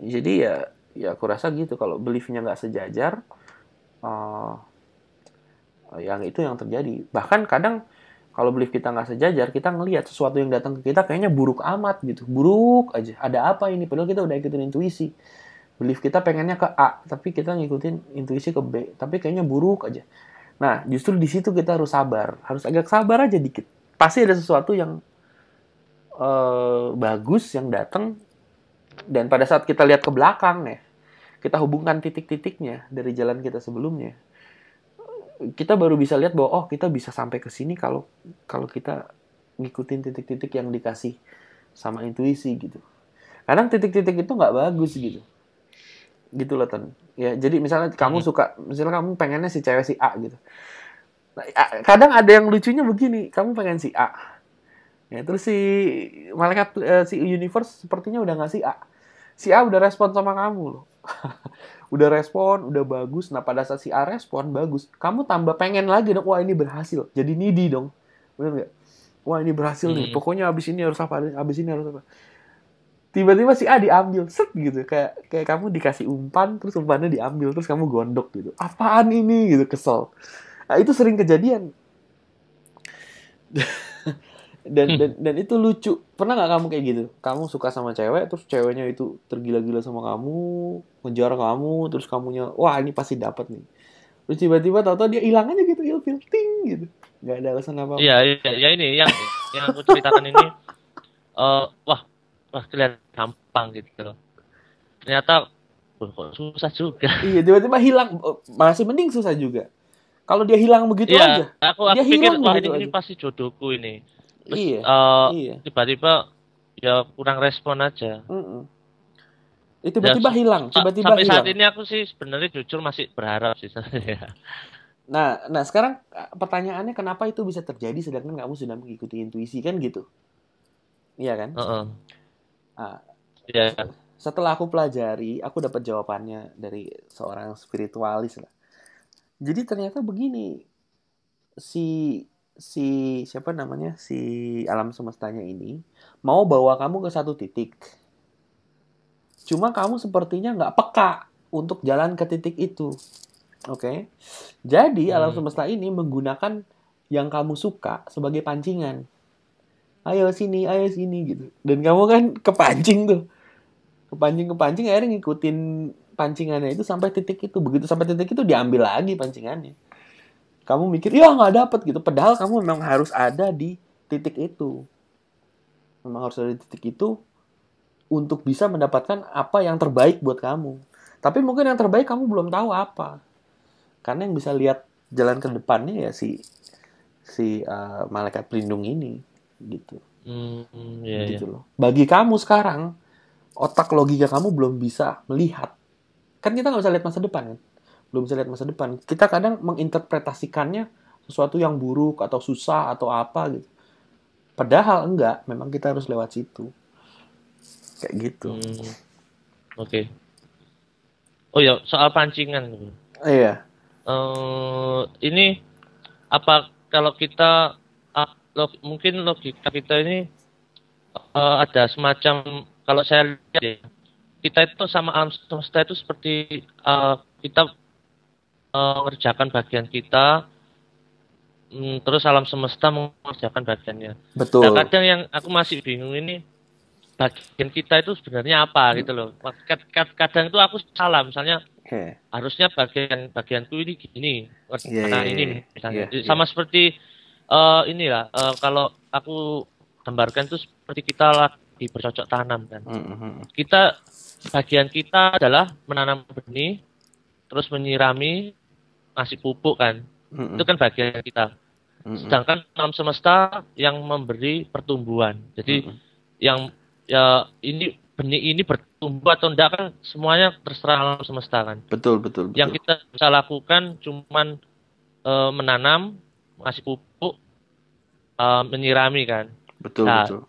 jadi ya ya aku rasa gitu kalau beliefnya nggak sejajar uh, yang itu yang terjadi. Bahkan kadang kalau belief kita nggak sejajar, kita ngelihat sesuatu yang datang ke kita kayaknya buruk amat gitu, buruk aja. Ada apa ini? Padahal kita udah ikutin intuisi. Belief kita pengennya ke A, tapi kita ngikutin intuisi ke B, tapi kayaknya buruk aja. Nah, justru di situ kita harus sabar, harus agak sabar aja dikit. Pasti ada sesuatu yang uh, bagus yang datang dan pada saat kita lihat ke belakang nih ya, kita hubungkan titik-titiknya dari jalan kita sebelumnya, kita baru bisa lihat bahwa oh kita bisa sampai ke sini kalau kalau kita ngikutin titik-titik yang dikasih sama intuisi gitu. Kadang titik-titik itu nggak bagus gitu. Gitu loh Ya, jadi misalnya kamu iya. suka, misalnya kamu pengennya si cewek si A gitu. Nah, kadang ada yang lucunya begini, kamu pengen si A. Ya, terus si malaikat uh, si universe sepertinya udah ngasih A. Si A udah respon sama kamu loh. *laughs* udah respon, udah bagus. Nah pada saat si A respon bagus, kamu tambah pengen lagi dong. Wah ini berhasil. Jadi needy dong. Bener nggak? Wah ini berhasil hmm. nih. Pokoknya abis ini harus apa? Abis ini harus apa? Tiba-tiba si A diambil, set gitu. Kayak kayak kamu dikasih umpan, terus umpannya diambil, terus kamu gondok gitu. Apaan ini gitu kesel. Nah, itu sering kejadian. *laughs* dan, hmm. dan dan itu lucu pernah nggak kamu kayak gitu kamu suka sama cewek terus ceweknya itu tergila-gila sama kamu ngejar kamu terus kamunya wah ini pasti dapat nih terus tiba-tiba tau-tau dia hilang aja gitu ilfil ting gitu nggak ada alasan apa iya iya ya ini yang yang aku ceritakan ini uh, wah wah kelihatan gampang gitu ternyata oh, kok susah juga iya tiba-tiba hilang oh, masih mending susah juga kalau dia hilang begitu ya, aja. Aku, aku dia pikir hilang wah ini, ini pasti jodohku ini tiba iya, uh, iya. tiba ya kurang respon aja. Mm -mm. Itu tiba-tiba ya, hilang, tiba-tiba sampai hilang. saat ini aku sih sebenarnya jujur masih berharap sih *laughs* Nah, nah sekarang eh, pertanyaannya kenapa itu bisa terjadi sedangkan kamu sudah mengikuti intuisi kan gitu? Iya kan? Uh -uh. Nah, yeah. Setelah aku pelajari, aku dapat jawabannya dari seorang spiritualis lah. Jadi ternyata begini, si si siapa namanya si alam semestanya ini mau bawa kamu ke satu titik. Cuma kamu sepertinya nggak peka untuk jalan ke titik itu. Oke. Okay? Jadi hmm. alam semesta ini menggunakan yang kamu suka sebagai pancingan. Ayo sini, ayo sini gitu. Dan kamu kan kepancing tuh. Kepancing kepancing akhirnya ngikutin pancingannya itu sampai titik itu. Begitu sampai titik itu diambil lagi pancingannya kamu mikir ya nggak dapet gitu padahal kamu memang harus ada di titik itu memang harus ada di titik itu untuk bisa mendapatkan apa yang terbaik buat kamu tapi mungkin yang terbaik kamu belum tahu apa karena yang bisa lihat jalan ke depannya ya si si uh, malaikat pelindung ini gitu mm, mm, iya, yeah, gitu yeah. loh bagi kamu sekarang otak logika kamu belum bisa melihat kan kita nggak bisa lihat masa depan kan belum bisa lihat masa depan. Kita kadang menginterpretasikannya sesuatu yang buruk atau susah atau apa gitu. Padahal enggak, memang kita harus lewat situ. Kayak gitu. Hmm. Oke. Okay. Oh ya, soal pancingan. Iya. Uh, ini apa kalau kita uh, log, mungkin logika kita ini uh, ada semacam kalau saya lihat ya, kita itu sama alam itu seperti uh, kita Eh, mengerjakan bagian kita mm, terus alam semesta mengerjakan bagiannya betul nah, kadang yang aku masih bingung ini bagian kita itu sebenarnya apa hmm. gitu loh kadang itu aku salah misalnya okay. harusnya bagian bagianku ini gini yeah, karena yeah, ini iya. misalnya yeah, iya. sama yeah. seperti uh, inilah uh, kalau aku gambarkan itu seperti kita lagi bercocok tanam kan mm -hmm. kita bagian kita adalah menanam benih terus menyirami ngasih pupuk kan. Mm-mm. Itu kan bagian kita. Mm-mm. Sedangkan alam semesta yang memberi pertumbuhan. Jadi Mm-mm. yang ya ini benih ini bertumbuh atau tidak kan semuanya terserah alam semesta kan. Betul, betul, betul. Yang kita bisa lakukan cuman e, menanam, ngasih pupuk, e, menyirami kan. Betul, nah, betul.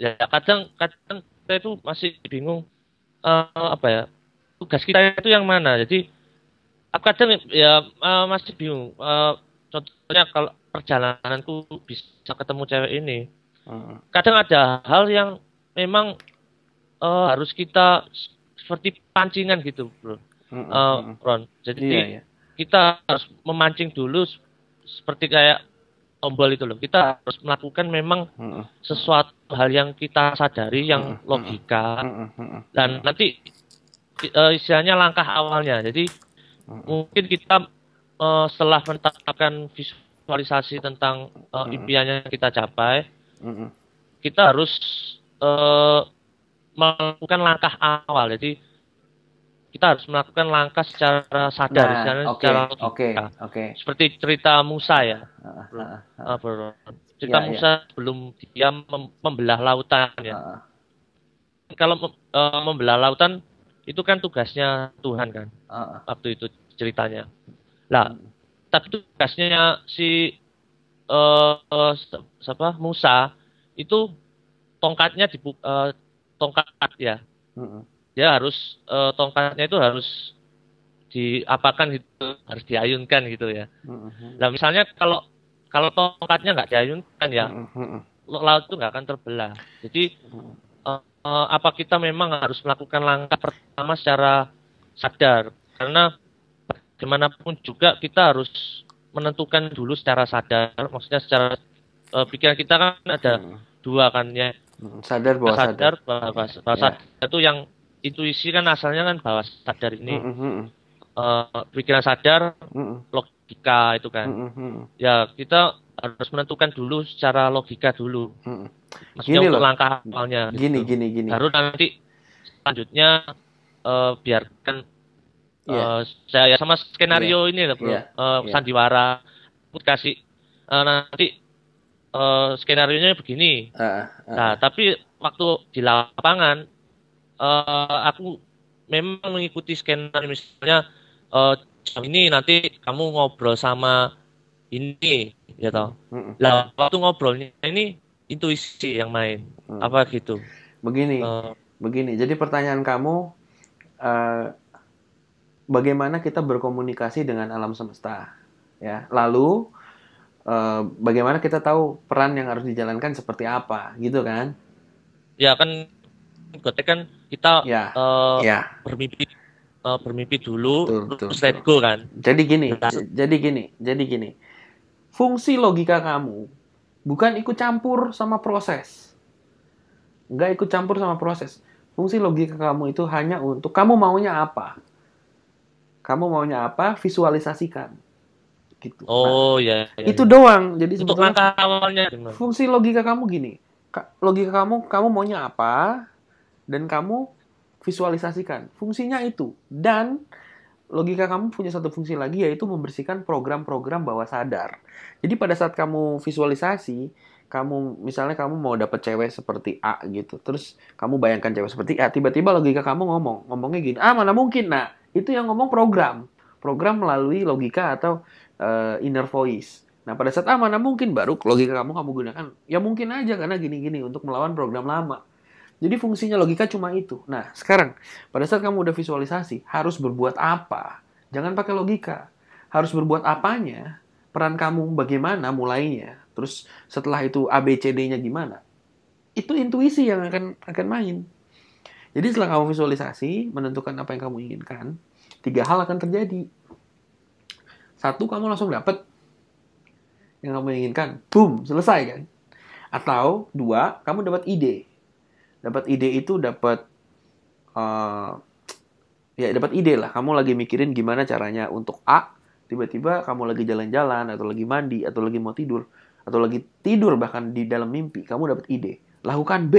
Ya kadang kadang kita itu masih bingung uh, apa ya tugas kita itu yang mana jadi aku kadang ya uh, masih bingung uh, contohnya kalau perjalananku bisa ketemu cewek ini uh. kadang ada hal yang memang uh, harus kita seperti pancingan gitu bro uh, uh, Ron jadi iya, iya. kita harus memancing dulu seperti kayak tombol itu loh kita harus melakukan memang sesuatu hal yang kita sadari yang logika dan nanti uh, istilahnya langkah awalnya jadi Mungkin kita uh, setelah menetapkan visualisasi tentang uh, impian yang kita capai, kita harus uh, melakukan langkah awal. Jadi kita harus melakukan langkah secara sadar, nah, secara okay, secara Oke. Okay, okay. Seperti cerita Musa ya, uh, uh, uh, cerita yeah, iya. Musa yeah. belum dia mem membelah lautan ya. Uh. Kalau uh, membelah lautan itu kan tugasnya Tuhan kan uh. waktu itu ceritanya lah hmm. tapi tugasnya si uh, uh, siapa Musa itu tongkatnya di uh, eh, tongkat ya hmm. dia harus uh, tongkatnya itu harus diapakan gitu harus diayunkan gitu ya hmm. nah misalnya kalau kalau tongkatnya nggak diayunkan ya hmm. Hmm. laut itu nggak akan terbelah jadi hmm uh, apa kita memang harus melakukan langkah pertama secara sadar karena bagaimanapun juga kita harus menentukan dulu secara sadar maksudnya secara uh, pikiran kita kan ada hmm. dua kan ya hmm, sadar bahwa sadar, sadar bahwa, bahwa yeah. sadar itu yang intuisi kan asalnya kan bahwa sadar ini mm -hmm. uh, pikiran sadar mm -hmm. logika itu kan mm -hmm. ya kita harus menentukan dulu secara logika dulu. Hmm. Maksudnya gini untuk loh. langkah awalnya. Gitu. Gini, gitu. gini, gini. Baru nanti selanjutnya uh, biarkan yeah. Iya. uh, saya ya sama skenario yeah. ini loh, bro. Yeah. Uh, yeah. Sandiwara, kasih uh, nanti uh, eh, skenario nya begini. Uh, uh. Nah, tapi waktu di lapangan, uh, aku memang mengikuti skenario misalnya uh, ini nanti kamu ngobrol sama ini ya tau. mm -mm. lah waktu ngobrolnya ini intuisi yang main mm. apa gitu begini uh, begini jadi pertanyaan kamu uh, bagaimana kita berkomunikasi dengan alam semesta ya lalu uh, bagaimana kita tahu peran yang harus dijalankan seperti apa gitu kan ya kan berarti kan kita ya, uh, ya. bermimpi uh, bermimpi dulu betul, terus betul, let go kan jadi gini nah, jadi gini jadi gini fungsi logika kamu bukan ikut campur sama proses. Nggak ikut campur sama proses. Fungsi logika kamu itu hanya untuk kamu maunya apa. Kamu maunya apa, visualisasikan. Gitu. Oh, nah, ya, ya. Itu iya. doang. Jadi untuk langkah awalnya. Fungsi logika kamu gini. Logika kamu, kamu maunya apa, dan kamu visualisasikan. Fungsinya itu. Dan logika kamu punya satu fungsi lagi yaitu membersihkan program-program bawah sadar. Jadi pada saat kamu visualisasi, kamu misalnya kamu mau dapet cewek seperti A gitu, terus kamu bayangkan cewek seperti A, tiba-tiba logika kamu ngomong, ngomongnya gini, ah mana mungkin, nah itu yang ngomong program, program melalui logika atau uh, inner voice. Nah pada saat ah mana mungkin baru logika kamu kamu gunakan, ya mungkin aja karena gini-gini untuk melawan program lama. Jadi fungsinya logika cuma itu. Nah, sekarang pada saat kamu udah visualisasi, harus berbuat apa? Jangan pakai logika. Harus berbuat apanya? Peran kamu bagaimana mulainya? Terus setelah itu ABCD-nya gimana? Itu intuisi yang akan akan main. Jadi setelah kamu visualisasi, menentukan apa yang kamu inginkan, tiga hal akan terjadi. Satu, kamu langsung dapat yang kamu inginkan. Boom, selesai kan? Atau dua, kamu dapat ide dapat ide itu dapat uh, ya dapat ide lah kamu lagi mikirin gimana caranya untuk A tiba-tiba kamu lagi jalan-jalan atau lagi mandi atau lagi mau tidur atau lagi tidur bahkan di dalam mimpi kamu dapat ide lakukan B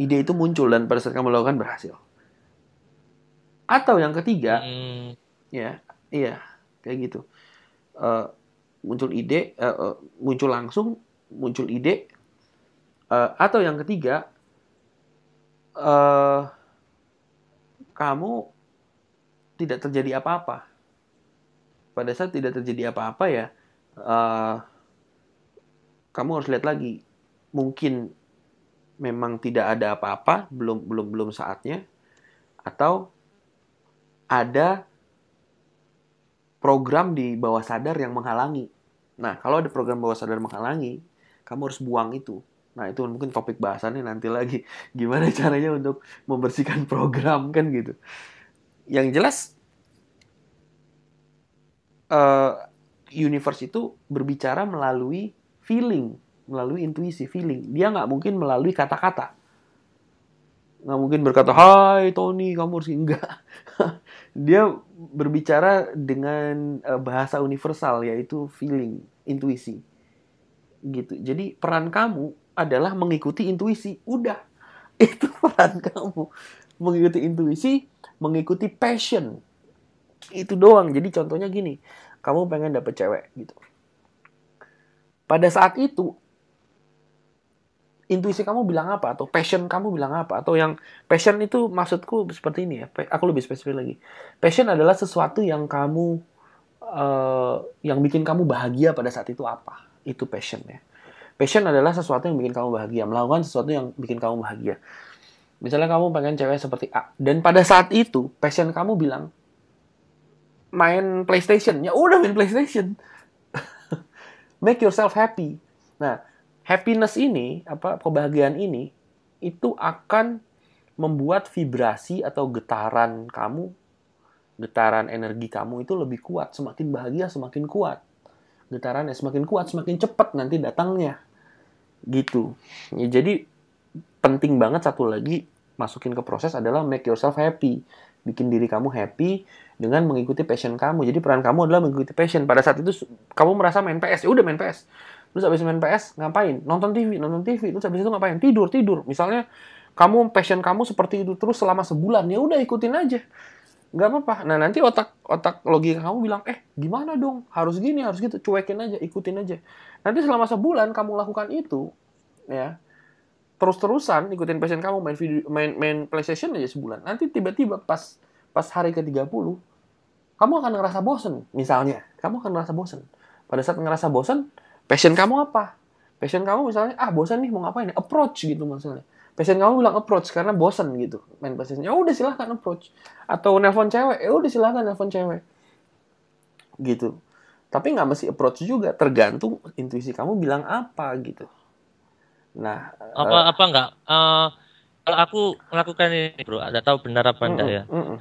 ide itu muncul dan pada saat kamu lakukan berhasil atau yang ketiga hmm. ya iya kayak gitu uh, muncul ide uh, uh, muncul langsung muncul ide uh, atau yang ketiga uh, kamu tidak terjadi apa-apa. Pada saat tidak terjadi apa-apa ya, uh, kamu harus lihat lagi. Mungkin memang tidak ada apa-apa, belum belum belum saatnya, atau ada program di bawah sadar yang menghalangi. Nah, kalau ada program bawah sadar menghalangi, kamu harus buang itu. Nah itu mungkin topik bahasannya nanti lagi. *laughs* Gimana caranya untuk membersihkan program kan gitu. Yang jelas uh, universe itu berbicara melalui feeling, melalui intuisi feeling. Dia nggak mungkin melalui kata-kata. Nggak mungkin berkata, Hai Tony, kamu harus enggak. *laughs* Dia berbicara dengan uh, bahasa universal yaitu feeling, intuisi gitu. Jadi peran kamu adalah mengikuti intuisi. Udah, *laughs* itu peran kamu. Mengikuti intuisi, mengikuti passion. Itu doang. Jadi contohnya gini, kamu pengen dapet cewek gitu. Pada saat itu, intuisi kamu bilang apa atau passion kamu bilang apa atau yang passion itu maksudku seperti ini ya aku lebih spesifik lagi passion adalah sesuatu yang kamu uh, yang bikin kamu bahagia pada saat itu apa itu passion ya Passion adalah sesuatu yang bikin kamu bahagia, melakukan sesuatu yang bikin kamu bahagia. Misalnya kamu pengen cewek seperti A, dan pada saat itu passion kamu bilang main PlayStation, ya udah main PlayStation. *laughs* Make yourself happy. Nah, happiness ini, apa kebahagiaan ini itu akan membuat vibrasi atau getaran kamu, getaran energi kamu itu lebih kuat. Semakin bahagia, semakin kuat. getarannya semakin kuat, semakin cepat nanti datangnya gitu ya, jadi penting banget satu lagi masukin ke proses adalah make yourself happy bikin diri kamu happy dengan mengikuti passion kamu jadi peran kamu adalah mengikuti passion pada saat itu kamu merasa main PS ya udah main PS terus habis main PS ngapain nonton TV nonton TV terus habis itu ngapain tidur tidur misalnya kamu passion kamu seperti itu terus selama sebulan ya udah ikutin aja nggak apa-apa nah nanti otak otak logika kamu bilang eh gimana dong harus gini harus gitu cuekin aja ikutin aja Nanti selama sebulan kamu lakukan itu, ya terus-terusan ikutin passion kamu main video main main PlayStation aja sebulan. Nanti tiba-tiba pas pas hari ke-30 kamu akan ngerasa bosen misalnya. Kamu akan ngerasa bosen. Pada saat ngerasa bosen, passion kamu apa? Passion kamu misalnya ah bosen nih mau ngapain? Approach gitu misalnya. Passion kamu bilang approach karena bosen gitu main PlayStation. Ya udah silahkan approach atau nelpon cewek. Ya udah silahkan nelpon cewek. Gitu. Tapi nggak mesti approach juga, tergantung intuisi kamu bilang apa gitu. Nah, apa uh, apa nggak? Uh, kalau aku melakukan ini, bro, ada tahu benar apa enggak ya? Uh,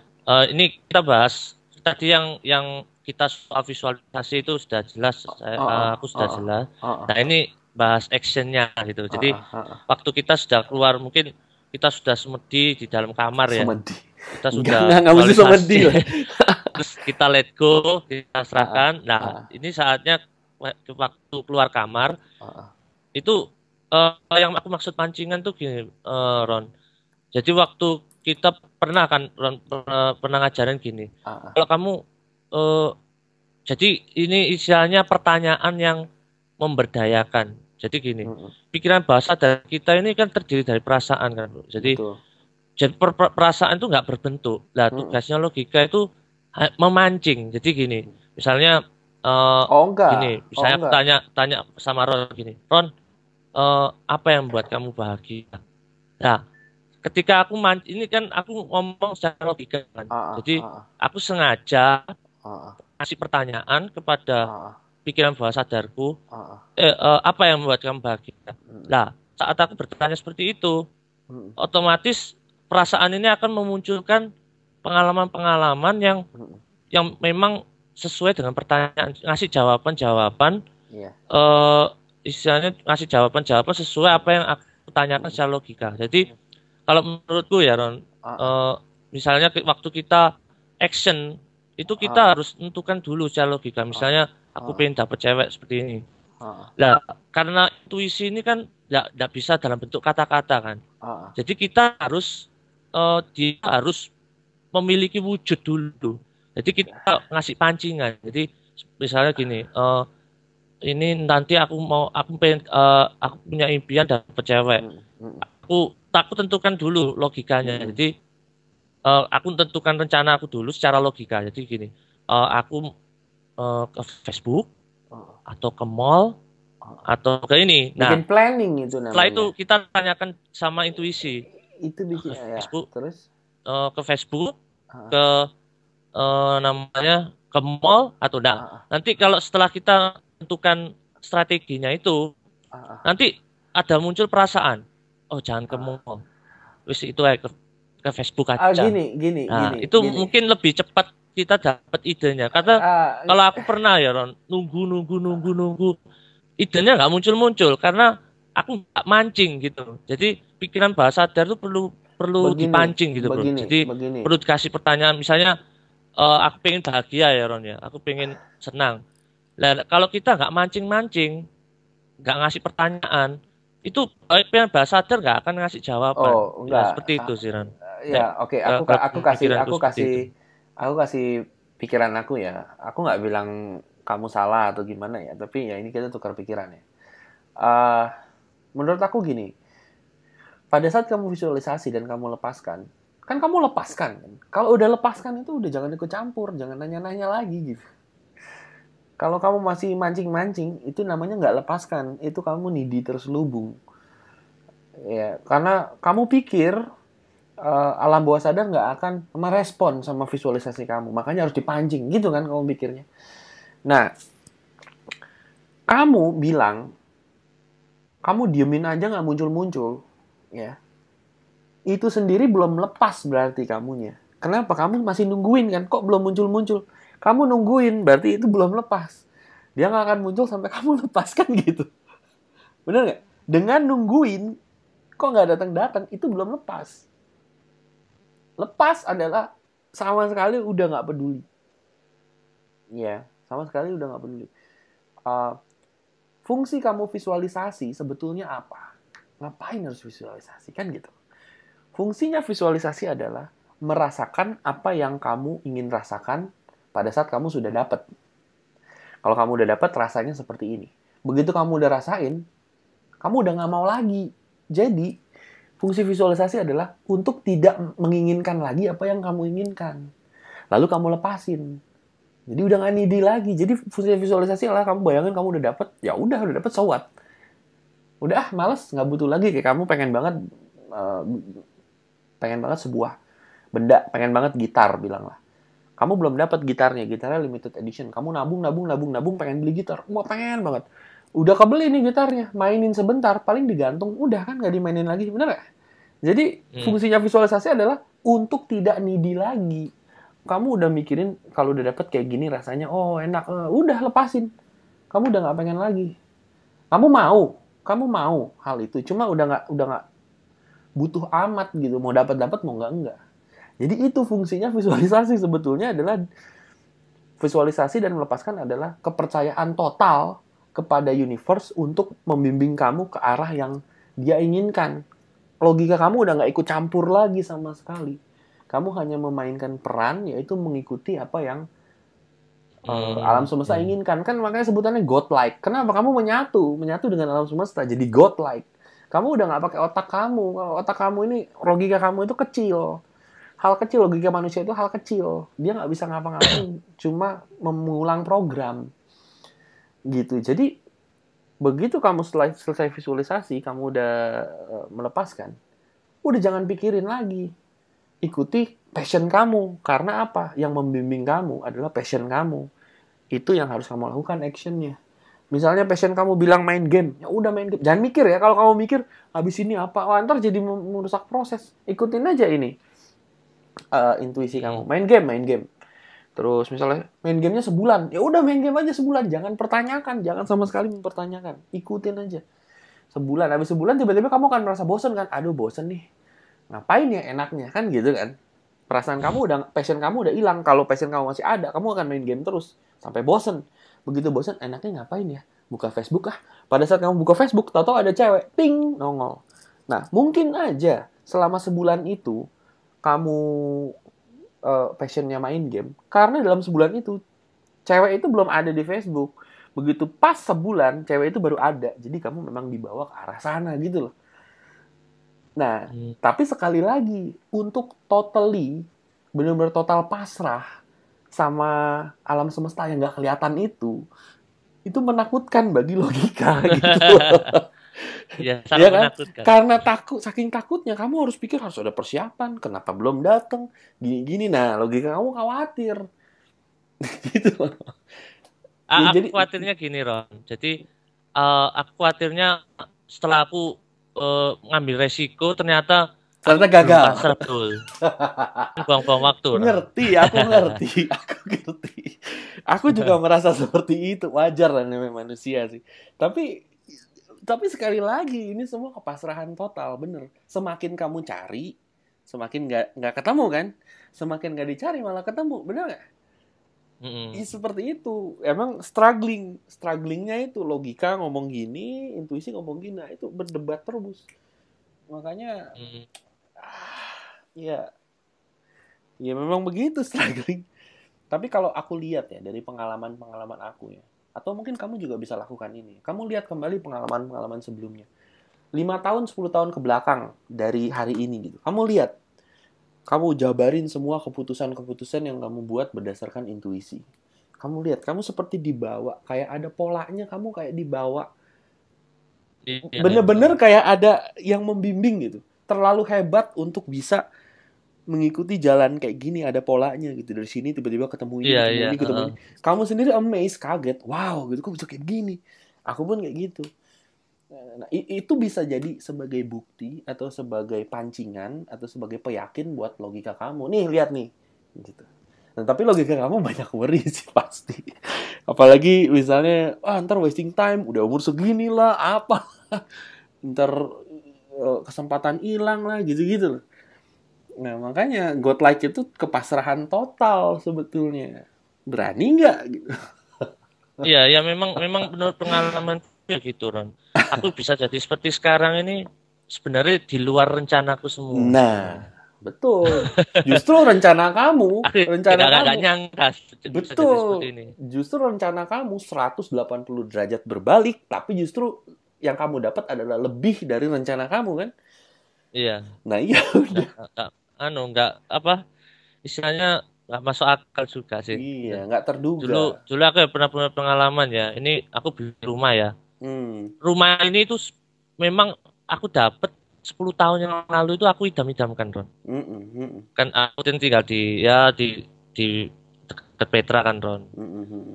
ini kita bahas tadi yang yang kita soal visualisasi itu sudah jelas, oh, saya, uh, uh, aku sudah uh, jelas. uh, uh, nah ini bahas actionnya gitu. Ah, Jadi uh, uh, uh, waktu kita sudah keluar mungkin kita sudah semedi di dalam kamar ya. semedi. ya. Kita sudah nggak, nggak mesti semedi *laughs* terus kita let go kita serahkan ah, nah uh uh, ini saatnya waktu keluar kamar uh itu uh, yang aku maksud pancingan tuh gini uh, Ron jadi waktu kita pernah kan Ron, pernah, pernah ngajarin gini uh uh, kalau kamu uh, jadi ini istilahnya pertanyaan yang memberdayakan jadi gini uh pikiran bahasa dari kita ini kan terdiri dari perasaan kan bro. jadi Betul. jadi per perasaan itu nggak berbentuk lah hmm. tugasnya logika itu memancing. Jadi gini, misalnya uh, oh enggak. gini, saya oh, tanya tanya sama Ron gini, Ron uh, apa yang membuat kamu bahagia? Nah, ketika aku mancing ini kan aku ngomong secara logika kan. Uh, Jadi uh, aku sengaja uh, kasih pertanyaan kepada uh, pikiran bawah sadarku, uh, eh, uh, apa yang membuat kamu bahagia? Nah, saat aku bertanya seperti itu, hmm. otomatis perasaan ini akan memunculkan pengalaman-pengalaman yang hmm. yang memang sesuai dengan pertanyaan ngasih jawaban-jawaban yeah. Iya. uh, istilahnya ngasih jawaban-jawaban sesuai apa yang aku tanyakan secara logika. Jadi iya. kalau menurutku ya Ron, uh. misalnya waktu kita action itu ah. kita uh. harus tentukan dulu secara logika. Misalnya ah. aku uh. pengen dapat cewek seperti ini. Uh. Nah, karena intuisi ini kan tidak bisa dalam bentuk kata-kata kan. Uh. Jadi kita harus uh, dia harus memiliki wujud dulu. Jadi kita ya. ngasih pancingan. Jadi misalnya gini, uh, ini nanti aku mau aku pengen uh, aku punya impian dapat cewek. Hmm, hmm. Aku takut tentukan dulu logikanya. Hmm. Jadi uh, aku tentukan rencana aku dulu secara logika. Jadi gini, uh, aku uh, ke Facebook oh. atau ke mall oh. atau ke ini. Nah, bikin planning itu namanya. Setelah itu kita tanyakan sama intuisi. Itu bikin ya, ya. Facebook, ya. Terus uh, ke Facebook ke uh, namanya ke mall atau enggak. nanti kalau setelah kita tentukan strateginya itu, nanti ada muncul perasaan, oh jangan ke mall, wis itu ya ke, ke Facebook aja. Uh, gini, gini, nah, gini. Itu gini. mungkin lebih cepat kita dapat idenya. Karena uh, kalau aku pernah ya Ron, nunggu, nunggu, nunggu, nunggu, idenya nggak muncul-muncul karena aku nggak mancing gitu. Jadi pikiran bahasa sadar itu perlu perlu begini, dipancing gitu begini, bro. Jadi begini. perlu dikasih pertanyaan misalnya uh, aku pengen bahagia ya Ron ya, aku pengen senang. Nah, kalau kita nggak mancing-mancing, nggak ngasih pertanyaan, itu eh, pengen bahasa sadar nggak akan ngasih jawaban. Oh, enggak. Nah, ya, seperti itu sih Ron. Eh, ya, oke, okay. aku aku, aku kasih aku kasih aku kasih pikiran aku ya. Aku nggak bilang kamu salah atau gimana ya, tapi ya ini kita tukar pikiran ya. Uh, menurut aku gini, pada saat kamu visualisasi dan kamu lepaskan, kan kamu lepaskan kan? Kalau udah lepaskan itu udah jangan ikut campur, jangan nanya-nanya lagi gitu. Kalau kamu masih mancing-mancing, itu namanya nggak lepaskan, itu kamu nidi terselubung. Ya, karena kamu pikir uh, alam bawah sadar nggak akan merespon sama visualisasi kamu, makanya harus dipancing gitu kan kamu pikirnya. Nah, kamu bilang kamu diemin aja nggak muncul-muncul, ya itu sendiri belum lepas berarti kamunya. Kenapa? Kamu masih nungguin kan? Kok belum muncul-muncul? Kamu nungguin, berarti itu belum lepas. Dia nggak akan muncul sampai *laughs* kamu lepaskan gitu. Bener nggak? Dengan nungguin, kok nggak datang-datang, itu belum lepas. Lepas adalah sama sekali udah nggak peduli. Ya, sama sekali udah nggak peduli. Uh, fungsi kamu visualisasi sebetulnya apa? Ngapain harus visualisasi? Kan gitu. Fungsinya visualisasi adalah merasakan apa yang kamu ingin rasakan pada saat kamu sudah dapat. Kalau kamu udah dapat, rasanya seperti ini. Begitu kamu udah rasain, kamu udah nggak mau lagi. Jadi, fungsi visualisasi adalah untuk tidak menginginkan lagi apa yang kamu inginkan. Lalu kamu lepasin. Jadi udah nggak nidi lagi. Jadi fungsi visualisasi adalah kamu bayangin kamu udah dapat, ya udah udah dapat sewat. So udah ah males nggak butuh lagi kayak kamu pengen banget eh, pengen banget sebuah benda pengen banget gitar bilang lah kamu belum dapat gitarnya gitarnya limited edition kamu nabung nabung nabung nabung pengen beli gitar mau pengen banget udah kebeli nih gitarnya mainin sebentar paling digantung udah kan nggak dimainin lagi bener gak? jadi hmm. fungsinya visualisasi adalah untuk tidak nidi lagi kamu udah mikirin kalau udah dapet kayak gini rasanya oh enak eh, udah lepasin kamu udah nggak pengen lagi kamu mau kamu mau hal itu cuma udah nggak udah nggak butuh amat gitu mau dapat dapat mau nggak enggak jadi itu fungsinya visualisasi sebetulnya adalah visualisasi dan melepaskan adalah kepercayaan total kepada universe untuk membimbing kamu ke arah yang dia inginkan. Logika kamu udah nggak ikut campur lagi sama sekali. Kamu hanya memainkan peran yaitu mengikuti apa yang Eh, hmm. alam semesta hmm. inginkan kan makanya sebutannya godlike kenapa kamu menyatu menyatu dengan alam semesta jadi godlike kamu udah nggak pakai otak kamu otak kamu ini logika kamu itu kecil hal kecil logika manusia itu hal kecil dia nggak bisa ngapa-ngapain cuma mengulang program gitu jadi begitu kamu setelah selesai visualisasi kamu udah eh, melepaskan udah jangan pikirin lagi ikuti passion kamu karena apa yang membimbing kamu adalah passion kamu itu yang harus kamu lakukan actionnya misalnya passion kamu bilang main game ya udah main game jangan mikir ya kalau kamu mikir habis ini apa oh, antar jadi merusak proses ikutin aja ini uh, intuisi kamu main game main game terus misalnya main gamenya sebulan ya udah main game aja sebulan jangan pertanyakan jangan sama sekali mempertanyakan ikutin aja sebulan habis sebulan tiba-tiba kamu akan merasa bosen kan aduh bosen nih ngapain ya enaknya kan gitu kan perasaan kamu udah passion kamu udah hilang kalau passion kamu masih ada kamu akan main game terus sampai bosen begitu bosen enaknya ngapain ya buka Facebook ah pada saat kamu buka Facebook tahu-tahu ada cewek ping, nongol nah mungkin aja selama sebulan itu kamu uh, passionnya main game karena dalam sebulan itu cewek itu belum ada di Facebook begitu pas sebulan cewek itu baru ada jadi kamu memang dibawa ke arah sana gitu loh nah hmm. tapi sekali lagi untuk totally benar-benar total pasrah sama alam semesta yang nggak kelihatan itu itu menakutkan bagi logika *laughs* gitu. ya, *laughs* ya kan? menakutkan. Karena takut, saking takutnya kamu harus pikir harus ada persiapan. Kenapa belum datang? Gini-gini. Nah, logika kamu khawatir. *laughs* gitu. ya, aku jadi, khawatirnya gini, Ron. Jadi uh, aku khawatirnya setelah aku uh, ngambil resiko ternyata ternyata gagal betul buang-buang waktu ngerti aku ngerti *laughs* aku ngerti aku juga nah. merasa seperti itu wajar lah namanya manusia sih tapi tapi sekali lagi ini semua kepasrahan total bener semakin kamu cari semakin nggak nggak ketemu kan semakin nggak dicari malah ketemu bener nggak Mm-hmm. Ya, seperti itu emang struggling strugglingnya itu logika ngomong gini intuisi ngomong gini nah, itu berdebat terus makanya mm-hmm ya ya memang begitu struggling tapi kalau aku lihat ya dari pengalaman-pengalaman aku ya atau mungkin kamu juga bisa lakukan ini kamu lihat kembali pengalaman-pengalaman sebelumnya 5 tahun 10 tahun ke belakang dari hari ini gitu kamu lihat kamu jabarin semua keputusan-keputusan yang kamu buat berdasarkan intuisi kamu lihat kamu seperti dibawa kayak ada polanya kamu kayak dibawa iya, iya. bener-bener kayak ada yang membimbing gitu terlalu hebat untuk bisa mengikuti jalan kayak gini ada polanya gitu dari sini tiba-tiba ketemu ini yeah, ketemu yeah, ini ketemu uh. ini kamu sendiri amazed kaget wow gitu kok bisa kayak gini aku pun kayak gitu nah itu bisa jadi sebagai bukti atau sebagai pancingan atau sebagai peyakin buat logika kamu nih lihat nih gitu nah, tapi logika kamu banyak worry *laughs* sih pasti apalagi misalnya ah ntar wasting time udah umur segini lah apa *laughs* ntar Eh, kesempatan hilang lah gitu-gitu loh. Nah makanya God like itu kepasrahan total sebetulnya. Berani nggak? *laughs* Iya ya memang memang menurut pengalaman gitu Ron. Aku bisa jadi seperti sekarang ini sebenarnya di luar rencanaku semua. Nah betul. Justru rencana kamu, *laughs* rencana gak, kamu. Gak nyangka. Betul. Ini. Justru rencana kamu 180 derajat berbalik, tapi justru yang kamu dapat adalah lebih dari rencana kamu kan iya nah iya *laughs* udah anu nggak apa istilahnya nggak masuk akal juga sih iya nggak terduga dulu dulu aku ya pernah punya pengalaman ya ini aku beli rumah ya hmm. rumah ini itu memang aku dapat 10 tahun yang lalu itu aku idam-idamkan Ron. Mm -mm. Kan aku kan tinggal di ya di di dekat Petra kan Ron. Mm -mm.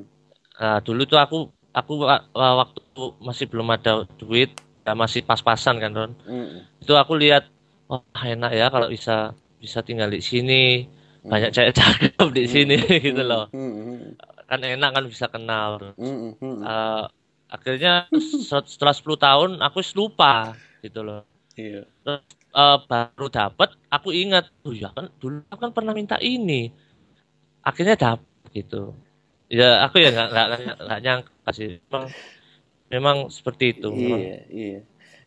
Nah, dulu tuh aku aku waktu masih belum ada duit masih pas-pasan kan Ron mm. itu aku lihat wah enak ya kalau bisa bisa tinggal di sini mm. banyak cewek cakep di sini mm. *laughs* gitu loh mm. kan enak kan bisa kenal mm. uh, akhirnya setelah 10 tahun aku lupa gitu loh yeah. Terus, uh, baru dapat aku ingat tuh oh ya kan dulu aku kan pernah minta ini akhirnya dapat gitu ya aku ya nggak nggak nyangka kasih memang memang seperti itu iya memang. iya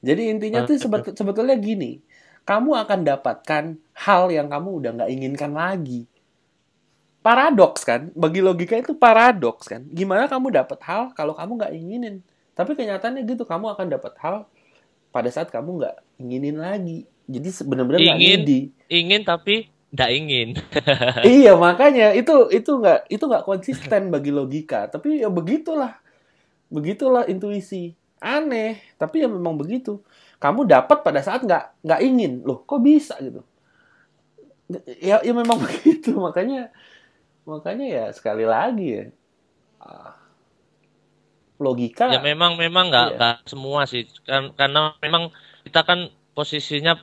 jadi intinya tuh nah, sebet sebetulnya gini kamu akan dapatkan hal yang kamu udah nggak inginkan lagi paradoks kan bagi logika itu paradoks kan gimana kamu dapat hal kalau kamu nggak inginin tapi kenyataannya gitu kamu akan dapat hal pada saat kamu nggak inginin lagi jadi sebenarnya ingin di ingin tapi nggak ingin iya makanya itu itu nggak itu nggak konsisten bagi logika tapi ya begitulah begitulah intuisi aneh tapi ya memang begitu kamu dapat pada saat nggak nggak ingin loh kok bisa gitu ya ya memang *laughs* begitu makanya makanya ya sekali lagi ya ah, logika ya memang memang nggak iya. semua sih kan karena memang kita kan posisinya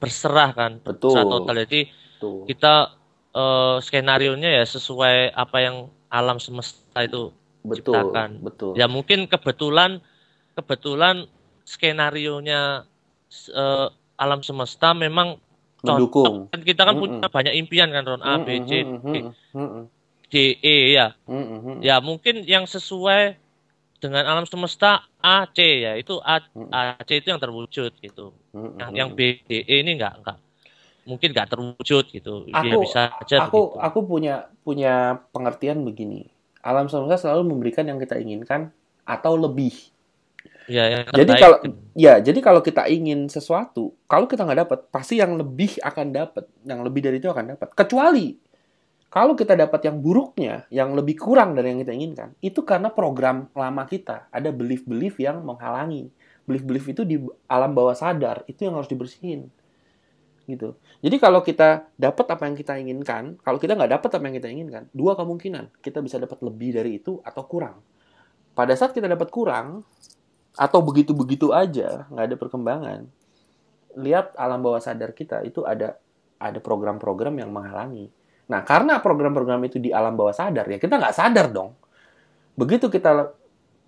berserah kan betul saat total jadi betul. kita uh, eh, skenario nya ya sesuai apa yang alam semesta itu betul, ciptakan. Betul. Ya mungkin kebetulan kebetulan skenario nya uh, eh, alam semesta memang mendukung. Cocok. Kan kita kan mm -mm. punya banyak impian kan Ron A, B, C, D, mm -mm. D, E ya. Mm -mm. Ya mungkin yang sesuai dengan alam semesta A, C ya itu A, A C itu yang terwujud gitu. Mm -mm. Yang, B, D, E ini enggak enggak mungkin nggak terwujud gitu. Ya, aku, dia bisa aja aku begitu. aku punya punya pengertian begini alam semesta selalu memberikan yang kita inginkan atau lebih. Ya, ya, jadi kalau ya jadi kalau kita ingin sesuatu, kalau kita nggak dapat, pasti yang lebih akan dapat, yang lebih dari itu akan dapat. Kecuali kalau kita dapat yang buruknya, yang lebih kurang dari yang kita inginkan, itu karena program lama kita ada belief-belief yang menghalangi. Belief-belief itu di alam bawah sadar itu yang harus dibersihin gitu. Jadi kalau kita dapat apa yang kita inginkan, kalau kita nggak dapat apa yang kita inginkan, dua kemungkinan kita bisa dapat lebih dari itu atau kurang. Pada saat kita dapat kurang atau begitu-begitu aja, nggak ada perkembangan, lihat alam bawah sadar kita itu ada ada program-program yang menghalangi. Nah, karena program-program itu di alam bawah sadar, ya kita nggak sadar dong. Begitu kita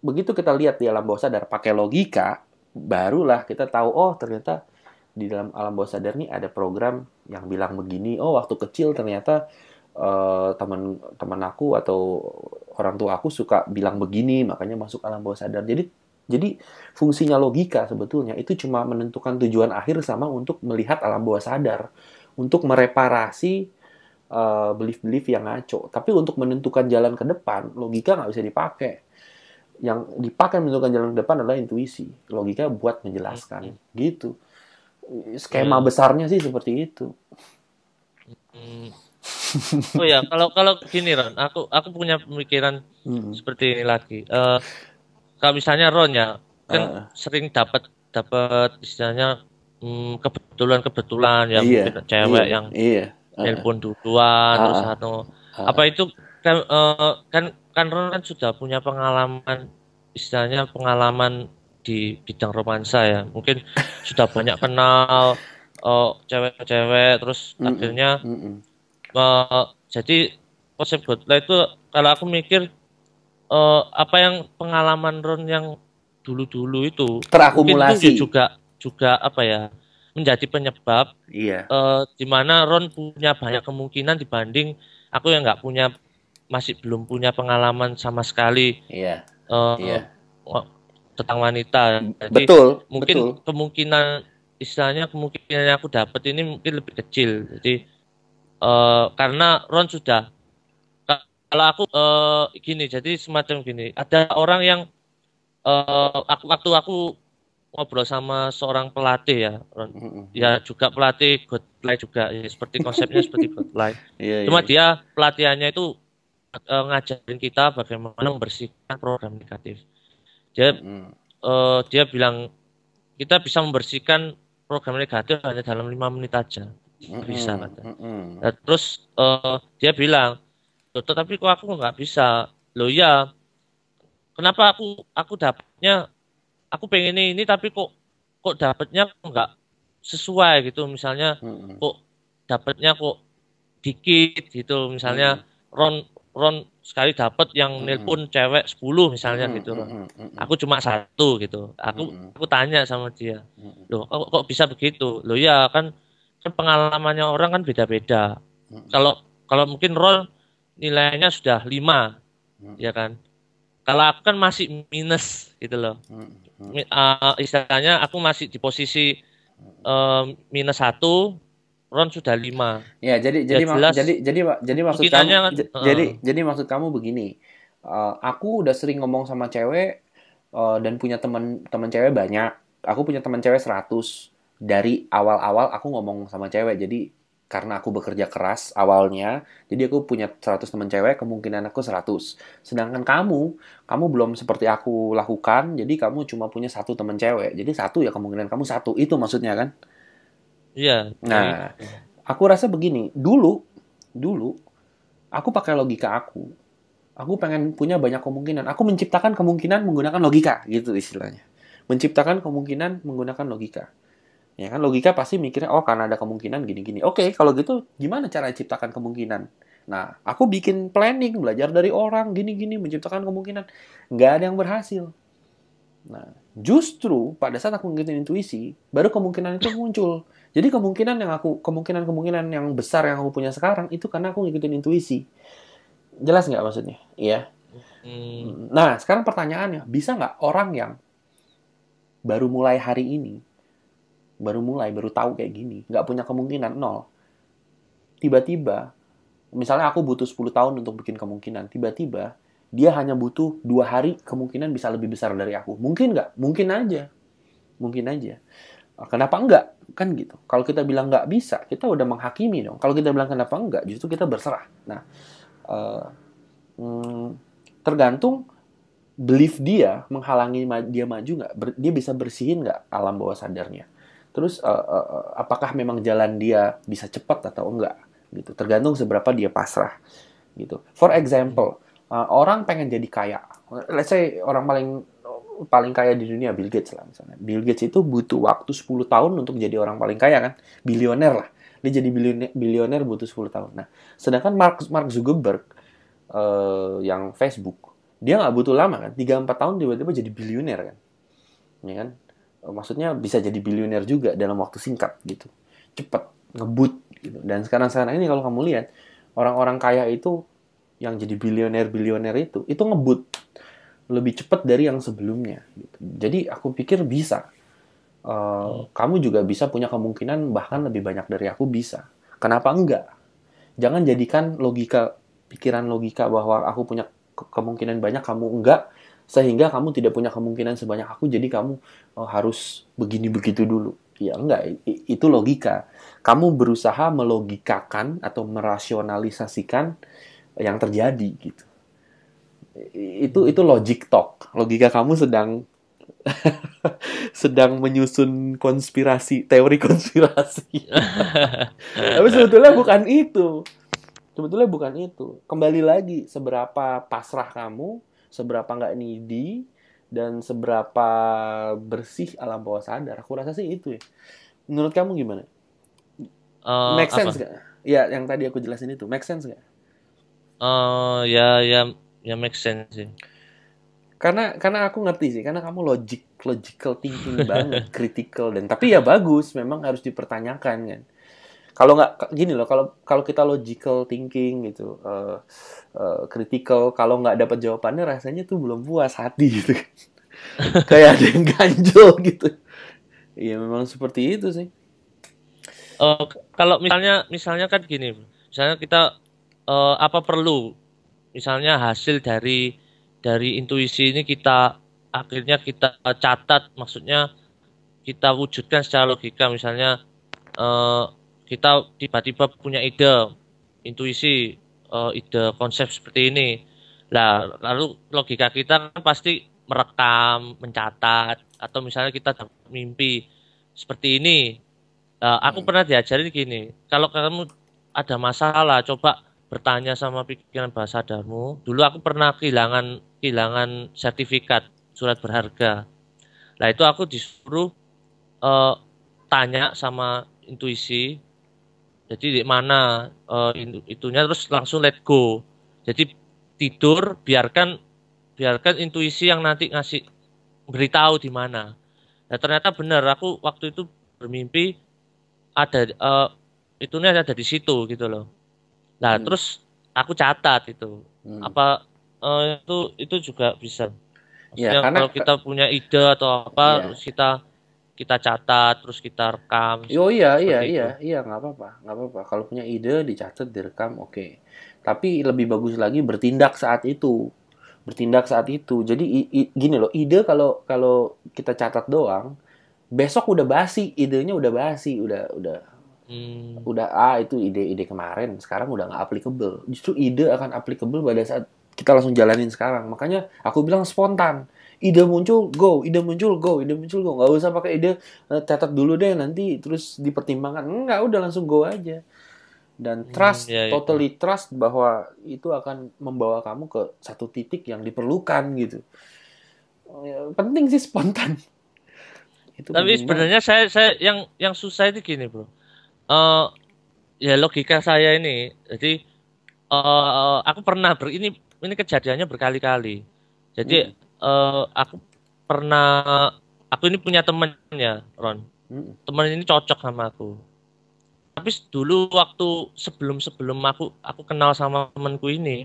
begitu kita lihat di alam bawah sadar pakai logika, barulah kita tahu oh ternyata di dalam alam bawah sadar nih ada program yang bilang begini oh waktu kecil ternyata uh, teman teman aku atau orang tua aku suka bilang begini makanya masuk alam bawah sadar jadi jadi fungsinya logika sebetulnya itu cuma menentukan tujuan akhir sama untuk melihat alam bawah sadar untuk mereparasi belief eh, belief-belief yang ngaco tapi untuk menentukan jalan ke depan logika nggak bisa dipakai yang dipakai menentukan jalan ke depan adalah intuisi logika buat menjelaskan gitu skema hmm. besarnya sih seperti itu. Hmm. Oh ya, kalau kalau gini Ron, aku aku punya pemikiran hmm. seperti ini lagi. Uh, kalau misalnya Ron ya, kan uh. sering dapat dapat istilahnya hmm, kebetulan-kebetulan ya iya, mungkin cewek iya, yang iya. Uh. Ah. telepon duluan uh. terus satu. Ah. Anu. Uh. Apa itu kan uh, kan kan Ron kan sudah punya pengalaman istilahnya pengalaman di bidang romansa ya mungkin sudah banyak kenal cewek eh, cewek-cewek terus mm -mm. akhirnya mm -mm. Uh, jadi konsep lah itu kalau aku mikir uh, apa yang pengalaman Ron yang dulu-dulu itu terakumulasi itu juga juga apa ya menjadi penyebab iya. uh, di mana Ron punya banyak kemungkinan dibanding aku yang nggak punya masih belum punya pengalaman sama sekali iya. Uh, iya tentang wanita. Jadi betul. Mungkin betul. kemungkinan istilahnya kemungkinan yang aku dapat ini mungkin lebih kecil. Jadi uh, karena Ron sudah kalau aku uh, gini, jadi semacam gini. Ada orang yang uh, waktu aku ngobrol sama seorang pelatih ya, Ron. Mm -hmm. Ya juga pelatih good life juga, ya, seperti konsepnya seperti *laughs* Godplay. Iya, yeah, Cuma iya. dia pelatihannya itu ngajarin kita bagaimana membersihkan program negatif. Dia hmm. uh, dia bilang kita bisa membersihkan program negatif hanya dalam lima menit aja. Hmm, bisa hmm, kata. Hmm. Nah, terus uh, dia bilang, tetapi tapi kok aku nggak bisa." lo ya, kenapa aku aku dapatnya aku pengen ini, ini tapi kok kok dapatnya nggak sesuai gitu misalnya hmm. hmm. kok dapatnya kok dikit gitu misalnya hmm. Ron Ron sekali dapat yang nelpon mm-hmm. cewek 10 misalnya mm-hmm. gitu Ron. Mm-hmm. Aku cuma satu gitu. Aku mm-hmm. aku tanya sama dia. Loh, kok, kok bisa begitu? Loh ya kan kan pengalamannya orang kan beda-beda. Mm-hmm. Kalau kalau mungkin Ron nilainya sudah 5 mm-hmm. ya kan. Kalau aku kan masih minus gitu loh. Mm-hmm. Uh, istilahnya aku masih di posisi uh, minus satu Ron sudah lima. Ya, jadi ya jadi jelas, jadi jadi jadi maksud kamu kan, uh. jadi jadi maksud kamu begini. Uh, aku udah sering ngomong sama cewek uh, dan punya teman teman cewek banyak. Aku punya teman cewek seratus dari awal-awal aku ngomong sama cewek. Jadi karena aku bekerja keras awalnya, jadi aku punya 100 teman cewek, kemungkinan aku 100. Sedangkan kamu, kamu belum seperti aku lakukan, jadi kamu cuma punya satu teman cewek. Jadi satu ya kemungkinan kamu satu. Itu maksudnya kan? Iya. Nah, gitu. aku rasa begini, dulu dulu aku pakai logika aku. Aku pengen punya banyak kemungkinan. Aku menciptakan kemungkinan menggunakan logika gitu istilahnya. Menciptakan kemungkinan menggunakan logika. Ya kan logika pasti mikirnya oh karena ada kemungkinan gini-gini. Oke, kalau gitu gimana cara ciptakan kemungkinan? Nah, aku bikin planning, belajar dari orang gini-gini menciptakan kemungkinan. Nggak ada yang berhasil. Nah, justru pada saat aku ngikutin intuisi, baru kemungkinan itu muncul jadi kemungkinan yang aku kemungkinan-kemungkinan yang besar yang aku punya sekarang itu karena aku ngikutin intuisi. Jelas nggak maksudnya? Iya. Hmm. Nah, sekarang pertanyaannya, bisa nggak orang yang baru mulai hari ini, baru mulai, baru tahu kayak gini, nggak punya kemungkinan nol, tiba-tiba, misalnya aku butuh 10 tahun untuk bikin kemungkinan, tiba-tiba dia hanya butuh dua hari kemungkinan bisa lebih besar dari aku. Mungkin nggak? Mungkin aja. Mungkin aja. Ah, kenapa enggak kan gitu kalau kita bilang nggak bisa kita udah menghakimi dong kalau kita bilang kenapa enggak justru kita berserah nah uh, hmm, tergantung belief dia menghalangi dia maju nggak dia bisa bersihin nggak alam bawah sadarnya terus uh, uh, apakah memang jalan dia bisa cepat atau enggak gitu tergantung seberapa dia pasrah gitu for example uh, orang pengen jadi kaya let's say orang paling paling kaya di dunia Bill Gates lah misalnya. Bill Gates itu butuh waktu 10 tahun untuk jadi orang paling kaya kan, bilioner lah. Dia jadi bilioner, bilioner butuh 10 tahun. Nah, sedangkan Mark Mark Zuckerberg uh, yang Facebook, dia nggak butuh lama kan, 3 4 tahun tiba-tiba jadi bilioner kan. Ya kan? Eh, maksudnya bisa jadi bilioner juga dalam waktu singkat gitu. Cepat, ngebut gitu. Dan sekarang sekarang ini kalau kamu lihat orang-orang kaya itu yang jadi bilioner-bilioner itu itu ngebut lebih cepat dari yang sebelumnya. Gitu. Jadi aku pikir bisa. Uh, hmm. Kamu juga bisa punya kemungkinan bahkan lebih banyak dari aku bisa. Kenapa enggak? Jangan jadikan logika pikiran logika bahwa aku punya ke kemungkinan banyak kamu enggak sehingga kamu tidak punya kemungkinan sebanyak aku jadi kamu uh, harus begini begitu dulu. Ya enggak, itu logika. Kamu berusaha melogikakan atau merasionalisasikan yang terjadi gitu itu itu logic talk logika kamu sedang *laughs* sedang menyusun konspirasi teori konspirasi *laughs* tapi sebetulnya bukan itu sebetulnya bukan itu kembali lagi seberapa pasrah kamu seberapa nggak needy dan seberapa bersih alam bawah sadar aku rasa sih itu ya menurut kamu gimana uh, make sense apa? gak ya yang tadi aku jelasin itu make sense gak uh, eh, ya ya ya make sense sih karena karena aku ngerti sih karena kamu logic logical thinking *laughs* banget critical dan tapi ya bagus memang harus dipertanyakan kan kalau nggak gini loh kalau kalau kita logical thinking gitu uh, uh, critical kalau nggak dapat jawabannya rasanya tuh belum puas hati gitu kan. *laughs* kayak ada yang ganjel gitu Iya memang seperti itu sih. Uh, kalau misalnya misalnya kan gini, misalnya kita uh, apa perlu misalnya hasil dari dari intuisi ini kita akhirnya kita catat maksudnya kita wujudkan secara logika misalnya eh, kita tiba-tiba punya ide intuisi eh, ide konsep seperti ini lah lalu logika kita kan pasti merekam mencatat atau misalnya kita mimpi seperti ini eh, aku hmm. pernah diajarin gini kalau kamu ada masalah coba bertanya sama pikiran bahasa damu. Dulu aku pernah kehilangan kehilangan sertifikat surat berharga. Nah itu aku disuruh uh, tanya sama intuisi. Jadi di mana uh, itunya terus langsung let go. Jadi tidur biarkan biarkan intuisi yang nanti ngasih beritahu di mana. Nah ternyata benar aku waktu itu bermimpi ada uh, itunya ada di situ gitu loh Nah, hmm. terus aku catat itu. Hmm. Apa uh, itu itu juga bisa. ya, karena kalau kita punya ide atau apa ya. terus kita kita catat terus kita rekam. Oh iya iya itu. iya iya nggak apa-apa nggak apa-apa kalau punya ide dicatat direkam oke. Okay. Tapi lebih bagus lagi bertindak saat itu bertindak saat itu. Jadi i, i, gini loh ide kalau kalau kita catat doang besok udah basi idenya udah basi udah udah Hmm. Udah ah itu ide-ide kemarin, sekarang udah nggak applicable. Justru ide akan applicable pada saat kita langsung jalanin sekarang. Makanya aku bilang spontan. Ide muncul, go. Ide muncul, go. Ide muncul, go. Gak usah pakai ide eh, catat dulu deh nanti terus dipertimbangkan. Enggak, udah langsung go aja. Dan hmm, trust, hmm, ya, ya. totally trust bahwa itu akan membawa kamu ke satu titik yang diperlukan gitu. Oh, ya, penting sih spontan. *laughs* Itu Tapi sebenarnya saya saya yang yang susah itu gini, Bro uh, ya logika saya ini jadi uh, aku pernah ber ini ini kejadiannya berkali-kali jadi hmm. uh, aku pernah aku ini punya temennya Ron hmm. temen ini cocok sama aku tapi dulu waktu sebelum sebelum aku aku kenal sama temanku ini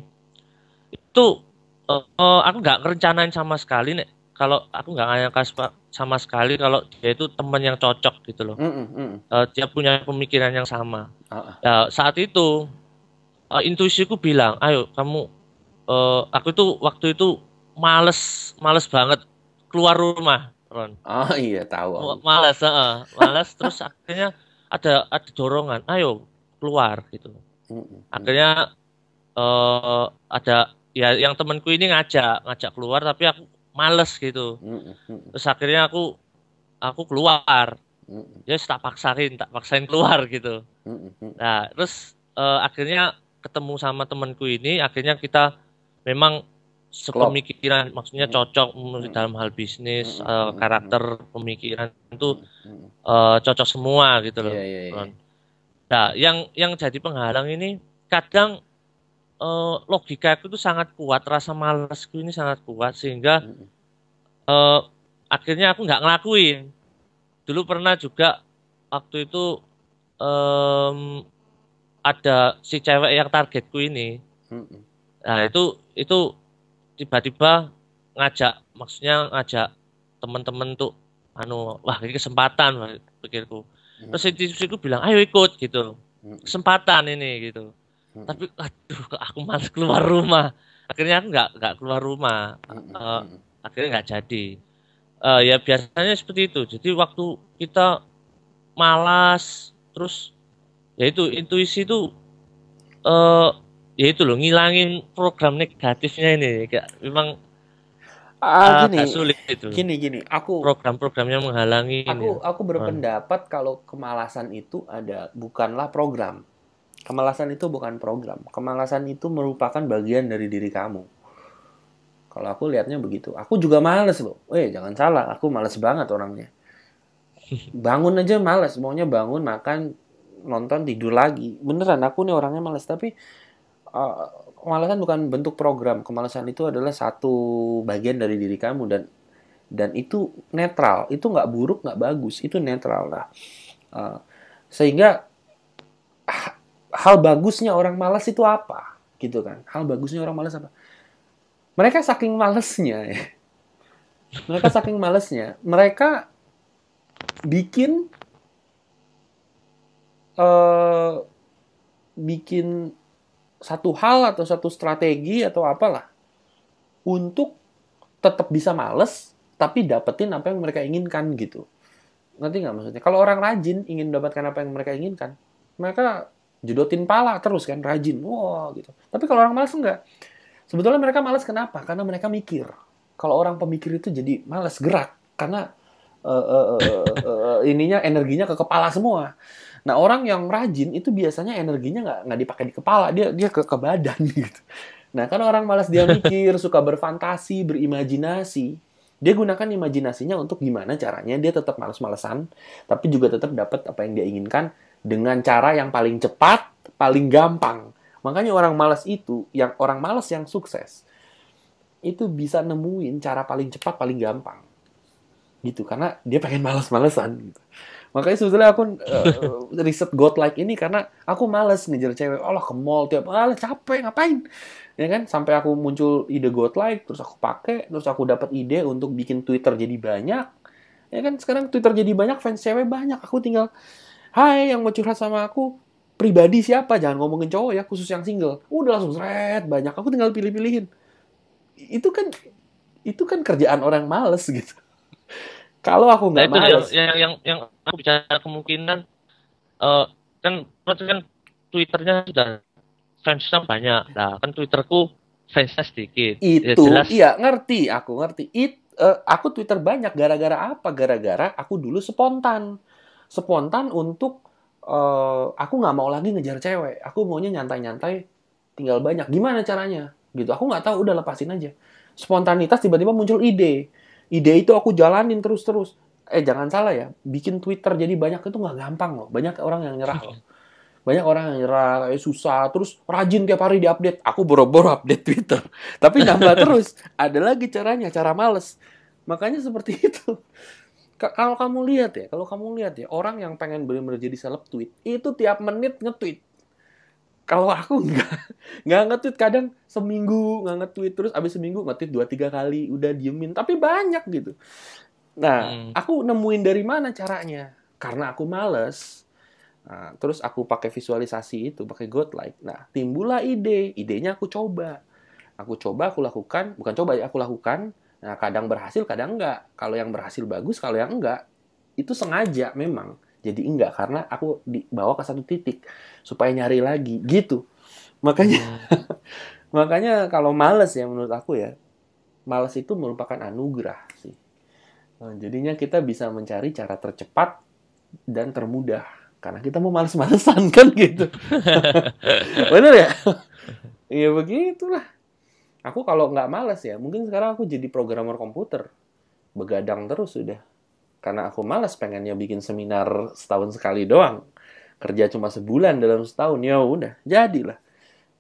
itu uh, aku nggak rencanain sama sekali nek kalau aku nggak nyangka sama sekali kalau dia itu teman yang cocok gitu loh. Mm -mm. Uh, dia punya pemikiran yang sama. Uh. Nah, saat itu uh, intuisiku bilang, ayo kamu, uh, aku itu waktu itu males, males banget keluar rumah, Ron. Oh iya tahu. Males, uh, males. terus akhirnya ada ada dorongan, ayo keluar gitu. Mm Akhirnya uh, ada ya yang temanku ini ngajak ngajak keluar tapi aku males gitu terus akhirnya aku aku keluar ya yes, tak paksain tak paksain keluar gitu nah terus uh, akhirnya ketemu sama temanku ini akhirnya kita memang sepemikiran maksudnya cocok menurut dalam hal bisnis uh, karakter pemikiran itu uh, eh, cocok semua gitu loh yeah, yeah, yeah. nah yang yang jadi penghalang ini kadang uh, logika aku itu sangat kuat, rasa malasku ini sangat kuat sehingga uh, akhirnya aku nggak ngelakuin. Dulu pernah juga waktu itu um, ada si cewek yang targetku ini. Nah itu itu tiba-tiba ngajak, maksudnya ngajak teman-teman tuh anu wah ini kesempatan pikirku. Terus intuisiku bilang ayo ikut gitu, kesempatan ini gitu hmm. tapi aduh aku malas keluar rumah akhirnya aku nggak nggak keluar rumah hmm. akhirnya nggak jadi uh, ya biasanya seperti itu jadi waktu kita malas terus ya itu intuisi itu uh, ya itu loh ngilangin program negatifnya ini Kayak memang Ah, gini, agak sulit itu. Gini gini, aku program-programnya menghalangi. Aku ini. Ya. aku berpendapat hmm. kalau kemalasan itu ada bukanlah program. Kemalasan itu bukan program. Kemalasan itu merupakan bagian dari diri kamu. Kalau aku lihatnya begitu. Aku juga males loh. Eh, jangan salah. Aku males banget orangnya. *laughs* Bangun aja males. Maunya bangun, makan, nonton, tidur lagi. Beneran, aku nih orangnya males. Tapi uh, kemalasan bukan bentuk program. Kemalasan itu adalah satu bagian dari diri kamu. Dan dan itu netral. Itu nggak buruk, nggak bagus. Itu netral lah. Uh, sehingga hal bagusnya orang malas itu apa gitu kan hal bagusnya orang malas apa mereka saking malesnya ya. mereka saking malesnya mereka bikin uh, bikin satu hal atau satu strategi atau apalah untuk tetap bisa males tapi dapetin apa yang mereka inginkan gitu nanti nggak maksudnya kalau orang rajin ingin mendapatkan apa yang mereka inginkan mereka jedotin pala terus kan rajin wow gitu tapi kalau orang malas enggak sebetulnya mereka malas kenapa karena mereka mikir kalau orang pemikir itu jadi malas gerak karena uh, uh, uh, uh, ininya energinya ke kepala semua nah orang yang rajin itu biasanya energinya nggak nggak dipakai di kepala dia dia ke ke badan *laughs* gitu nah karena orang malas dia mikir suka berfantasi berimajinasi dia gunakan imajinasinya untuk gimana caranya dia tetap males-malesan tapi juga tetap dapat apa yang dia inginkan dengan cara yang paling cepat, paling gampang. Makanya orang malas itu, yang orang malas yang sukses, itu bisa nemuin cara paling cepat, paling gampang. Gitu, karena dia pengen malas-malesan. Gitu. Makanya sebetulnya aku uh, riset godlike ini karena aku malas ngejar cewek. Allah ke mall tiap hari capek ngapain? Ya kan sampai aku muncul ide godlike terus aku pakai terus aku dapat ide untuk bikin Twitter jadi banyak. Ya kan sekarang Twitter jadi banyak fans cewek banyak. Aku tinggal hai yang mau curhat sama aku, pribadi siapa? Jangan ngomongin cowok ya, khusus yang single. Udah langsung seret, banyak. Aku tinggal pilih-pilihin. Itu kan itu kan kerjaan orang males gitu. *laughs* Kalau aku nggak nah, males. Yang, yang, yang, aku bicara kemungkinan, uh, kan, kan Twitternya sudah fansnya banyak. Nah, kan Twitterku fansnya sedikit. Ya, itu, ya, jelas. iya ngerti, aku ngerti. It, uh, aku Twitter banyak gara-gara apa? Gara-gara aku dulu spontan spontan untuk uh, aku nggak mau lagi ngejar cewek aku maunya nyantai-nyantai tinggal banyak gimana caranya gitu aku nggak tahu udah lepasin aja spontanitas tiba-tiba muncul ide ide itu aku jalanin terus-terus eh jangan salah ya bikin Twitter jadi banyak itu nggak gampang loh banyak orang yang nyerah loh *laughs* banyak orang yang nyerah eh, susah terus rajin tiap hari diupdate aku boro-boro update Twitter *laughs* tapi nambah terus *laughs* ada lagi caranya cara males makanya seperti itu kalau kamu lihat ya, kalau kamu lihat ya, orang yang pengen benar-benar jadi seleb tweet, itu tiap menit nge-tweet. Kalau aku *laughs* nggak nggak nge-tweet kadang seminggu nggak nge-tweet terus abis seminggu nge-tweet dua tiga kali udah diemin tapi banyak gitu. Nah, hmm. aku nemuin dari mana caranya? Karena aku males. Nah, terus aku pakai visualisasi itu, pakai Godlike. Nah, timbullah ide. Idenya aku coba. Aku coba, aku lakukan. Bukan coba ya, aku lakukan Nah, kadang berhasil, kadang enggak. Kalau yang berhasil bagus, kalau yang enggak, itu sengaja memang. Jadi enggak, karena aku dibawa ke satu titik. Supaya nyari lagi, gitu. Makanya, hmm. *laughs* makanya kalau males ya menurut aku ya, males itu merupakan anugerah sih. Nah, jadinya kita bisa mencari cara tercepat dan termudah. Karena kita mau males-malesan *laughs* kan gitu. *laughs* Bener ya? Iya begitulah aku kalau nggak males ya mungkin sekarang aku jadi programmer komputer begadang terus sudah karena aku males pengennya bikin seminar setahun sekali doang kerja cuma sebulan dalam setahun ya udah jadilah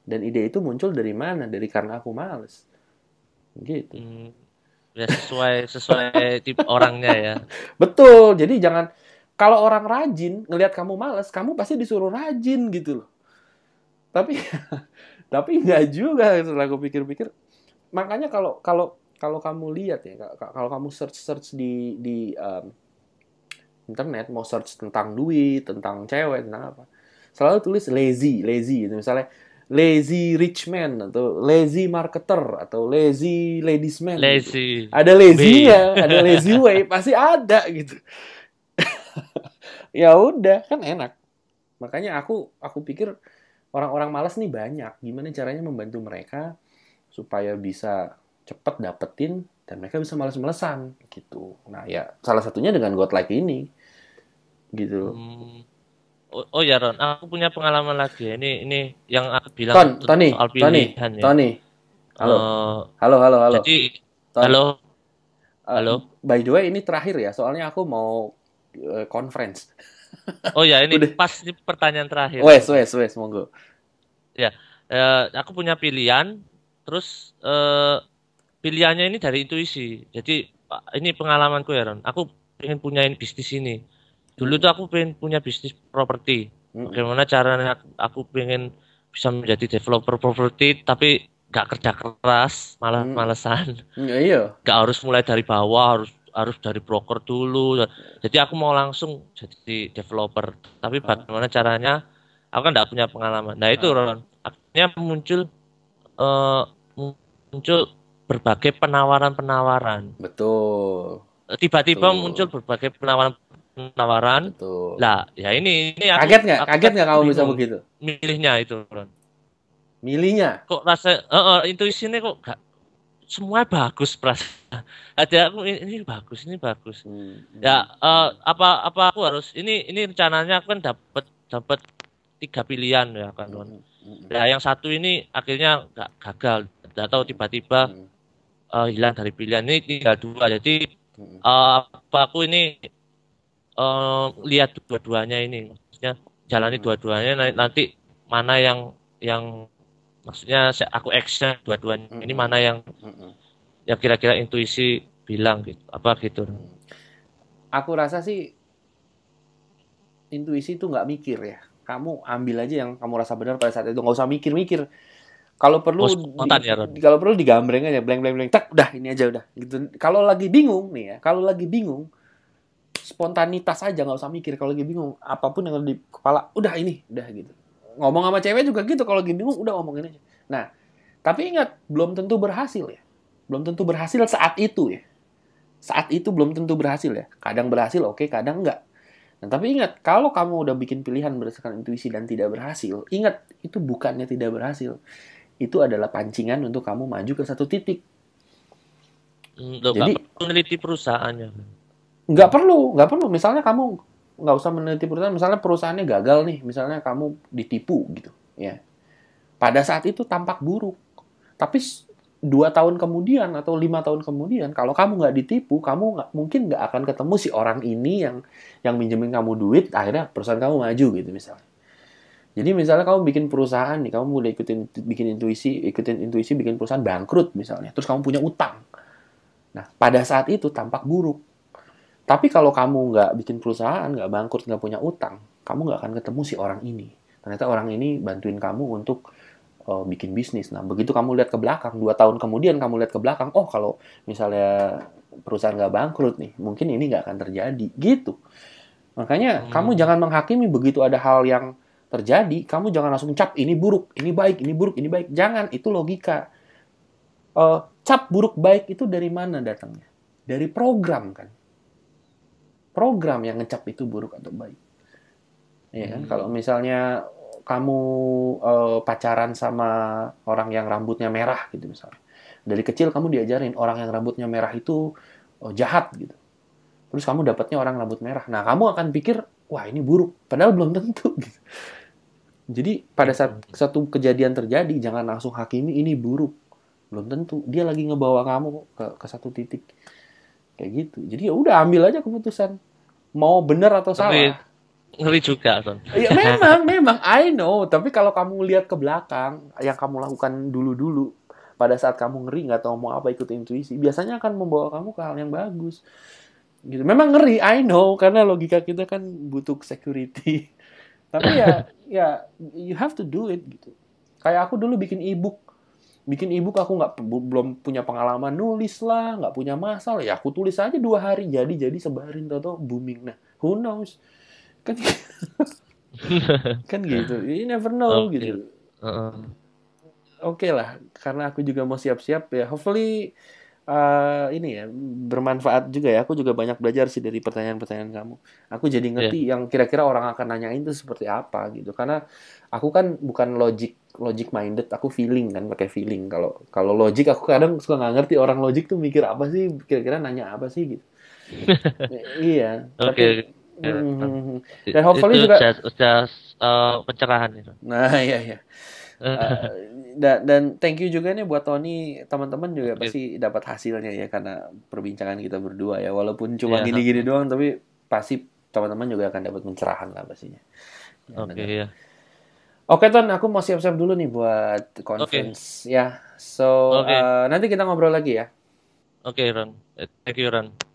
dan ide itu muncul dari mana dari karena aku males gitu hmm, ya sesuai sesuai tipe orangnya ya betul jadi jangan kalau orang rajin ngelihat kamu males kamu pasti disuruh rajin gitu loh tapi *laughs* tapi enggak juga setelah aku pikir-pikir makanya kalau kalau kalau kamu lihat ya kalau kamu search search di di um, internet mau search tentang duit tentang cewek tentang apa selalu tulis lazy lazy gitu misalnya lazy rich man atau lazy marketer atau lazy ladies man lazy gitu. ada lazy ya *laughs* ada lazy way pasti ada gitu *laughs* ya udah kan enak makanya aku aku pikir orang-orang malas nih banyak. Gimana caranya membantu mereka supaya bisa cepat dapetin dan mereka bisa malas malesan gitu. Nah ya salah satunya dengan like ini gitu. Hmm. Oh, oh ya Ron, aku punya pengalaman lagi. Ya. Ini ini yang aku bilang Ton, Tony, soal pilihan Tony, ya. Tony. Halo. Uh, halo, halo, halo. Jadi, Tony. halo. Eh, halo. Uh, by the way, ini terakhir ya, soalnya aku mau uh, conference. Oh ya, ini Udah. pas ini pertanyaan terakhir. Wes, wes, wes, monggo. Ya, eh, aku punya pilihan, terus eh, pilihannya ini dari intuisi. Jadi ini pengalamanku ya, Ron. Aku pengen punyain bisnis ini. Dulu hmm. tuh aku pengen punya bisnis properti. Hmm. Bagaimana caranya aku, aku pengen bisa menjadi developer properti, tapi gak kerja keras, malah hmm. malesan. Ya, iya. Gak harus mulai dari bawah, harus harus dari broker dulu. Jadi aku mau langsung jadi developer. Tapi ah. bagaimana caranya? Aku kan tidak punya pengalaman. Nah itu ah. Ron. Akhirnya muncul uh, muncul berbagai penawaran-penawaran. Betul. Tiba-tiba muncul berbagai penawaran-penawaran. Betul. Lah, ya ini ini aku, kaget nggak? Kaget nggak kamu bisa begitu? Milihnya itu, Ron. Milihnya? Kok rasa uh, uh, intuisinya kok gak semua bagus pras ada aku ini, ini bagus ini bagus hmm. hmm. ya uh, apa apa aku harus ini ini rencananya aku kan dapat dapat tiga pilihan ya kan hmm. ya yang satu ini akhirnya nggak gagal atau tiba-tiba hmm. uh, hilang dari pilihan ini tinggal dua jadi uh, apa aku ini uh, lihat dua-duanya ini maksudnya jalani dua-duanya nanti mana yang yang maksudnya aku action dua-duanya mm -hmm. ini mana yang mm -hmm. yang kira-kira intuisi bilang gitu apa gitu mm. aku rasa sih intuisi itu nggak mikir ya kamu ambil aja yang kamu rasa benar pada saat itu nggak usah mikir-mikir kalau perlu oh, di, ya, kalau perlu digambreng aja bleng bleng bleng. tak udah ini aja udah gitu kalau lagi bingung nih ya kalau lagi bingung spontanitas aja nggak usah mikir kalau lagi bingung apapun yang ada di kepala udah ini udah gitu ngomong sama cewek juga gitu kalau gini udah ngomongin aja nah tapi ingat belum tentu berhasil ya belum tentu berhasil saat itu ya saat itu belum tentu berhasil ya kadang berhasil oke okay, kadang enggak nah tapi ingat kalau kamu udah bikin pilihan berdasarkan intuisi dan tidak berhasil ingat itu bukannya tidak berhasil itu adalah pancingan untuk kamu maju ke satu titik hmm, Loh, jadi meneliti perusahaannya nggak perlu nggak perlu misalnya kamu nggak usah meneliti perusahaan misalnya perusahaannya gagal nih misalnya kamu ditipu gitu ya pada saat itu tampak buruk tapi dua tahun kemudian atau lima tahun kemudian kalau kamu nggak ditipu kamu nggak mungkin nggak akan ketemu si orang ini yang yang minjemin kamu duit akhirnya perusahaan kamu maju gitu misalnya jadi misalnya kamu bikin perusahaan nih kamu mulai ikutin bikin intuisi ikutin intuisi bikin perusahaan bangkrut misalnya terus kamu punya utang nah pada saat itu tampak buruk tapi kalau kamu nggak bikin perusahaan, nggak bangkrut, nggak punya utang, kamu nggak akan ketemu si orang ini. Ternyata orang ini bantuin kamu untuk uh, bikin bisnis. Nah, begitu kamu lihat ke belakang, dua tahun kemudian kamu lihat ke belakang, oh kalau misalnya perusahaan nggak bangkrut nih, mungkin ini nggak akan terjadi. Gitu. Makanya hmm. kamu jangan menghakimi begitu ada hal yang terjadi, kamu jangan langsung cap ini buruk, ini baik, ini buruk, ini baik. Jangan, itu logika. Uh, cap buruk baik itu dari mana datangnya? Dari program kan program yang ngecap itu buruk atau baik. Ya kan? Hmm. Kalau misalnya kamu uh, pacaran sama orang yang rambutnya merah gitu misalnya. Dari kecil kamu diajarin orang yang rambutnya merah itu uh, jahat gitu. Terus kamu dapatnya orang rambut merah. Nah, kamu akan pikir, "Wah, ini buruk." Padahal belum tentu *laughs* gitu. Jadi pada saat hmm. satu kejadian terjadi, jangan langsung hakimi ini buruk. Belum tentu. Dia lagi ngebawa kamu ke, ke satu titik. Kayak gitu. Jadi ya udah ambil aja keputusan mau benar atau tapi, salah ngeri juga son ya, memang *laughs* memang I know tapi kalau kamu lihat ke belakang yang kamu lakukan dulu dulu pada saat kamu ngeri nggak tahu mau apa ikut intuisi biasanya akan membawa kamu ke hal yang bagus gitu memang ngeri I know karena logika kita kan butuh security *laughs* tapi ya ya you have to do it gitu kayak aku dulu bikin e-book bikin ebook aku nggak belum punya pengalaman nulis lah nggak punya masalah ya aku tulis aja dua hari jadi jadi sebarin tau booming nah who knows kan *laughs* kan gitu *laughs* you never know okay. gitu uh -uh. oke okay lah karena aku juga mau siap-siap ya hopefully uh, ini ya bermanfaat juga ya. Aku juga banyak belajar sih dari pertanyaan-pertanyaan kamu. Aku jadi iya. ngerti yeah. yang kira-kira orang akan nanyain itu seperti apa gitu. Karena aku kan bukan logic logic minded, aku feeling kan pakai feeling. Kalau kalau logic aku kadang suka nggak ngerti orang logic tuh mikir apa sih, kira-kira nanya apa sih gitu. *laughs* iya. Oke. Okay. Ya, mm, mm-hmm. dan hopefully itu juga udah uh, pencerahan itu. Nah, iya iya. Eh dan, dan thank you juga nih buat Tony teman-teman juga okay. pasti dapat hasilnya ya karena perbincangan kita berdua ya walaupun cuma iya, gini-gini yeah. doang tapi pasti teman-teman juga akan dapat pencerahan lah pastinya. Ya, Oke okay, ya. Oke Ton, aku mau siap-siap dulu nih buat conference okay. ya. So okay. uh, eh, nanti kita ngobrol lagi ya. Oke okay, Ron, eh, thank you Ron.